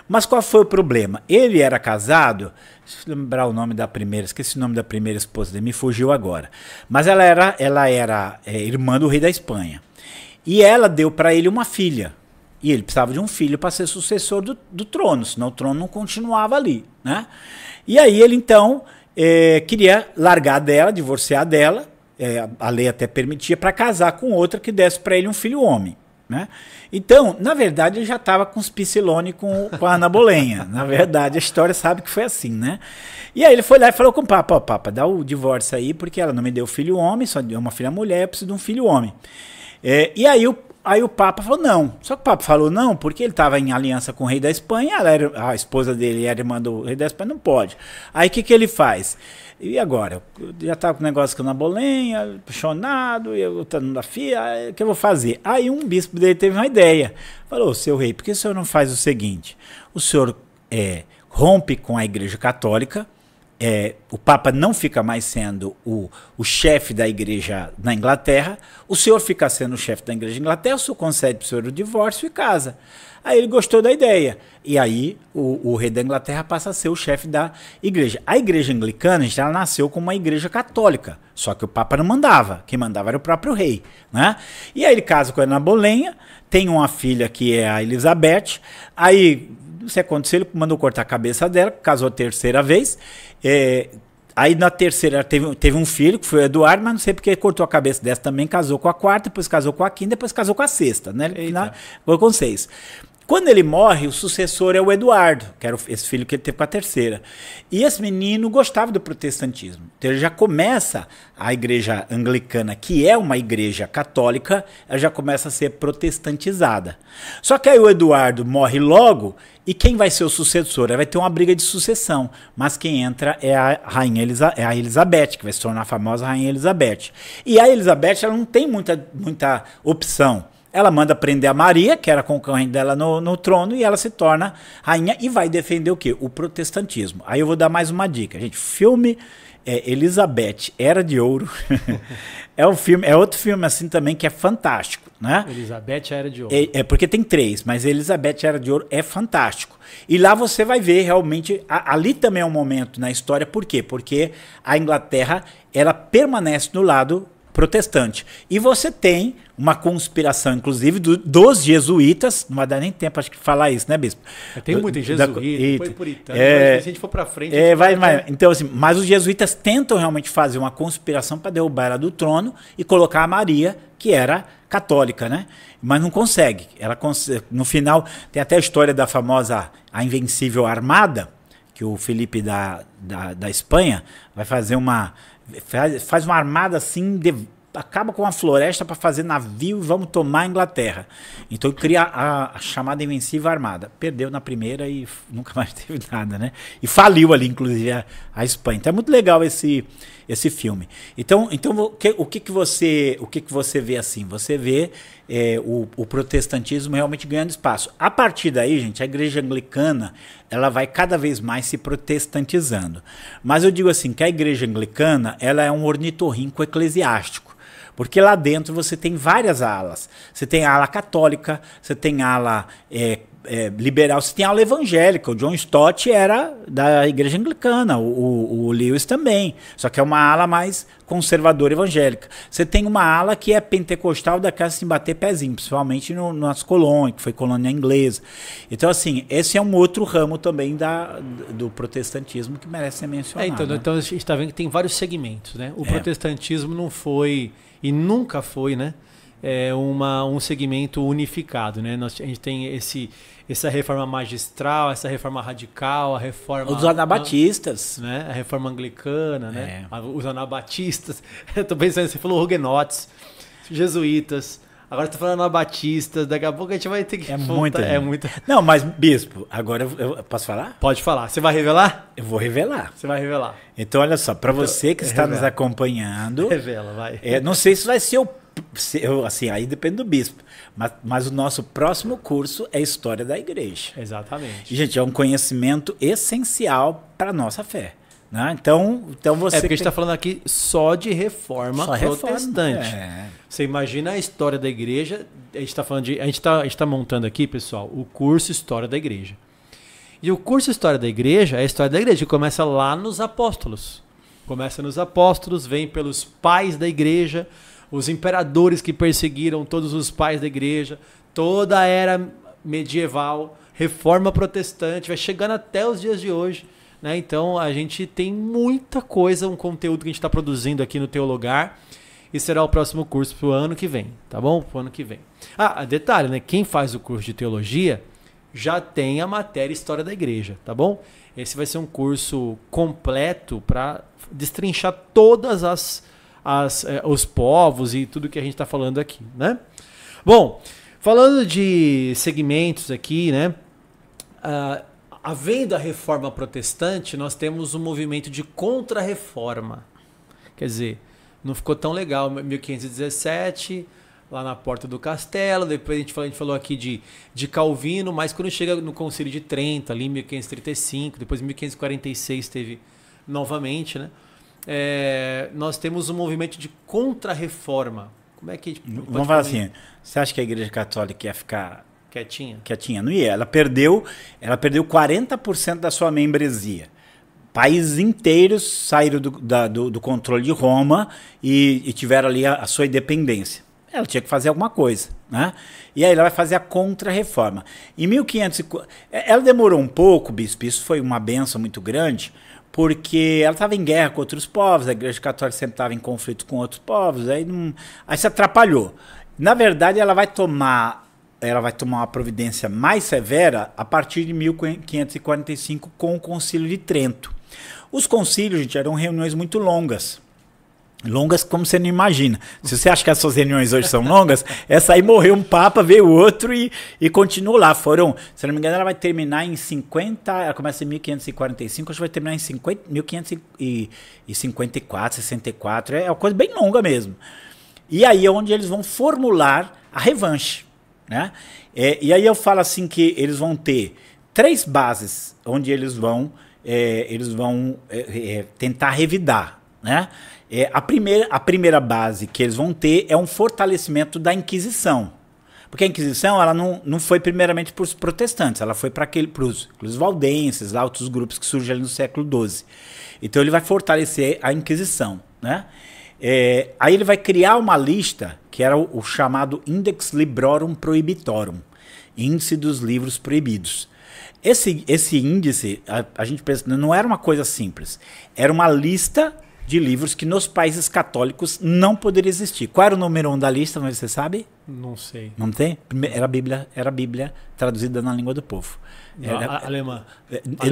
[SPEAKER 2] Mas qual foi o problema? Ele era casado, deixa eu lembrar o nome da primeira, esqueci o nome da primeira esposa dele, me fugiu agora. Mas ela era, ela era é, irmã do rei da Espanha. E ela deu para ele uma filha. E ele precisava de um filho para ser sucessor do, do, trono, senão o trono não continuava ali. Né? E aí ele então é, queria largar dela, divorciar dela, é, a lei até permitia, para casar com outra que desse para ele um filho homem. Né? Então, na verdade, ele já estava com os Picilone com, com a Ana Bolenha. (laughs) na verdade, a história sabe que foi assim, né? E aí ele foi lá e falou com o Papa, ó, Papa, dá o divórcio aí, porque ela não me deu filho homem, só deu uma filha mulher, eu preciso de um filho homem. É, e aí o, aí o Papa falou não. Só que o Papa falou não porque ele estava em aliança com o rei da Espanha, era, a esposa dele era irmã do rei da Espanha, não pode. Aí o que, que ele faz? E agora? Eu já estava tá com o negócio com na bolenha, apaixonado, eu lutando da FIA, ah, o que eu vou fazer? Aí um bispo dele teve uma ideia. Falou, seu rei, por que o senhor não faz o seguinte? O senhor é, rompe com a igreja católica, é, o Papa não fica mais sendo o, o chefe da igreja na Inglaterra, o senhor fica sendo o chefe da igreja na Inglaterra, o senhor concede para o senhor o divórcio e casa. Aí ele gostou da ideia. E aí o, o rei da Inglaterra passa a ser o chefe da igreja. A igreja anglicana já nasceu como uma igreja católica, só que o Papa não mandava, quem mandava era o próprio rei. Né? E aí ele casa com a Ana Bolenha, tem uma filha que é a Elizabeth, aí não sei aconteceu, ele mandou cortar a cabeça dela, casou a terceira vez, é, aí na terceira teve, teve um filho, que foi o Eduardo, mas não sei porque cortou a cabeça dessa também, casou com a quarta, depois casou com a quinta, depois casou com a sexta, né? Vou com seis. Quando ele morre, o sucessor é o Eduardo, que era esse filho que ele teve com a terceira. E esse menino gostava do protestantismo. Então ele já começa a igreja anglicana, que é uma igreja católica, ela já começa a ser protestantizada. Só que aí o Eduardo morre logo, e quem vai ser o sucessor? Aí vai ter uma briga de sucessão, mas quem entra é a rainha Elisa, é a Elizabeth, que vai se tornar a famosa rainha Elizabeth. E a Elizabeth ela não tem muita, muita opção ela manda prender a Maria, que era concorrente dela no, no, trono, e ela se torna rainha e vai defender o quê? O protestantismo. Aí eu vou dar mais uma dica, gente. Filme é, Elizabeth Era de Ouro. (laughs) é um filme, é outro filme assim também que é fantástico, né?
[SPEAKER 1] Elizabeth Era de Ouro.
[SPEAKER 2] É, é, porque tem três, mas Elizabeth Era de Ouro é fantástico. E lá você vai ver realmente a, ali também é um momento na história, por quê? Porque a Inglaterra ela permanece no lado protestante. E você tem uma conspiração, inclusive, do, dos jesuítas, não vai dar nem tempo acho que falar isso, né, bispo? É, tem muito em jesuíta, da, puritano, é, se a gente for para frente... É, vai, vai, então, assim, mas os jesuítas tentam realmente fazer uma conspiração para derrubar ela do trono e colocar a Maria, que era católica, né? Mas não consegue. Ela consegue, no final tem até a história da famosa a invencível armada que o Felipe da, da, da Espanha vai fazer uma faz, faz uma armada assim, de, acaba com a floresta para fazer navio e vamos tomar a Inglaterra. Então ele cria a, a, chamada invencível armada. Perdeu na primeira e nunca mais (laughs) teve nada, né? E faliu ali, inclusive, a, a Espanha. Então é muito legal esse, esse filme. Então, então o, que, o que, que você o que, que você vê assim? Você vê é, o, o, protestantismo realmente ganhando espaço. A partir daí, gente, a igreja anglicana ela vai cada vez mais se protestantizando. Mas eu digo assim que a igreja anglicana ela é um ornitorrinco eclesiástico. Porque lá dentro você tem várias alas. Você tem a ala católica, você tem a ala é, é, liberal, você tem aula evangélica. O John Stott era da igreja anglicana, o, o, Lewis também. Só que é uma ala mais conservadora evangélica. Você tem uma ala que é pentecostal da casa de bater pezinho, principalmente no, nas colônias, que foi colônia inglesa. Então, assim, esse é um outro ramo também da, do protestantismo que
[SPEAKER 1] merece ser mencionado. É, então, né? então a gente está vendo que tem vários segmentos, né? O é. protestantismo não foi e nunca foi, né? é, uma, um segmento unificado. Né? Nós, a gente tem esse, essa reforma magistral, essa reforma radical, a reforma. Os anabatistas. Né? A reforma anglicana, né? É. os anabatistas. (laughs) estou pensando, você falou hugenotes, jesuítas. Agora tá falando anabatistas, daqui a pouco a gente vai ter que. É muito, muita. É, é.
[SPEAKER 2] muita. Não, mas, bispo, agora eu, eu, posso falar? Pode falar. Você vai revelar? Eu vou revelar. Você vai revelar. Então, olha só, para então, você que está revela. nos acompanhando. Revela, vai. É, não sei se vai ser o eu, assim, aí depende do bispo. Mas, mas o nosso próximo curso é História da Igreja.
[SPEAKER 1] Exatamente.
[SPEAKER 2] E, gente, é um conhecimento essencial para a nossa fé. Né? Então, então você. É porque a gente está
[SPEAKER 1] falando aqui só de reforma só protestante. Reforma, é. Você imagina a história da igreja. A gente está falando de. A gente está tá montando aqui, pessoal, o curso História da Igreja. E o curso História da Igreja é a história da igreja, que começa lá nos apóstolos. Começa nos apóstolos, vem pelos pais da igreja, os imperadores que perseguiram todos os pais da igreja, toda a era medieval, reforma protestante, vai chegando até os dias de hoje. Né? Então a gente tem muita coisa, um conteúdo que a gente está produzindo aqui no teologar E será o próximo curso para o ano que vem, tá bom? Para o ano que vem. Ah, detalhe, né? Quem faz o curso de teologia já tem a matéria História da Igreja, tá bom? Esse vai ser um curso completo para destrinchar todas as as, eh, os povos e tudo que a gente está falando aqui, né? Bom, falando de segmentos aqui, né? Uh, havendo a reforma protestante, nós temos um movimento de contra-reforma. Quer dizer, não ficou tão legal 1517 lá na porta do castelo. Depois a gente falou, a gente falou aqui de, de Calvino, mas quando chega no Concílio de Trento, ali 1535, depois 1546 teve novamente, né? é, nós temos um movimento de contrarreforma.
[SPEAKER 2] Como é que Vamos falar assim, você acha que a Igreja Católica ia ficar quietinha? Quietinha, não ia. Ela perdeu, ela perdeu 40% da sua membresia. Países inteiros saíram do, da, do, do controle de Roma e, e tiveram ali a, a sua independência ela tinha que fazer alguma coisa, né? E aí ela vai fazer a contra-reforma. Em 1500, é, ela demorou um pouco, bispo, isso foi uma benção muito grande, porque ela estava em guerra com outros povos, a Igreja Católica sempre estava em conflito com outros povos, aí, não, aí se atrapalhou. Na verdade, ela vai tomar ela vai tomar uma providência mais severa a partir de 1545 com o Concílio de Trento. Os concílios, gente, eram reuniões muito longas. Longas como você não imagina. Se você acha que as suas reuniões hoje são longas, essa é aí morreu um papa, veio outro e, e continuou lá. Foram, se não me engano, ela vai terminar em 50, ela começa em 1545, acho que vai terminar em 50, 1554, 64. É uma coisa bem longa mesmo. E aí é onde eles vão formular a revanche. Né? É, e aí eu falo assim que eles vão ter três bases onde eles vão, é, eles vão é, é tentar revidar né? É, a, primeira, a primeira base que eles vão ter é um fortalecimento da Inquisição. Porque a Inquisição ela não, não foi primeiramente para os protestantes, ela foi para os valdenses, lá, outros grupos que surgem ali no século XII. Então ele vai fortalecer a Inquisição. Né? É, aí ele vai criar uma lista que era o, o chamado Index Librorum Prohibitorum Índice dos Livros Proibidos. Esse, esse índice, a, a gente pensa, não era uma coisa simples. Era uma lista de livros que nos países católicos não poderia existir. Qual era o número um da lista, mas você sabe? Não sei. Não tem? Era a Bíblia, era a Bíblia traduzida na língua do povo.
[SPEAKER 3] Era, não, é, é, alemã.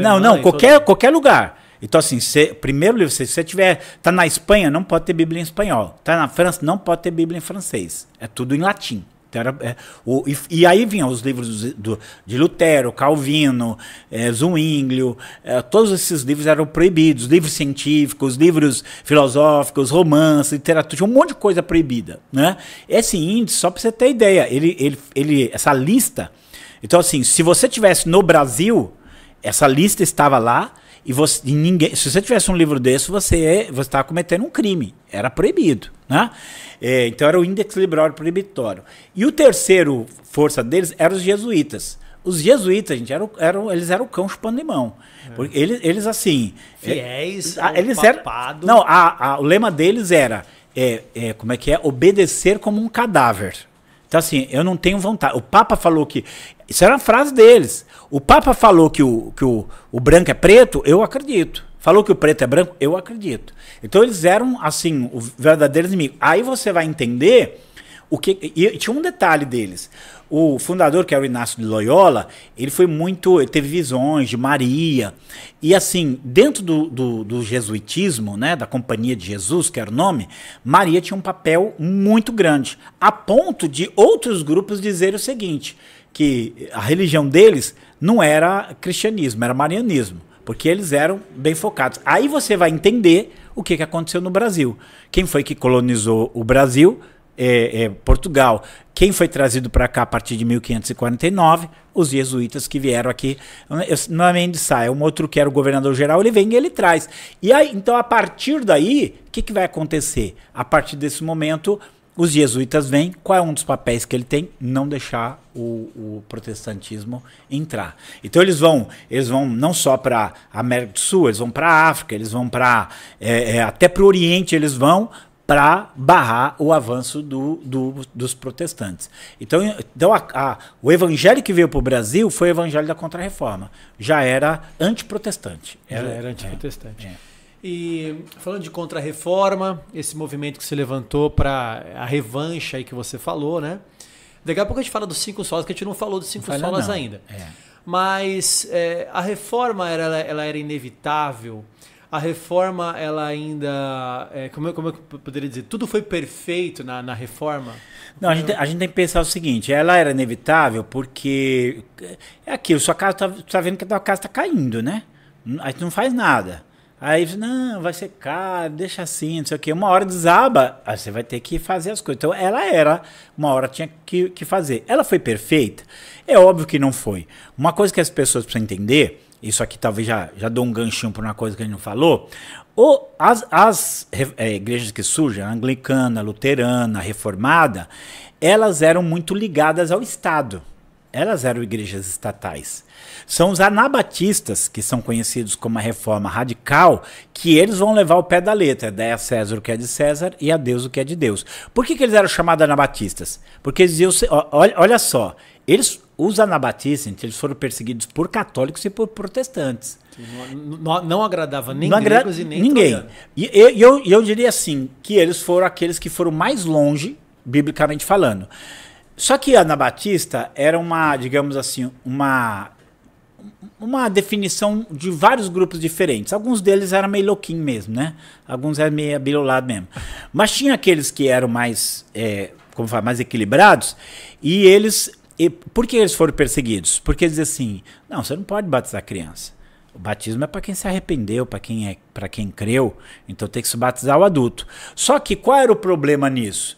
[SPEAKER 3] Não, não, qualquer,
[SPEAKER 2] qualquer lugar. Então, assim, cê, primeiro livro, se você tiver. Tá na Espanha, não pode ter Bíblia em espanhol. Tá na França, não pode ter Bíblia em francês. É tudo em latim. Então era, é, o, e, e, aí vinham os livros do, de Lutero, Calvino, é, Zwinglio, é, todos esses livros eram proibidos, livros científicos, livros filosóficos, romances, literatura, tinha um monte de coisa proibida. Né? Esse assim, índice, só para você ter ideia, ele, ele, ele, essa lista. Então, assim, se você tivesse no Brasil, essa lista estava lá, e, você, e ninguém, se você tivesse um livro desse, você é, você estava cometendo um crime. Era proibido, né? É, então era o índex liberal proibitório. E o terceiro força deles eram os jesuítas. Os jesuítas, gente, eram, eram, eles eram o cão chupando limão. É. Porque eles, eles, assim. É, Fiéis, é, eles papado. Eram, não, a, a, o lema deles era: é, é, como é que é? Obedecer como um cadáver. Então, assim, eu não tenho vontade. O Papa falou que. Isso era uma frase deles. O Papa falou que o, que o, o branco é preto, eu acredito. Falou que o preto é branco, eu acredito. Então eles eram, assim, o verdadeiro inimigo. Aí você vai entender o que. E tinha um detalhe deles. O fundador, que era o Inácio de Loyola, ele foi muito. Ele teve visões de Maria. E assim, dentro do, do, do jesuitismo, né, da Companhia de Jesus, que era o nome, Maria tinha um papel muito grande, a ponto de outros grupos dizerem o seguinte: que a religião deles não era cristianismo, era marianismo, porque eles eram bem focados. Aí você vai entender o que, que aconteceu no Brasil. Quem foi que colonizou o Brasil? É, é, Portugal. Quem foi trazido para cá a partir de 1549? Os jesuítas que vieram aqui. Não é Sá, é um outro que era o governador geral, ele vem e ele traz. E aí, então, a partir daí, o que, que vai acontecer? A partir desse momento, os jesuítas vêm, qual é um dos papéis que ele tem? Não deixar o, o protestantismo entrar. Então eles vão, eles vão não só para a América do Sul, eles vão para a África, eles vão para é, é, até para o Oriente, eles vão para barrar o avanço do, do, dos protestantes. Então, então a, a, o evangelho que veio para o Brasil foi o evangelho da Contra-Reforma. Já era antiprotestante. Era, era antiprotestante. É, é.
[SPEAKER 1] E falando de contra-reforma, esse movimento que se levantou para a revanche aí que você falou, né? Daqui a pouco a gente fala dos cinco solas, que a gente não falou dos cinco não solas não. ainda. É. Mas é, a reforma era, ela era inevitável. A reforma, ela ainda. É, como, eu, como eu poderia dizer? Tudo foi perfeito na, na
[SPEAKER 2] reforma? Não, a gente, a gente tem que pensar o seguinte: ela era inevitável porque. É aquilo, sua casa está tá vendo que a sua casa está caindo, né? A gente não faz nada. Aí, não, vai ser caro, deixa assim, não sei o quê. Uma hora desaba, aí você vai ter que fazer as coisas. Então, ela era, uma hora tinha que, que fazer. Ela foi perfeita? É óbvio que não foi. Uma coisa que as pessoas precisam entender, isso aqui talvez já, já dou um ganchinho para uma coisa que a gente não falou, ou as, as é, igrejas que surgem, a anglicana, a luterana, a reformada, elas eram muito ligadas ao Estado elas eram igrejas estatais. São os anabatistas, que são conhecidos como a reforma radical, que eles vão levar o pé da letra. É Dê a César o que é de César e a Deus o que é de Deus. Por que, que eles eram chamados anabatistas? Porque eles diziam, olha, olha só, eles, os anabatistas, eles foram perseguidos por católicos e por protestantes.
[SPEAKER 1] Não, não agradava nem não agra e nem ninguém.
[SPEAKER 2] E eu, eu, eu diria assim, que eles foram aqueles que foram mais longe, biblicamente falando. Só que a Ana Batista era uma, digamos assim, uma uma definição de vários grupos diferentes. Alguns deles eram meio louquinhos mesmo, né? Alguns eram meio abilolado mesmo. Mas tinha aqueles que eram mais, é, como fala, mais equilibrados e eles... E por que eles foram perseguidos? Porque eles assim, não, você não pode batizar criança. O batismo é para quem se arrependeu, para quem é, para quem creu. Então tem que se batizar o adulto. Só que qual era o problema nisso?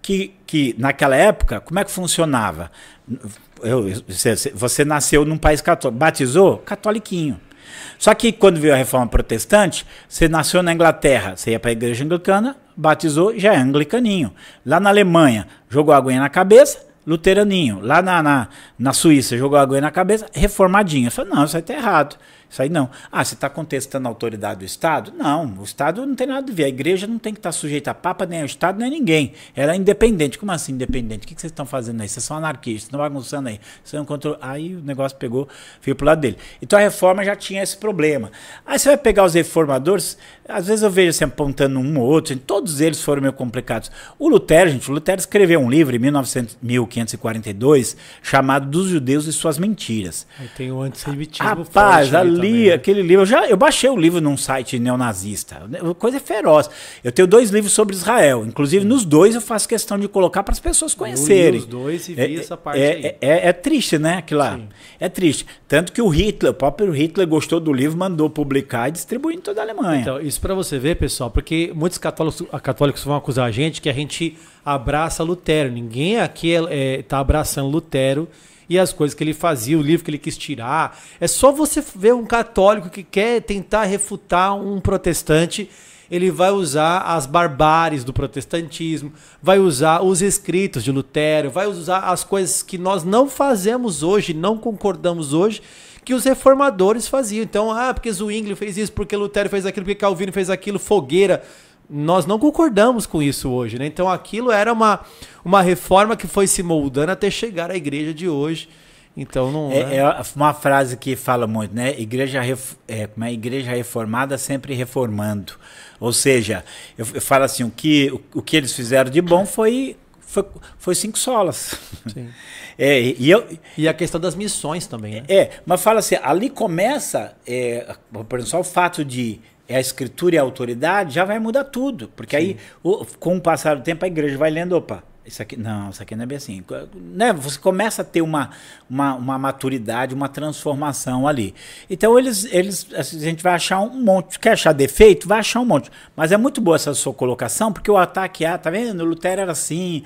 [SPEAKER 2] Que que naquela época, como é que funcionava? Eu, você, você nasceu num país católico, batizou? Catoliquinho. Só que quando veio a reforma protestante, você nasceu na Inglaterra, você ia para a igreja anglicana, batizou, já é anglicaninho. Lá na Alemanha, jogou a aguinha na cabeça, luteraninho. Lá na, na, na Suíça, jogou a aguinha na cabeça, reformadinho. Eu falei, não, isso aí tá errado. Isso aí não. Ah, você está contestando a autoridade do Estado? Não, o Estado não tem nada a ver. A igreja não tem que estar tá sujeita a Papa, nem ao Estado, nem a ninguém. Ela é independente. Como assim independente? O que vocês estão fazendo aí? Vocês são anarquistas, estão bagunçando aí. Você não controla. Aí o negócio pegou, veio pro lado dele. Então a reforma já tinha esse problema. Aí você vai pegar os reformadores, às vezes eu vejo assim, apontando um ou outro, todos eles foram meio complicados. O Lutero, gente, o Lutero escreveu um livro em 1900, 1542 chamado Dos Judeus e Suas Mentiras.
[SPEAKER 1] Aí tem o antissemitismo. Rapaz, forte, li
[SPEAKER 2] também. Né? aquele livro. Eu, já, eu baixei o livro num site neonazista. Né? Coisa feroz. Eu tenho dois livros sobre Israel. Inclusive, hum. nos dois eu faço questão de colocar para as pessoas conhecerem. os dois e vi é, essa é, parte é, aí. É, é, é triste, né? Aquilo lá. Sim. É triste. Tanto que o Hitler, o próprio Hitler gostou do livro, mandou publicar e distribuir em toda a Alemanha.
[SPEAKER 1] Então, isso para você ver, pessoal, porque muitos católicos, católicos vão acusar a gente que a gente abraça Lutero. Ninguém aqui está é, é, abraçando Lutero e as coisas que ele fazia, o livro que ele quis tirar. É só você ver um católico que quer tentar refutar um protestante, ele vai usar as barbáries do protestantismo, vai usar os escritos de Lutero, vai usar as coisas que nós não fazemos hoje, não concordamos hoje, que os reformadores faziam. Então, ah, porque Zwingli fez isso, porque Lutero fez aquilo, porque Calvino fez aquilo, fogueira nós não concordamos com isso hoje, né? Então aquilo era uma, uma reforma que foi se moldando até chegar à igreja de hoje. Então não é, é...
[SPEAKER 2] é uma frase que fala muito, né? Igreja ref... é, uma é? igreja reformada sempre reformando. Ou seja, eu, eu falo assim, o que, o, o, que eles fizeram de bom foi foi, foi cinco solas. Sim. (laughs) É, e, eu, e a questão das missões também, né? É, mas fala assim, ali começa, é, por exemplo, só o fato de é a escritura e a autoridade, já vai mudar tudo. Porque Sim. aí, com o passar do tempo, a igreja vai lendo, opa, isso aqui não, isso aqui não é bem assim. Né? Você começa a ter uma, uma, uma, maturidade, uma transformação ali. Então eles, eles assim, a gente vai achar um monte. Quer achar defeito? Vai achar um monte. Mas é muito boa essa sua colocação, porque o ataque, ah, tá vendo? Lutero era assim,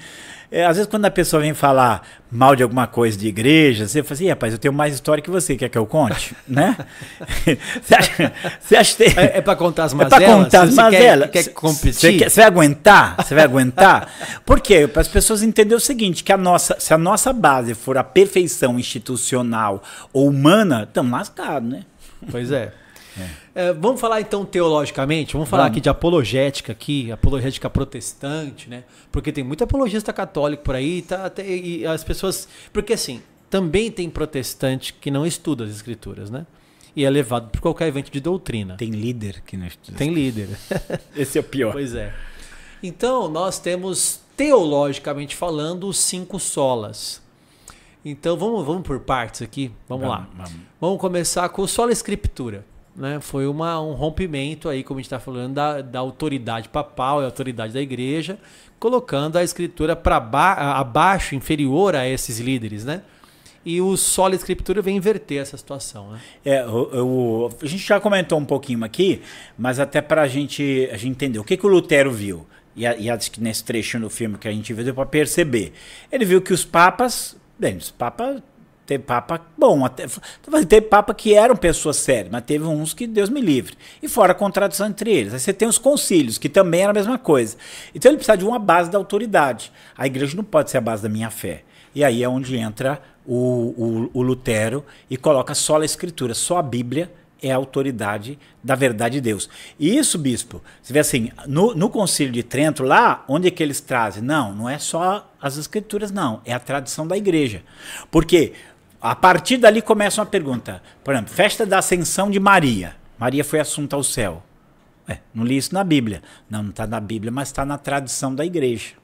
[SPEAKER 2] é, às vezes, quando a pessoa vem falar mal de alguma coisa de igreja, você fala assim, rapaz, eu tenho mais história que você, quer que eu conte? (laughs) né? (laughs) você acha, você acha que... É, é para contar as é mazelas? É para contar as mazelas. Quer, quer competir? Você, quer, você vai aguentar? Você vai aguentar? (laughs) Por quê? Para as pessoas entenderem o seguinte, que a nossa, se a nossa base for a perfeição institucional ou humana, estamos lascados, né? Pois é.
[SPEAKER 1] É. É, vamos falar então teologicamente, vamos falar vamos. aqui de apologética aqui, apologética protestante, né? Porque tem muito apologista católico por aí, tá, até, e as pessoas, porque assim, também tem protestante que não estuda as escrituras, né? E é levado por qualquer evento de doutrina. Tem líder que não estuda. Tem líder. (laughs) Esse é o pior. Pois é. Então, nós temos teologicamente falando os cinco solas. Então vamos, vamos por partes aqui. Vamos, vamos lá. Vamos. vamos. começar com o Sola Escritura né, foi uma, um rompimento aí, como a gente está falando, da, da autoridade papal e é autoridade da igreja, colocando a escritura para abaixo, inferior a esses líderes, né? E o Solo Escritura vem inverter essa situação, né?
[SPEAKER 2] É, a gente já comentou um pouquinho aqui, mas até para a gente entender o que, que o Lutero viu e, nesse trecho do filme que a gente viu deu para perceber. Ele viu que os papas, bem, os papas Teve papa bom, até, teve papa que eram pessoas sérias, mas teve uns que Deus me livre. E fora a contradição entre eles. Aí você tem os concílios, que também era a mesma coisa. Então ele precisa de uma base da autoridade. A igreja não pode ser a base da minha fé. E aí é onde entra o, o, o Lutero e coloca só a escritura, só a Bíblia é a autoridade da verdade de Deus. E isso, bispo, você vê assim, no, no concílio de Trento, lá, onde é que eles trazem? Não, não é só as escrituras, não, é a tradição da igreja. Porque a partir dali começa uma pergunta. Por exemplo, festa da ascensão de Maria. Maria foi assunta ao céu. É, não li isso na Bíblia. Não, não está na Bíblia, mas está na tradição da igreja.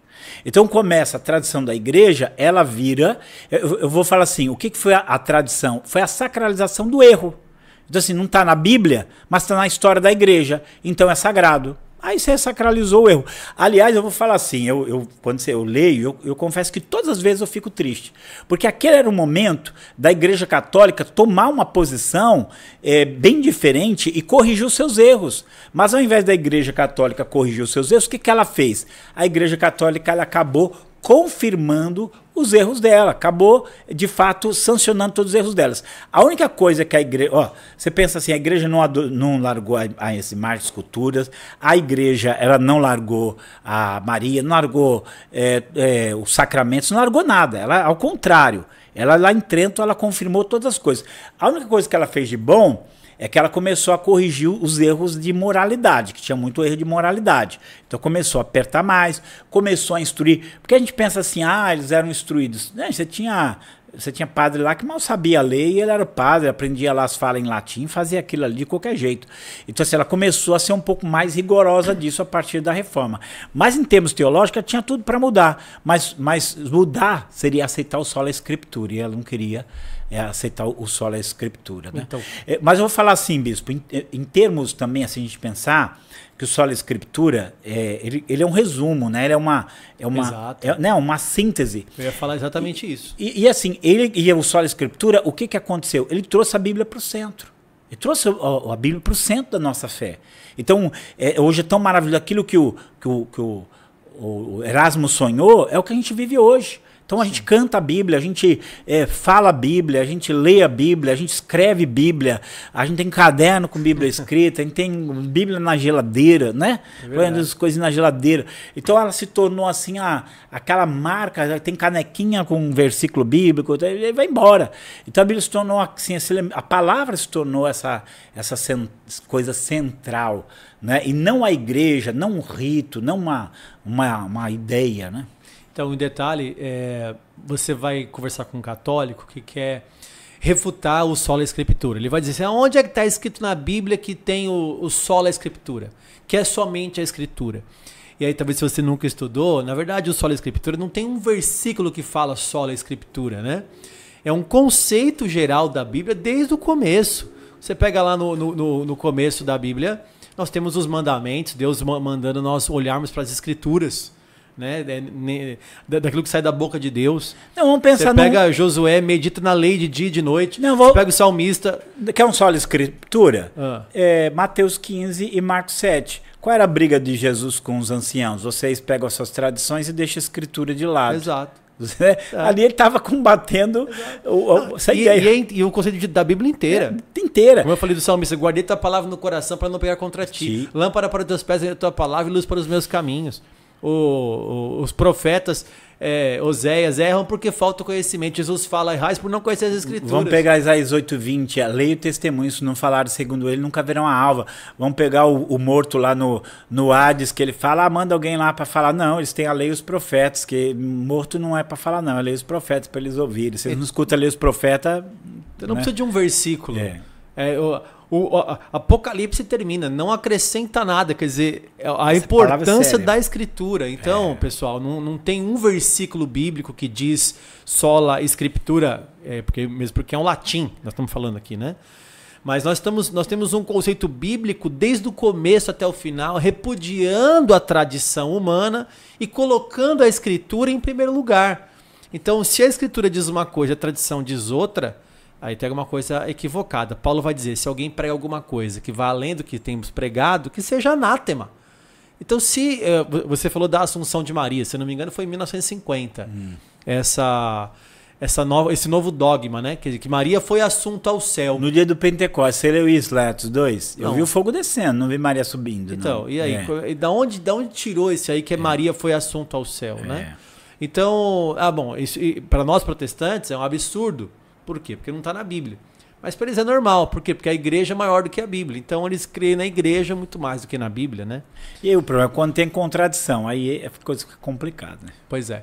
[SPEAKER 2] Então começa a tradição da igreja, ela vira. Eu, eu vou falar assim: o que, que foi a, a, tradição? Foi a sacralização do erro. Então, assim, não está na Bíblia, mas está na história da igreja. Então é sagrado. Aí você sacralizou o erro. Aliás, eu vou falar assim, eu, eu quando eu leio, eu, eu, confesso que todas as vezes eu fico triste. Porque aquele era o momento da Igreja Católica tomar uma posição é, bem diferente e corrigir os seus erros. Mas ao invés da Igreja Católica corrigir os seus erros, o que, que ela fez? A Igreja Católica ela acabou confirmando os erros dela, acabou de fato sancionando todos os erros delas. A única coisa que a igreja. Ó, você pensa assim, a igreja não, não largou as imagens culturas, a igreja ela não largou a Maria, não largou é, é, os sacramentos, não largou nada. Ela, ao contrário, ela lá em Trento ela confirmou todas as coisas. A única coisa que ela fez de bom é que ela começou a corrigir os erros de moralidade, que tinha muito erro de moralidade. Então começou a apertar mais, começou a instruir. Porque a gente pensa assim, ah, eles eram instruídos. Não, você tinha você tinha padre lá que mal sabia ler e ele era padre, aprendia lá as falas em latim, fazia aquilo ali de qualquer jeito. Então, assim, ela começou a ser um pouco mais rigorosa disso a partir da reforma. Mas, em termos teológicos, ela tinha tudo para mudar. Mas, mas mudar seria aceitar o solo a escritura, e ela não queria é aceitar o solo a escritura. Né? Então. É, mas eu vou falar assim, bispo, em, em, termos também, assim, a gente pensar que o solo a escritura, é, ele, ele, é um resumo, né? Ele é uma, é uma, Exato. é, né? uma síntese.
[SPEAKER 1] Eu ia falar exatamente e, isso.
[SPEAKER 2] E, e, assim, ele e o solo a escritura, o que, que aconteceu? Ele trouxe a Bíblia para o centro. Ele trouxe a, a Bíblia para o centro da nossa fé. Então, é, hoje é tão maravilhoso aquilo que o, que o, que o o Erasmo sonhou é o que a gente vive hoje. Então a gente canta a Bíblia, a gente é, fala a Bíblia, a gente lê a Bíblia, a gente escreve Bíblia, a gente tem caderno com Bíblia (laughs) escrita, a gente tem Bíblia na geladeira, né? Vendo é as coisas na geladeira. Então ela se tornou assim a, aquela marca, tem canequinha com um versículo bíblico, e vai embora. Então a Bíblia se tornou assim, a palavra se tornou essa, essa coisa central, né? E não a igreja, não um rito, não uma, uma, uma ideia, né?
[SPEAKER 1] Então, em detalhe, é, você vai conversar com um católico que quer refutar o sola escritura. Ele vai dizer assim, onde é que está escrito na Bíblia que tem o, o sola escritura? Que é somente a escritura. E aí, talvez se você nunca estudou, na verdade, o sola escritura não tem um versículo que fala sola escritura, né? É um conceito geral da Bíblia desde o começo. Você pega lá no, no, no começo da Bíblia, nós temos os mandamentos, Deus mandando nós olharmos para as escrituras né? É, daquilo que sai da boca de Deus. Não, vamos pensar Você pega num... Josué, medita na lei de dia e de noite. Não,
[SPEAKER 2] vou... Você pega o salmista. Quer um só de escritura? Ah. É, Mateus 15 e Marcos 7. Qual era a briga de Jesus com os anciãos? Vocês pegam as suas tradições e deixam a escritura de lado. Exato. É. Ali ele estava combatendo o, o, e, e, é e, o
[SPEAKER 1] conceito de, da Bíblia inteira. É, inteira. Como eu falei do salmista, guardei tua palavra no coração para não pegar contra ti. Sim. Lâmpada para os teus pés é a tua palavra e luz para os meus caminhos o, o, os profetas
[SPEAKER 2] é, Oséias erram porque falta conhecimento. Jesus fala, errais por não conhecer as escrituras. Vamos pegar Isaías 8:20, é, leia o testemunho, se não falaram segundo ele, nunca verão a alva. Vamos pegar o, o, morto lá no, no Hades, que ele fala, ah, manda alguém lá para falar. Não, eles têm a lei e os profetas, que morto não é para falar não, é a lei e os profetas para eles ouvirem. Se eles não escutam a lei e os profetas... Você não né? precisa de um versículo. É. É, o Apocalipse termina, não acrescenta
[SPEAKER 1] nada, quer dizer, é a Essa é importância da escritura. Então, é. pessoal, não, não tem um versículo bíblico que diz sola escritura, é, porque, mesmo porque é um latim, nós estamos falando aqui, né? Mas nós, estamos, nós temos um conceito bíblico desde o começo até o final, repudiando a tradição humana e colocando a escritura em primeiro lugar. Então, se a escritura diz uma coisa e a tradição diz outra, Aí tem alguma coisa equivocada. Paulo vai dizer: se alguém prega alguma coisa que vá além do que temos pregado, que seja anátema. Então, se eh, você falou da Assunção de Maria, se não me engano, foi em
[SPEAKER 2] 1950. Hum. Essa essa nova, esse novo
[SPEAKER 1] dogma, né? Que, que Maria foi
[SPEAKER 2] assunto ao céu. No dia do Pentecostes, você leu isso 2? Eu vi o fogo descendo, não vi Maria subindo. Então, não. e aí?
[SPEAKER 1] É. E da, onde, da onde tirou esse aí que é. Maria foi assunto ao céu, né? é. né? Então, ah, bom, isso para nós protestantes é um absurdo. Por quê? Porque não está na Bíblia. Mas para eles é normal, por quê? Porque a igreja é maior do que a Bíblia. Então eles creem na igreja muito mais do que na Bíblia, né? E aí o problema é quando tem contradição, aí é coisa complicada, né? Pois é.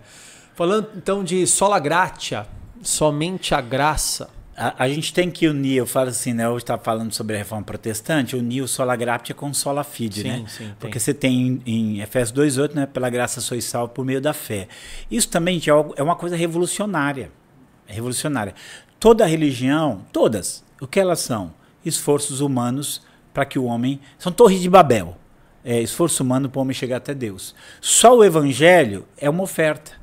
[SPEAKER 2] Falando então de sola gratia, somente a graça. A, a gente tem que unir, eu falo assim, né? Hoje está falando sobre a reforma protestante, unir o sola gratia com sola fide, sim, né? Sim, Porque tem. você tem em, Efésios 2,8, né? Pela graça sois salvo por meio da fé. Isso também é, é uma coisa revolucionária é revolucionária. Toda religião, todas, o que elas são? Esforços humanos para que o homem. São torres de Babel. É, esforço humano para o homem chegar até Deus. Só o evangelho é uma oferta.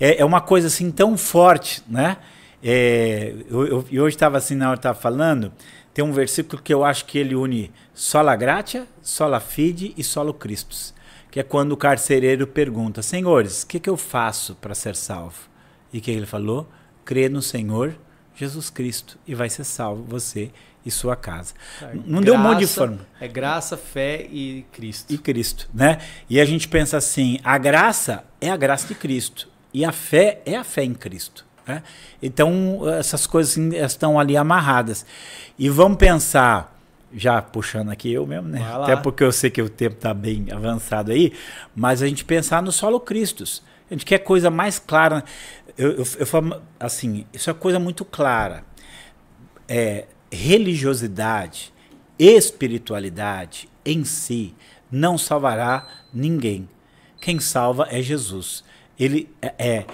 [SPEAKER 2] É, é uma coisa assim tão forte, né? É, eu, eu, eu hoje estava assim, na hora estava falando, tem um versículo que eu acho que ele une sola gratia, sola fide e solo Christus, que é quando o carcereiro pergunta, senhores, o que, que eu faço para ser salvo? E que ele falou? Crê no Senhor Jesus Cristo e vai ser salvo você e sua casa. É, Não deu um monte de forma. É graça, fé e Cristo. E Cristo, né? E a gente pensa assim: a graça é a graça de Cristo e a fé é a fé em Cristo. Né? Então essas coisas assim, estão ali amarradas. E vamos pensar já puxando aqui eu mesmo, né? Até porque eu sei que o tempo está bem avançado aí, mas a gente pensar no solo Cristos. A gente quer coisa mais clara. Né? eu, eu, eu falo assim, isso é coisa muito clara. É, religiosidade, espiritualidade em si não salvará ninguém. Quem salva é Jesus. Ele é, é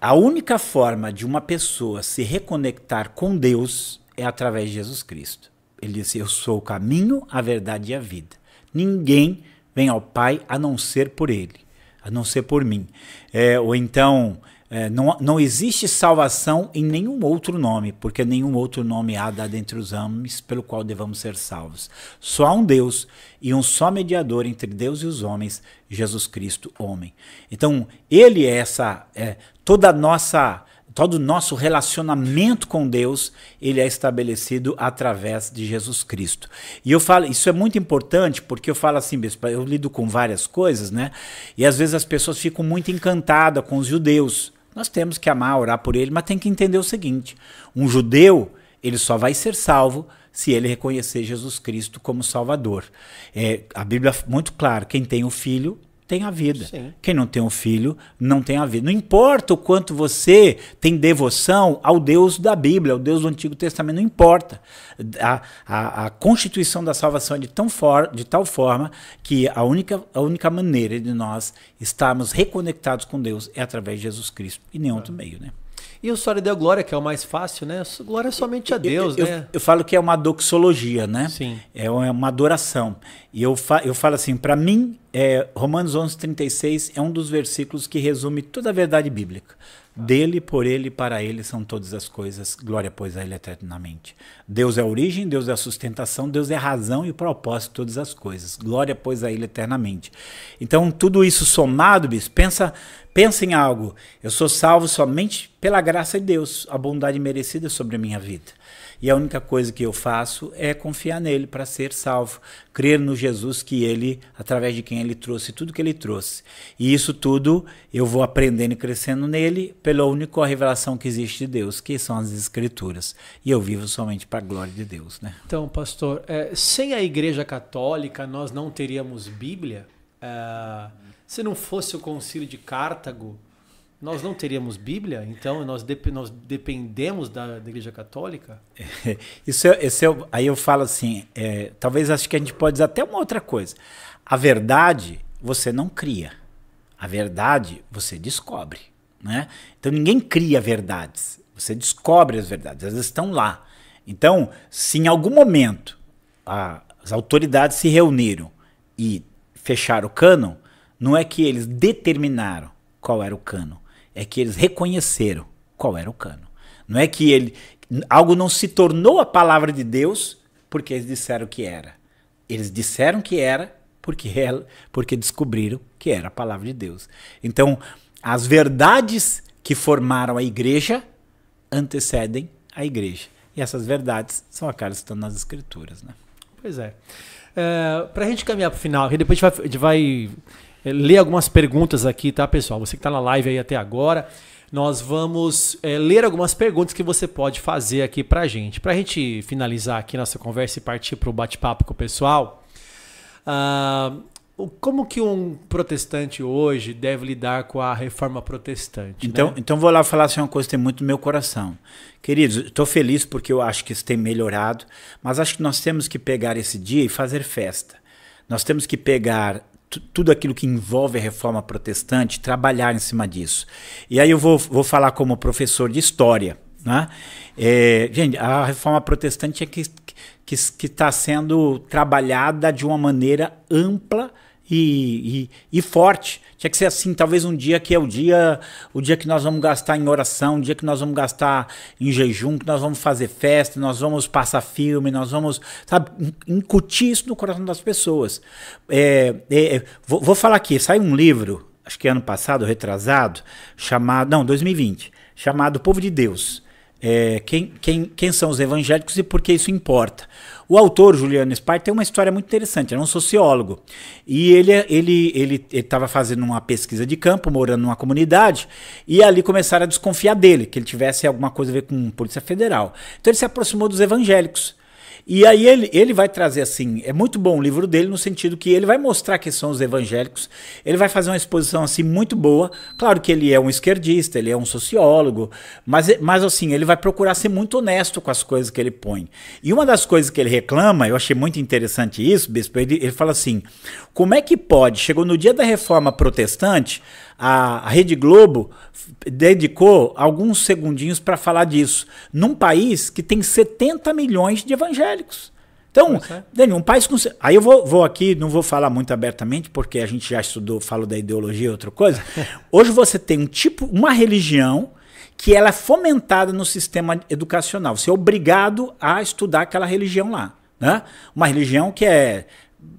[SPEAKER 2] a única forma de uma pessoa se reconectar com Deus é através de Jesus Cristo. Ele disse: Eu sou o caminho, a verdade e a vida. Ninguém vem ao Pai a não ser por Ele, a não ser por mim. É, ou então, é, não, não existe salvação em nenhum outro nome, porque nenhum outro nome há dado entre os homens pelo qual devamos ser salvos. Só há um Deus e um só mediador entre Deus e os homens, Jesus Cristo, homem. Então, ele é essa. É, toda a nossa todo o nosso relacionamento com Deus, ele é estabelecido através de Jesus Cristo. E eu falo, isso é muito importante, porque eu falo assim, bispo, eu lido com várias coisas, né? E às vezes as pessoas ficam muito encantadas com os judeus. Nós temos que amar, orar por ele, mas tem que entender o seguinte: um judeu, ele só vai ser salvo se ele reconhecer Jesus Cristo como Salvador. É, a Bíblia é muito claro: quem tem o Filho tem a vida. Sim. Quem não tem um filho não tem a vida. Não importa o quanto você tem devoção ao Deus da Bíblia, ao Deus do Antigo Testamento, não importa. A, a, a constituição da salvação é de, tão for, de tal forma que a única, a única maneira de nós estarmos reconectados com Deus é através de Jesus Cristo e nenhum é. outro meio, né?
[SPEAKER 1] E o Só deu glória, que é o mais fácil, né? Glória é somente
[SPEAKER 2] a Deus, eu, eu, né? Eu, eu, falo que é uma doxologia, né? Sim. É uma é adoração. E eu, fa eu falo assim, para mim, é, Romanos 11, 36 é um dos versículos que resume toda a verdade bíblica. Dele, por ele, para ele são todas as coisas, glória pois a ele eternamente. Deus é a origem, Deus é a sustentação, Deus é a razão e o propósito de todas as coisas. Glória pois a ele eternamente. Então, tudo isso somado, bis, pensa, pensa em algo. Eu sou salvo somente pela graça de Deus, a bondade merecida sobre a minha vida. E a única coisa que eu faço é confiar nele para ser salvo, crer no Jesus que ele, através de quem ele trouxe tudo que ele trouxe. E isso tudo eu vou aprendendo e crescendo nele pela única revelação que existe de Deus, que são as Escrituras. E eu vivo somente para a glória de Deus. Né?
[SPEAKER 1] Então, pastor, é, sem a Igreja Católica nós não teríamos Bíblia? É, se não fosse o Concílio de Cartago nós não teríamos Bíblia, então nós, dep nós dependemos da, da, Igreja Católica?
[SPEAKER 2] (laughs) isso é, é, aí eu falo assim, é, talvez acho que a gente pode dizer até uma outra coisa. A verdade você não cria, a verdade você descobre. Né? Então ninguém cria verdades, você descobre as verdades, elas estão lá. Então, se em algum momento a, as autoridades se reuniram e fecharam o cânon, não é que eles determinaram qual era o cano é que eles reconheceram qual era o cano. Não é que ele algo não se tornou a palavra de Deus porque eles disseram que era. Eles disseram que era porque ela, porque descobriram que era a palavra de Deus. Então, as verdades que formaram a igreja antecedem a igreja. E essas verdades são aquelas que estão nas escrituras, né?
[SPEAKER 1] Pois é. é Para a gente caminhar para o final, depois a gente vai, a gente vai é, ler algumas perguntas aqui, tá, pessoal? Você que está na live aí até agora, nós vamos é, ler algumas perguntas que você pode fazer aqui para a gente. Para a gente finalizar aqui nossa conversa e partir para o bate-papo com o pessoal, ah, como que um protestante hoje deve lidar com a reforma
[SPEAKER 2] protestante? Então, né? então vou lá falar assim, uma coisa que tem muito no meu coração. Queridos, estou feliz porque eu acho que isso tem melhorado, mas acho que nós temos que pegar esse dia e fazer festa. Nós temos que pegar tudo aquilo que envolve a reforma protestante, trabalhar em cima disso. E aí eu vou, vou falar como professor de história. Né? É, gente, a reforma protestante é que está que, que tá sendo trabalhada de uma maneira ampla e, e, e, forte. Tinha que ser assim, talvez um dia que é o dia, o dia que nós vamos gastar em oração, o dia que nós vamos gastar em jejum, que nós vamos fazer festa, nós vamos passar filme, nós vamos, sabe, incutir isso no coração das pessoas. É, é, é, vou, vou falar aqui, saiu um livro, acho que ano passado, retrasado, chamado, não, 2020, chamado Povo de Deus é, quem, quem, quem são os evangélicos e por que isso importa. O autor, Juliano Spy, tem uma história muito interessante. Ele é um sociólogo. E ele estava ele, ele, ele fazendo uma pesquisa de campo, morando numa comunidade, e ali começaram a desconfiar dele, que ele tivesse alguma coisa a ver com Polícia Federal. Então ele se aproximou dos evangélicos. E aí ele, ele vai trazer assim, é muito bom o livro dele no sentido que ele vai mostrar que são os evangélicos, ele vai fazer uma exposição assim muito boa. Claro que ele é um esquerdista, ele é um sociólogo, mas, mas assim, ele vai procurar ser muito honesto com as coisas que ele põe. E uma das coisas que ele reclama, eu achei muito interessante isso, bispo, ele, ele fala assim: como é que pode, chegou no dia da reforma protestante, a Rede Globo dedicou alguns segundinhos para falar disso, num país que tem 70 milhões de evangélicos. Então, é. Daniel, um país com. Aí eu vou, vou, aqui, não vou falar muito abertamente, porque a gente já estudou, falo da ideologia e outra coisa. (laughs) Hoje você tem um tipo, uma religião que ela é fomentada no sistema educacional. Você é obrigado a estudar aquela religião lá. Né? Uma religião que é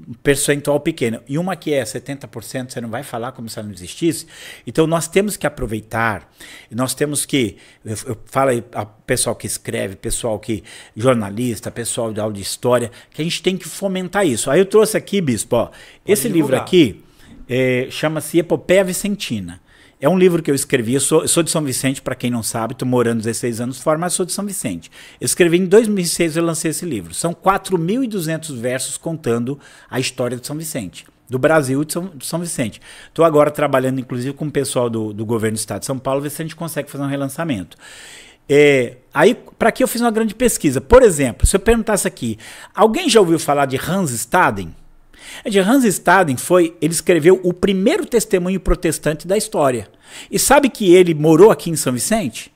[SPEAKER 2] um percentual pequeno. E uma que é 70%, você não vai falar como se ela não existisse. Então nós temos que aproveitar, nós temos que. Eu, eu falo aí, a pessoal que escreve, pessoal que. jornalista, pessoal de aula de história, que a gente tem que fomentar isso. Aí eu trouxe aqui, bispo, ó, esse divulgar. livro aqui é, chama-se Epopeia Vicentina. É um livro que eu escrevi, eu sou, eu sou de São Vicente, para quem não sabe, estou morando 16 anos fora, mas sou de São Vicente. Eu escrevi em 2006, eu lancei esse livro. São 4.200 versos contando a história de São Vicente do Brasil e de São, de São Vicente. Estou agora trabalhando, inclusive, com o pessoal do, do governo do Estado de São Paulo, ver se a gente consegue fazer um relançamento. É, aí, para que eu fiz uma grande pesquisa? Por exemplo, se eu perguntasse aqui, alguém já ouviu falar de Hans Staden? É de Hans Staden foi, ele escreveu o primeiro testemunho protestante da história. E sabe que ele morou aqui em São Vicente?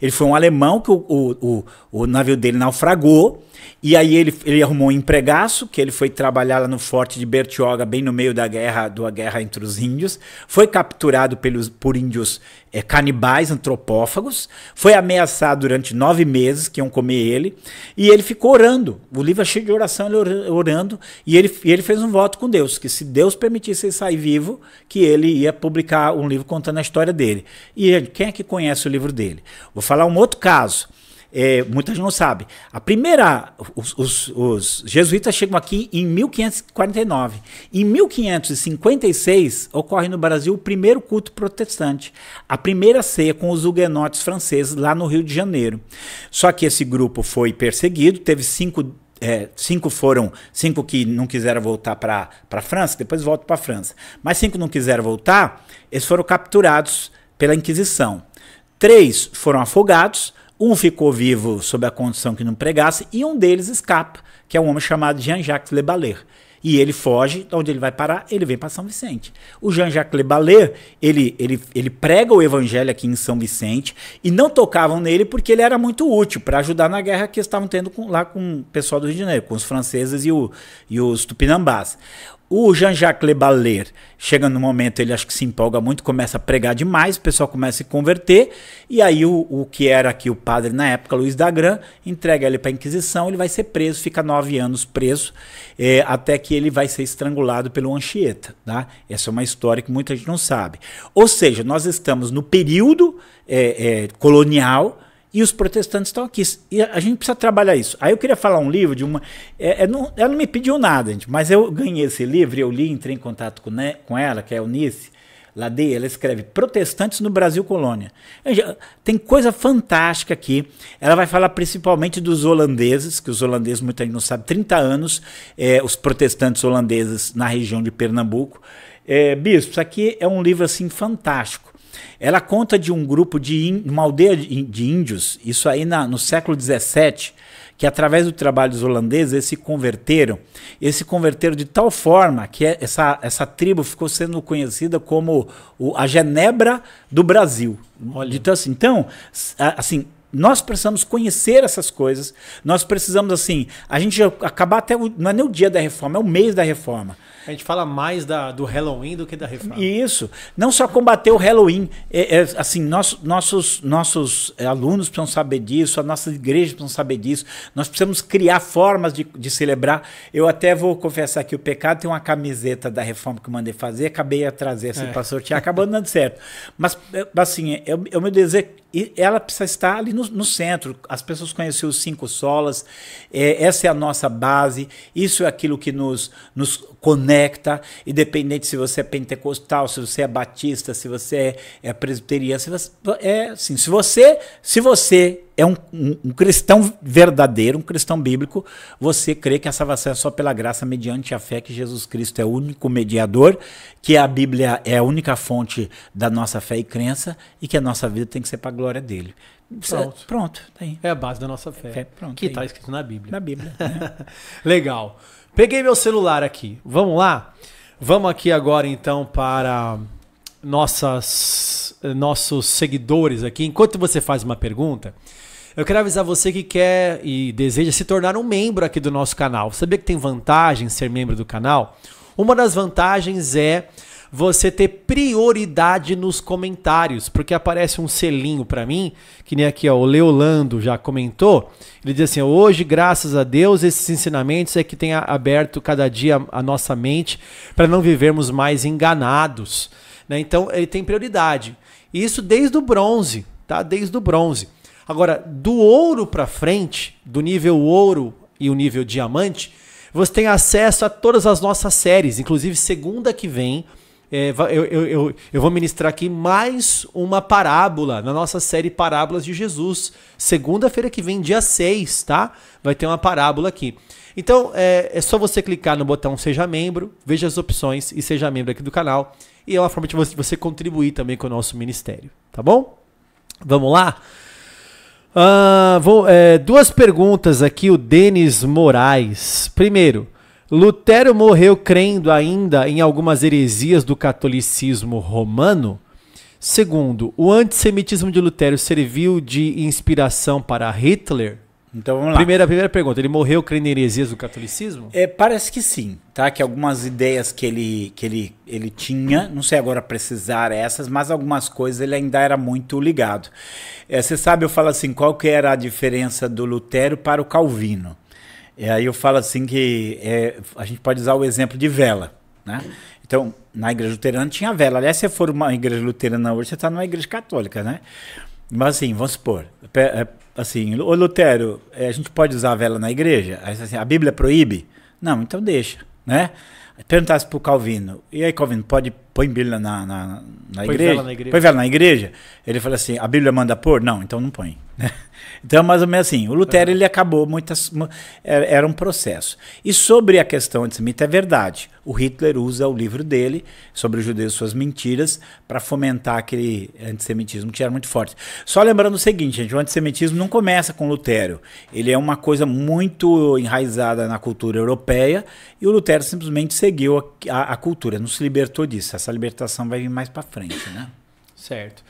[SPEAKER 2] Ele foi um alemão que o, o, o, navio dele naufragou e aí ele, ele arrumou um empregaço, que ele foi trabalhar lá no forte de Bertioga, bem no meio da guerra, da guerra entre os índios. Foi capturado pelos, por índios é, canibais, antropófagos. Foi ameaçado durante nove meses, que iam comer ele. E ele ficou orando. O livro é cheio de oração, ele orando. E ele, e ele fez um voto com Deus, que se Deus permitisse ele sair vivo, que ele ia publicar um livro contando a história dele. E quem é que conhece o livro dele? Vou falar um outro caso é, muita gente não sabe. A primeira, os, os, os, jesuítas chegam aqui em 1549. Em 1556 ocorre no Brasil o primeiro culto protestante, a primeira ceia com os huguenotes franceses lá no Rio de Janeiro. Só que esse grupo foi perseguido, teve cinco é, cinco foram, cinco que não quiseram voltar para a França, depois voltam para a França. Mas cinco não quiseram voltar, eles foram capturados pela Inquisição. Três foram afogados, um ficou vivo sob a condição que não pregasse, e um deles escapa, que é um homem chamado Jean-Jacques Le Ballet. E ele foge, onde ele vai parar? Ele vem para São Vicente. O Jean-Jacques Le Ballet, ele, ele, ele prega o evangelho aqui em São Vicente e não tocavam nele porque ele era muito útil para ajudar na guerra que estavam tendo com, lá com o pessoal do Rio de Janeiro, com os franceses e, o, e os tupinambás. O Jean-Jacques Le Baller chega no momento, ele acho que se empolga muito, começa a pregar demais, o pessoal começa a se converter, e aí o, o que era aqui o padre na época, Luiz da entrega ele para a Inquisição, ele vai ser preso, fica nove anos preso, é, até que ele vai ser estrangulado pelo Anchieta. Tá? Essa é uma história que muita gente não sabe. Ou seja, nós estamos no período é, é, colonial, e os protestantes estão aqui. E a gente precisa trabalhar isso. Aí eu queria falar um livro de uma. É, é, não, ela não me pediu nada, gente, mas eu ganhei esse livro, eu li, entrei em contato com, né, com ela, que é a Eunice Ladeia. Ela escreve Protestantes no Brasil Colônia. Tem coisa fantástica aqui. Ela vai falar principalmente dos holandeses, que os holandeses, muita gente não sabe, 30 anos, é, os protestantes holandeses na região de Pernambuco. É, Bispo, isso aqui é um livro assim fantástico. Ela conta de um grupo de in, uma aldeia de índios, isso aí na, no século 17, que através do trabalho dos holandeses eles se converteram, eles se converteram de tal forma que é, essa, essa tribo ficou sendo conhecida como o, a Genebra do Brasil. Olha. Então, assim, então, assim, nós precisamos conhecer essas coisas, nós precisamos, assim, a gente acabar até, o, não é nem o dia da reforma, é o mês da reforma. A gente fala mais da, do Halloween do que da reforma. Isso. Não só combater o Halloween. É, é, assim, nosso, nossos, nossos é, alunos precisam saber disso, as nossas igrejas precisam saber disso. Nós precisamos criar formas de, de celebrar. Eu até vou confessar que o pecado tem uma camiseta da reforma que eu mandei fazer, acabei a trazer assim é. para sortear, acabou dando certo. Mas, é, assim, é, é o meu desejo e ela precisa estar ali no, no centro. As pessoas conhecem os cinco solas, é, essa é a nossa base, isso é aquilo que nos, nos conecta, independente se você é pentecostal, se você é batista, se você é, é presbiteriano, se você, é assim, se você, se você é um, um, um, cristão verdadeiro, um cristão bíblico, você crê que a salvação é só pela graça mediante a fé que Jesus Cristo é o único mediador, que a Bíblia é a única fonte da nossa fé e crença e que a nossa vida tem que ser para a glória dele. Pronto.
[SPEAKER 1] Pronto, tá É a base da nossa fé. fé pronto, que está é escrito na Bíblia. Na Bíblia. Né? (laughs)
[SPEAKER 2] Legal. Peguei meu celular aqui.
[SPEAKER 1] Vamos lá? Vamos aqui agora então para nossas nossos seguidores aqui. Enquanto você faz uma pergunta, eu quero avisar você que quer e deseja se tornar um membro aqui do nosso canal. Sabia que tem vantagem ser membro do canal? Uma das vantagens é você ter prioridade nos comentários, porque aparece um selinho para mim, que nem aqui ó, o Leolando já comentou. Ele diz assim: hoje, graças a Deus, esses ensinamentos é que tem aberto cada dia a nossa mente para não vivermos mais enganados. Né? Então ele tem prioridade. Isso desde o bronze, tá? Desde o bronze. Agora, do ouro para frente, do nível ouro e o nível diamante, você tem acesso a todas as nossas séries, inclusive segunda que vem. É, eu, eu, eu, eu, vou ministrar aqui mais uma parábola na nossa série Parábolas de Jesus. Segunda-feira que vem, dia 6, tá? Vai ter uma parábola aqui. Então, é, é, só você clicar no botão Seja Membro, veja as opções e seja membro aqui do canal. E é uma forma de você, de você contribuir também com o nosso ministério, tá bom? Vamos lá? Ah, vou, é, duas perguntas aqui, o Denis Moraes. Primeiro, Lutero morreu crendo ainda em algumas heresias do catolicismo romano? Segundo, o antissemitismo de Lutero serviu de inspiração para Hitler? Então vamos lá. Primeira, primeira pergunta, ele morreu crendo em heresias do catolicismo?
[SPEAKER 2] É, parece que sim, tá? Que algumas ideias que ele, que ele, ele tinha, não sei agora precisar essas, mas algumas coisas ele ainda era muito ligado. É, você sabe, eu falo assim, qual que era a diferença do Lutero para o Calvino? E aí eu falo assim que é, a gente pode usar o exemplo de vela, né? Então, na igreja luterana tinha vela. Aliás, se for uma igreja luterana hoje, você está numa igreja católica, né? Mas assim, vamos supor, é, assim, ô Lutero, eh, a gente pode usar a vela na igreja? Assim, a Bíblia proíbe? Não, então deixa, né? Perguntasse pro Calvino, e aí Calvino, pode põe Bíblia na, na, na põe igreja? Vela na igreja? Põe vela na igreja? Ele fala assim, a Bíblia manda pôr? Não, então não põe. Né? (laughs) Então, mais ou menos assim, o Lutero é. ele acabou muitas. Era um processo. E sobre a questão antissemita, é verdade. O Hitler usa o livro dele, sobre os judeus e suas mentiras, para fomentar aquele antissemitismo que era muito forte. Só lembrando o seguinte, gente: o antissemitismo não começa com Lutero. Ele é uma coisa muito enraizada na cultura europeia e o Lutero simplesmente seguiu a, a, a cultura, não se libertou disso. Essa libertação vai vir mais para frente, né?
[SPEAKER 1] Certo.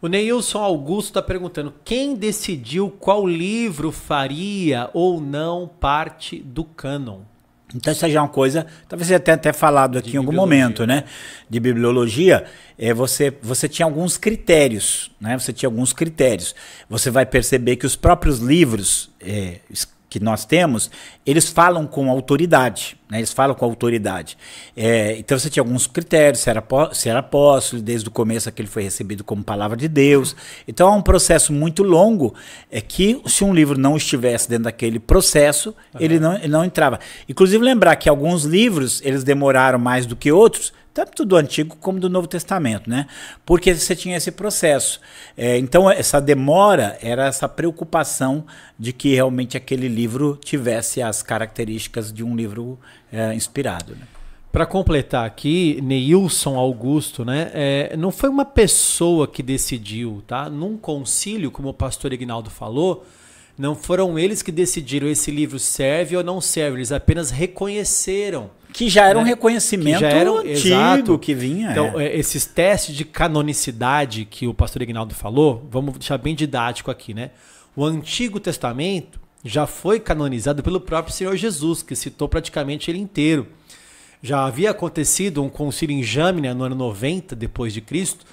[SPEAKER 1] O Neilson Augusto está perguntando: quem decidiu qual livro faria ou não parte do cânon?
[SPEAKER 2] Então, isso já é uma coisa, talvez você tenha até falado aqui de em algum momento, né? De bibliologia, é, você, você tinha alguns critérios, né? Você tinha alguns critérios. Você vai perceber que os próprios livros é, que nós temos, eles falam com autoridade, né? eles falam com autoridade. É, então você tinha alguns critérios, se era, se era apóstolo, desde o começo aquele foi recebido como palavra de Deus. Então é um processo muito longo, é que se um livro não estivesse dentro daquele processo, uhum. ele, não, ele não entrava. Inclusive lembrar que alguns livros, eles demoraram mais do que outros, tanto do Antigo como do Novo Testamento, né? Porque você tinha esse processo. É, então, essa demora era essa preocupação de que realmente aquele livro tivesse as características de um livro é, inspirado. Né? Para
[SPEAKER 1] completar aqui, Neilson Augusto, né? É, não foi uma pessoa que decidiu, tá? Num concílio, como o pastor Ignaldo falou, não foram eles que decidiram esse livro serve ou não serve, eles apenas reconheceram que já era né? um reconhecimento que era, antigo exato. que vinha. Então, é. é. esses testes de canonicidade que o pastor Ignaldo falou, vamos deixar bem didático aqui, né? O Antigo Testamento já foi canonizado pelo próprio Senhor Jesus, que citou praticamente ele inteiro. Já havia acontecido um concílio em Jâmina no ano 90 depois de Cristo,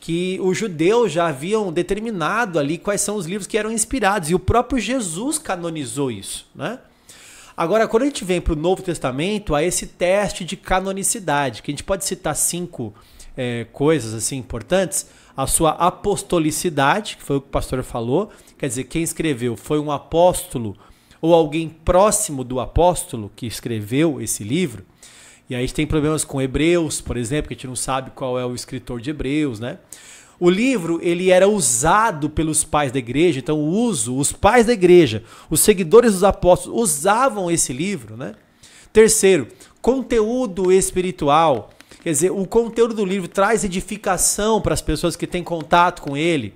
[SPEAKER 1] que os judeus já haviam determinado ali quais são os livros que eram inspirados e o próprio Jesus canonizou isso, né? Agora, quando a gente vem para o Novo Testamento, há esse teste de canonicidade, que a gente pode citar cinco é, coisas assim importantes. A sua apostolicidade, que foi o que o pastor falou, quer dizer, quem escreveu foi um apóstolo ou alguém próximo do apóstolo que escreveu esse livro. E aí a gente tem problemas com Hebreus, por exemplo, que a gente não sabe qual é o escritor de Hebreus, né? O livro ele era usado pelos pais da igreja, então o uso, os pais da igreja, os seguidores dos apóstolos usavam esse livro, né? Terceiro, conteúdo espiritual. Quer dizer, o conteúdo do livro traz edificação para as pessoas que têm contato com ele.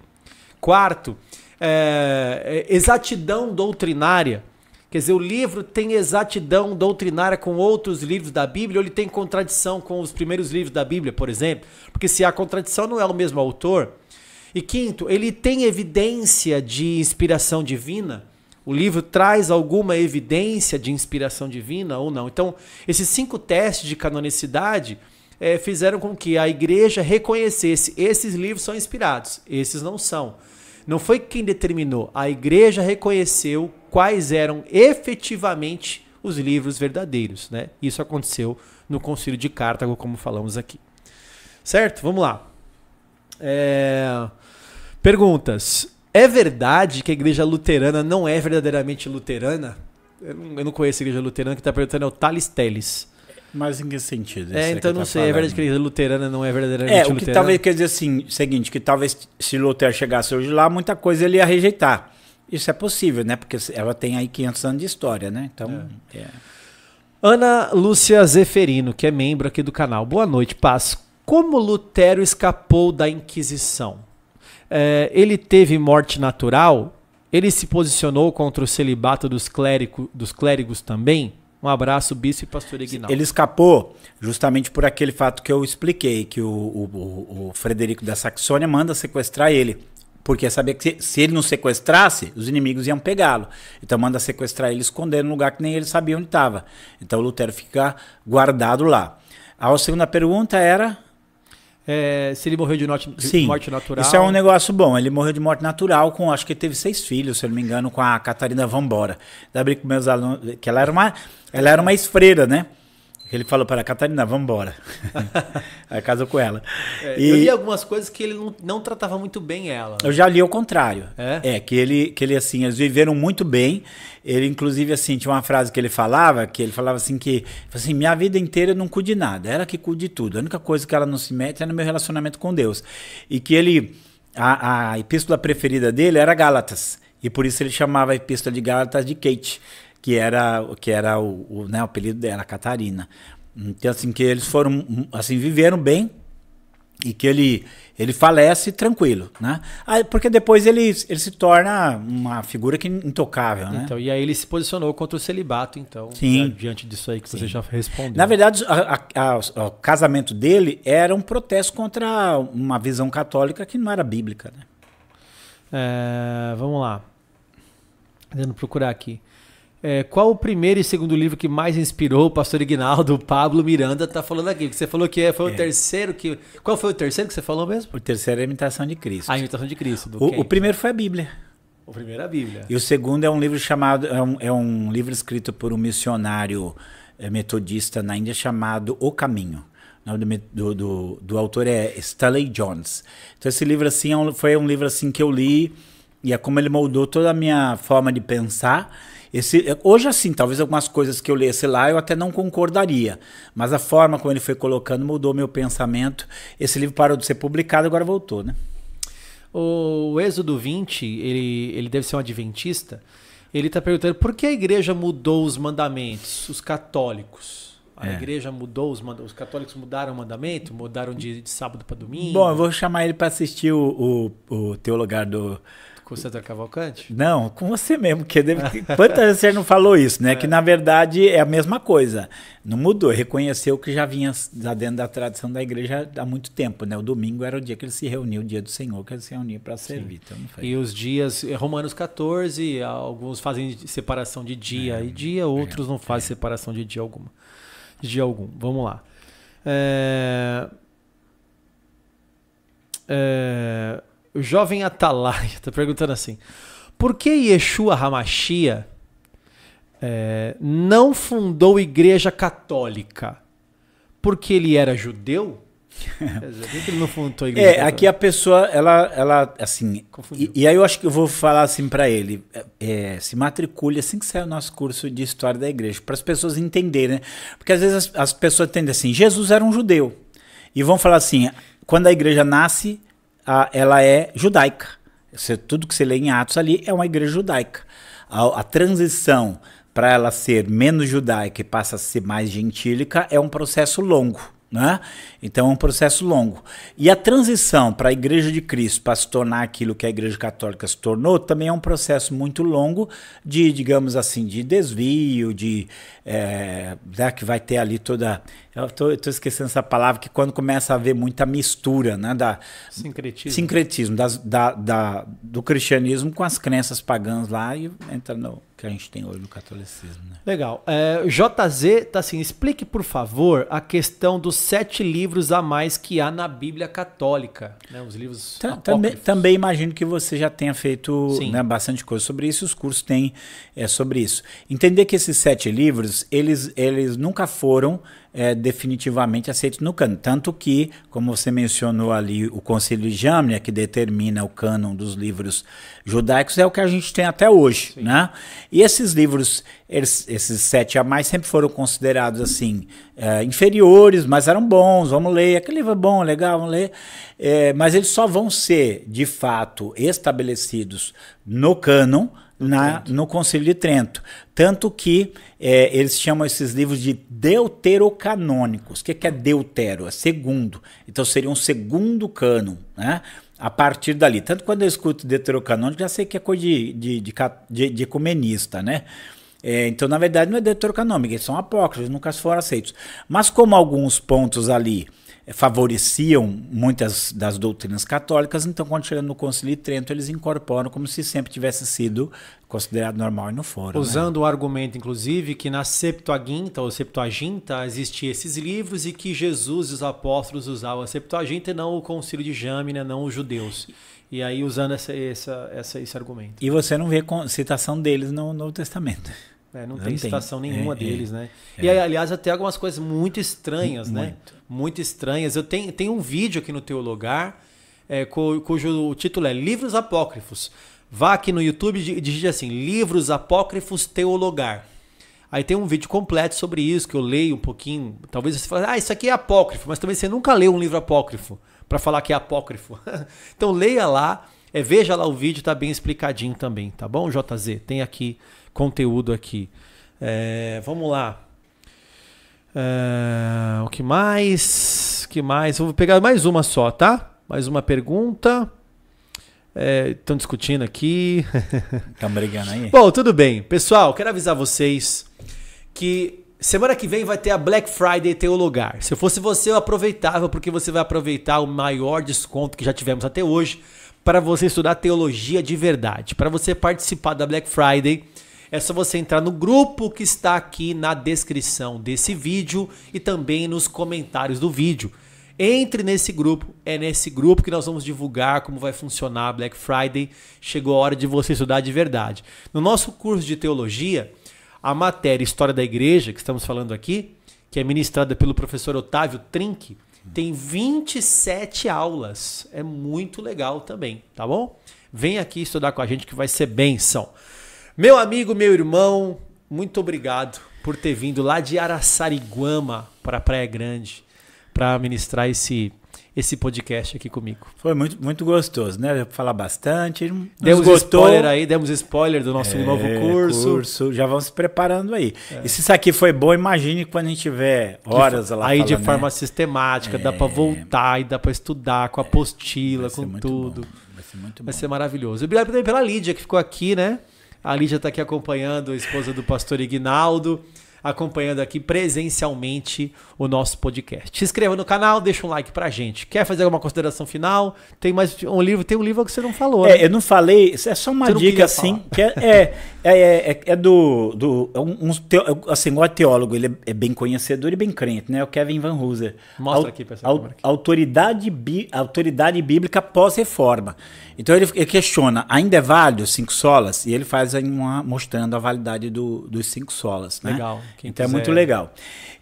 [SPEAKER 1] Quarto, é, é exatidão doutrinária. Quer dizer, o livro tem exatidão doutrinária com outros livros da Bíblia, ou ele tem contradição com os primeiros livros da Bíblia, por exemplo? Porque se há contradição, não é o mesmo autor. E quinto, ele tem evidência de inspiração divina? O livro traz alguma evidência de inspiração divina ou não? Então, esses cinco testes de canonicidade é, fizeram com que a igreja reconhecesse esses livros são inspirados, esses não são. Não foi quem determinou, a igreja reconheceu quais eram efetivamente os livros verdadeiros. Né? Isso aconteceu no Concílio de Cartago, como falamos aqui. Certo? Vamos lá. É... Perguntas. É verdade que a igreja luterana não é verdadeiramente luterana? Eu não, conheço a igreja luterana, que está perguntando é o Thales Teles.
[SPEAKER 2] Mas em que sentido? É, então que não tá sei, falando? é verdade
[SPEAKER 1] que a igreja luterana não é verdadeiramente luterana? É, o que luterana? talvez
[SPEAKER 2] quer dizer assim, seguinte, que talvez se Lutero chegasse hoje lá, muita coisa ele ia rejeitar isso é possível, né? Porque ela tem aí 500 anos de história, né? Então. É. É. Ana Lúcia Zeferino, que é membro
[SPEAKER 1] aqui do canal. Boa noite, Paz. Como Lutero escapou da Inquisição? É, ele teve morte natural? Ele se posicionou contra o celibato dos, clérigo, dos clérigos também? Um abraço, bispo e pastor Ignaldo. Ele escapou
[SPEAKER 2] justamente por aquele fato que eu expliquei, que o, o, o Frederico da Saxônia manda sequestrar ele porque sabia que se, ele não sequestrasse, os inimigos iam pegá-lo. Então manda sequestrar ele, esconder num lugar que nem ele sabia onde estava. Então Lutero fica guardado lá. A segunda pergunta era. É, se ele morreu de, not de Sim, morte natural. Isso é um negócio bom. Ele morreu de morte natural, com acho que teve seis filhos, se eu não me engano, com a Catarina Vambora. Da com meus alunos. Que ela era uma, ela era uma esfreira, né? Ele falou para a Catarina, vamos embora. (laughs) Aí casou com ela. É, e, eu li
[SPEAKER 1] algumas coisas que ele não, não tratava muito bem ela. Eu
[SPEAKER 2] já li o contrário. É? é, que, ele, que ele, assim, eles viveram muito bem. Ele, inclusive, assim, tinha uma frase que ele falava, que ele falava assim que, assim, minha vida inteira eu não cuido nada, ela que cuide de tudo. A única coisa que ela não se mete é no meu relacionamento com Deus. E que ele, a, a epístola preferida dele era Gálatas. E por isso ele chamava a epístola de Gálatas de Kate que era, que era o, o, né, o apelido dela, Catarina. Então, assim, que eles foram, assim, viveram bem e que ele, ele falece tranquilo, né? Aí, porque depois ele, ele se torna uma figura que é intocável, né? Então, e aí ele se
[SPEAKER 1] posicionou contra o celibato, então, Sim. Né,
[SPEAKER 2] diante disso aí que Sim. você já respondeu. Na verdade, a, a, a, o casamento dele era um protesto contra uma visão católica que não era bíblica, né?
[SPEAKER 1] É, vamos lá. Tentando procurar aqui. É, qual o primeiro e segundo livro que mais inspirou o pastor Ignaldo? O Pablo Miranda está falando aqui. Você falou que é, foi é. o terceiro que. Qual foi o terceiro que você falou mesmo? O terceiro é a imitação de Cristo. A imitação de Cristo. O, o, primeiro
[SPEAKER 2] foi a Bíblia. O primeiro é a Bíblia. E o segundo é um livro chamado. É um, é um livro escrito por um missionário é, metodista na Índia chamado O Caminho. O nome do, do, do autor é Stanley Jones. Então esse livro assim é foi um livro assim que eu li e é como ele moldou toda a minha forma de pensar esse, é, hoje, assim, talvez algumas coisas que eu lesse lá eu até não concordaria, mas a forma como ele foi colocando mudou meu pensamento. Esse livro parou de ser publicado, agora voltou, né?
[SPEAKER 1] O Êxodo 20, ele, ele deve ser um adventista. Ele está perguntando por que a igreja mudou os mandamentos, os católicos? A é. igreja mudou, os, os católicos mudaram o mandamento? Mudaram de, de sábado para domingo? Bom, eu vou
[SPEAKER 2] chamar ele para assistir o, o, o Teu Lugar do
[SPEAKER 1] com o César Cavalcante?
[SPEAKER 2] Não, com você mesmo, porque deve... quantas vezes você não falou isso, né? É. Que na verdade é a mesma coisa. Não mudou, reconheceu que já vinha dentro da tradição da igreja há muito tempo, né? O domingo era o dia que ele se reuniu, o dia do Senhor, que ele se reunia para servir. Então,
[SPEAKER 1] e os dias, é, Romanos 14, alguns fazem separação de dia é. e dia, outros é. não fazem é. separação de dia alguma. De dia algum. Vamos lá. É... É, o jovem Atalaia tá perguntando assim: por que Yeshua Hamashia é, não fundou igreja católica? Porque ele era judeu? (laughs) é, aqui
[SPEAKER 2] a pessoa, ela, ela assim. E, e, aí eu acho que eu vou falar assim para ele: é, se matricule assim que sair o nosso curso de história da igreja, para as pessoas entenderem, né? Porque às vezes as, as pessoas entendem assim: Jesus era um judeu. E vão falar assim: quando a igreja nasce, ela é judaica. Tudo que você lê em Atos ali é uma igreja judaica. a, a transição para ela ser menos judaica e passa a ser mais gentílica é um processo longo. Né? Então é um processo longo. E a transição para a Igreja de Cristo, para se tornar aquilo que a Igreja Católica se tornou, também é um processo muito longo de, digamos assim, de desvio, de é, né, que vai ter ali toda eu tô, eu tô, esquecendo essa palavra que quando começa a haver muita mistura, né? Da,
[SPEAKER 1] sincretismo. Sincretismo,
[SPEAKER 2] das, da, da, do cristianismo com as crenças pagãs lá e entra no que a gente tem hoje no catolicismo. Né?
[SPEAKER 1] Legal. É, JZ tá assim, explique por favor a questão dos sete livros a mais que há na Bíblia Católica, né? Os livros
[SPEAKER 2] também, também, imagino que você já tenha feito né, bastante coisa sobre isso, os cursos têm é, sobre isso. Entender que esses sete livros, eles, eles nunca foram é, definitivamente aceitos no cânon. Tanto que, como você mencionou ali, o Conselho de Jamnia, é que determina o cânon dos livros judaicos, é o que a gente tem até hoje. Né? E esses livros, esses sete a mais, sempre foram considerados assim é, inferiores, mas eram bons, vamos ler, aquele livro é bom, é legal, vamos ler. É, mas eles só vão ser, de fato, estabelecidos no cânon na, no Conselho de Trento. Tanto que é, eles chamam esses livros de deuterocanônicos. O que, é que é deutero? É segundo. Então seria um segundo cânon, né? A partir dali. Tanto quando eu escuto deuterocanônico, já sei que é coisa de, de, de, de, de ecumenista, né? É, então, na verdade, não é deuterocanônico, eles são apócrifos, nunca foram aceitos. Mas como alguns pontos ali eh, favoreciam muitas das doutrinas católicas, então quando chegando no Concílio de Trento, eles incorporam como se sempre tivesse sido considerado normal e não fora. Né? Usando
[SPEAKER 1] né? o argumento, inclusive, que na Septuaginta ou Septuaginta existiam esses livros e que Jesus e os apóstolos usavam a Septuaginta e não o Concílio de Jâmina, não os judeus. E aí usando essa, essa, essa, esse argumento.
[SPEAKER 2] E você não vê citação deles no Novo Testamento. É, não, não, tem, tem citação é, nenhuma é, deles, né?
[SPEAKER 1] é, né? E aliás, até algumas coisas muito estranhas, muito. né? muito estranhas. Eu tenho, tenho um vídeo aqui no teu lugar, é, cu, cujo título é Livros Apócrifos. Vá aqui no YouTube e digite assim: Livros Apócrifos Teologar. Aí tem um vídeo completo sobre isso que eu leio um pouquinho. Talvez você fale, ah, isso aqui é apócrifo, mas também você nunca leu um livro apócrifo para falar que é apócrifo. (laughs) então leia lá, é, veja lá o vídeo, tá bem explicadinho também, tá bom, JZ? Tem aqui conteúdo aqui. É, vamos lá. É, o que mais? O que mais? Vou pegar mais uma só, tá? Mais uma pergunta. Estão é, discutindo aqui.
[SPEAKER 2] Estão (laughs) brigando aí. Bom,
[SPEAKER 1] tudo bem. Pessoal, quero avisar vocês que semana que vem vai ter a Black Friday Teu Lugar. Se eu fosse você, eu aproveitava, porque você vai aproveitar o maior desconto que já tivemos até hoje para você estudar teologia de verdade. Para você participar da Black Friday, é só você entrar no grupo que está aqui na descrição desse vídeo e também nos comentários do vídeo. Entre nesse grupo, é nesse grupo que nós vamos divulgar como vai funcionar a Black Friday. Chegou a hora de você estudar de verdade. No nosso curso de teologia, a matéria História da Igreja, que estamos falando aqui, que é ministrada pelo professor Otávio Trinck, tem 27 aulas. É muito legal também, tá bom? Vem aqui estudar com a gente que vai ser benção. Meu amigo, meu irmão, muito obrigado por ter vindo lá de Araçariguama para Praia Grande para ministrar esse esse podcast aqui comigo.
[SPEAKER 2] Foi muito, muito gostoso, né? Falar bastante. Demos gostou. spoiler aí, demos spoiler do nosso é, novo curso. curso. Já vamos se preparando aí. É. E se isso aqui foi bom, imagine quando a gente tiver horas lá. Aí de né? forma sistemática, é. dá para voltar e dá para estudar com é, apostila, com tudo. Bom. Vai ser
[SPEAKER 3] muito Vai
[SPEAKER 1] ser maravilhoso. Obrigado também pela Lídia que ficou aqui, né? A Lígia está aqui acompanhando, a esposa do pastor Ignaldo, acompanhando aqui presencialmente o nosso podcast. Se inscreva no canal, deixa um like pra gente. Quer fazer alguma consideração final? Tem mais um livro, tem um livro que você não falou. É, né? eu
[SPEAKER 2] não falei, é só uma dica assim, que é, é, é, é, é, é, do, do é um, um teo, assim, igual é teólogo, ele é, bem conhecedor e bem crente, né? O Kevin Van Hooser. Mostra Al, aqui, pessoal. autoridade, bi, autoridade bíblica pós-reforma. Então ele, ele, questiona, ainda é válido os cinco solas? E ele faz uma mostrando a validade do, dos cinco solas, né? Legal. Então quiser. é muito legal.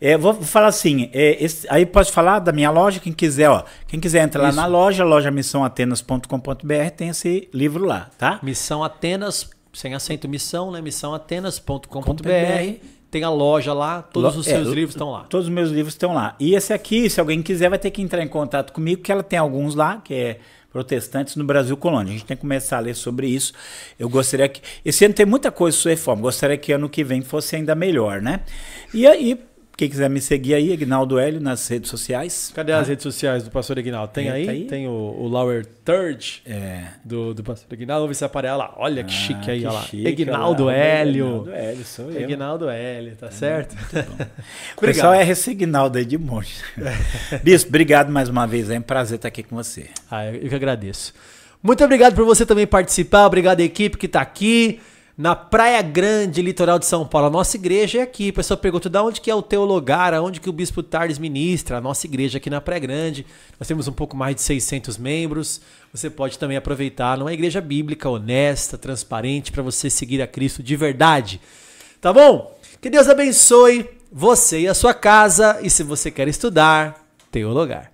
[SPEAKER 2] É, vou falar assim, assim, é, esse, aí pode falar da minha loja, quem quiser, ó. Quem quiser entra lá na loja, loja missãoatenas.com.br, tem esse livro lá,
[SPEAKER 1] tá? Missão Atenas, sem acento missão, né? missãoatenas.com.br.
[SPEAKER 2] Tem a loja lá, todos Lo os é, seus é, livros estão lá. Todos os meus livros estão lá. E esse aqui, se alguém quiser, vai ter que entrar em contato comigo, que ela tem alguns lá, que é protestantes no Brasil colônia. A gente tem que começar a ler sobre isso. Eu gostaria que. Esse ano tem muita coisa sobre reforma. Gostaria que ano que vem fosse ainda melhor, né? E aí, quem quiser me seguir aí, Ignaldo Hélio, nas redes sociais. Cadê ah. as redes sociais do Pastor Ignaldo? Tem é, aí? Tá aí? Tem o, o Third é.
[SPEAKER 1] do, do Pastor Ignaldo. Vamos ver se aparece. Olha lá, olha que ah, chique aí. Que olha lá. Chique, Ignaldo lá. Hélio. Ignaldo
[SPEAKER 2] Hélio, sou eu. Ignaldo Hélio, tá é, certo? (laughs) o pessoal é esse Ignaldo aí de monte. (laughs) Bispo, obrigado mais uma vez. É um prazer estar aqui com você. Ah, eu que agradeço. Muito obrigado
[SPEAKER 1] por você também participar. Obrigado à equipe que está aqui na Praia Grande, litoral de São Paulo. A nossa igreja é aqui. O pessoal pergunta, da onde que é o teu lugar? Aonde que o Bispo Tardes ministra? A nossa igreja aqui na Praia Grande. Nós temos um pouco mais de 600 membros. Você pode também aproveitar numa igreja bíblica, honesta, transparente, para você seguir a Cristo de verdade. Tá bom? Que Deus abençoe você e a sua casa. E se você quer estudar, teologar. lugar.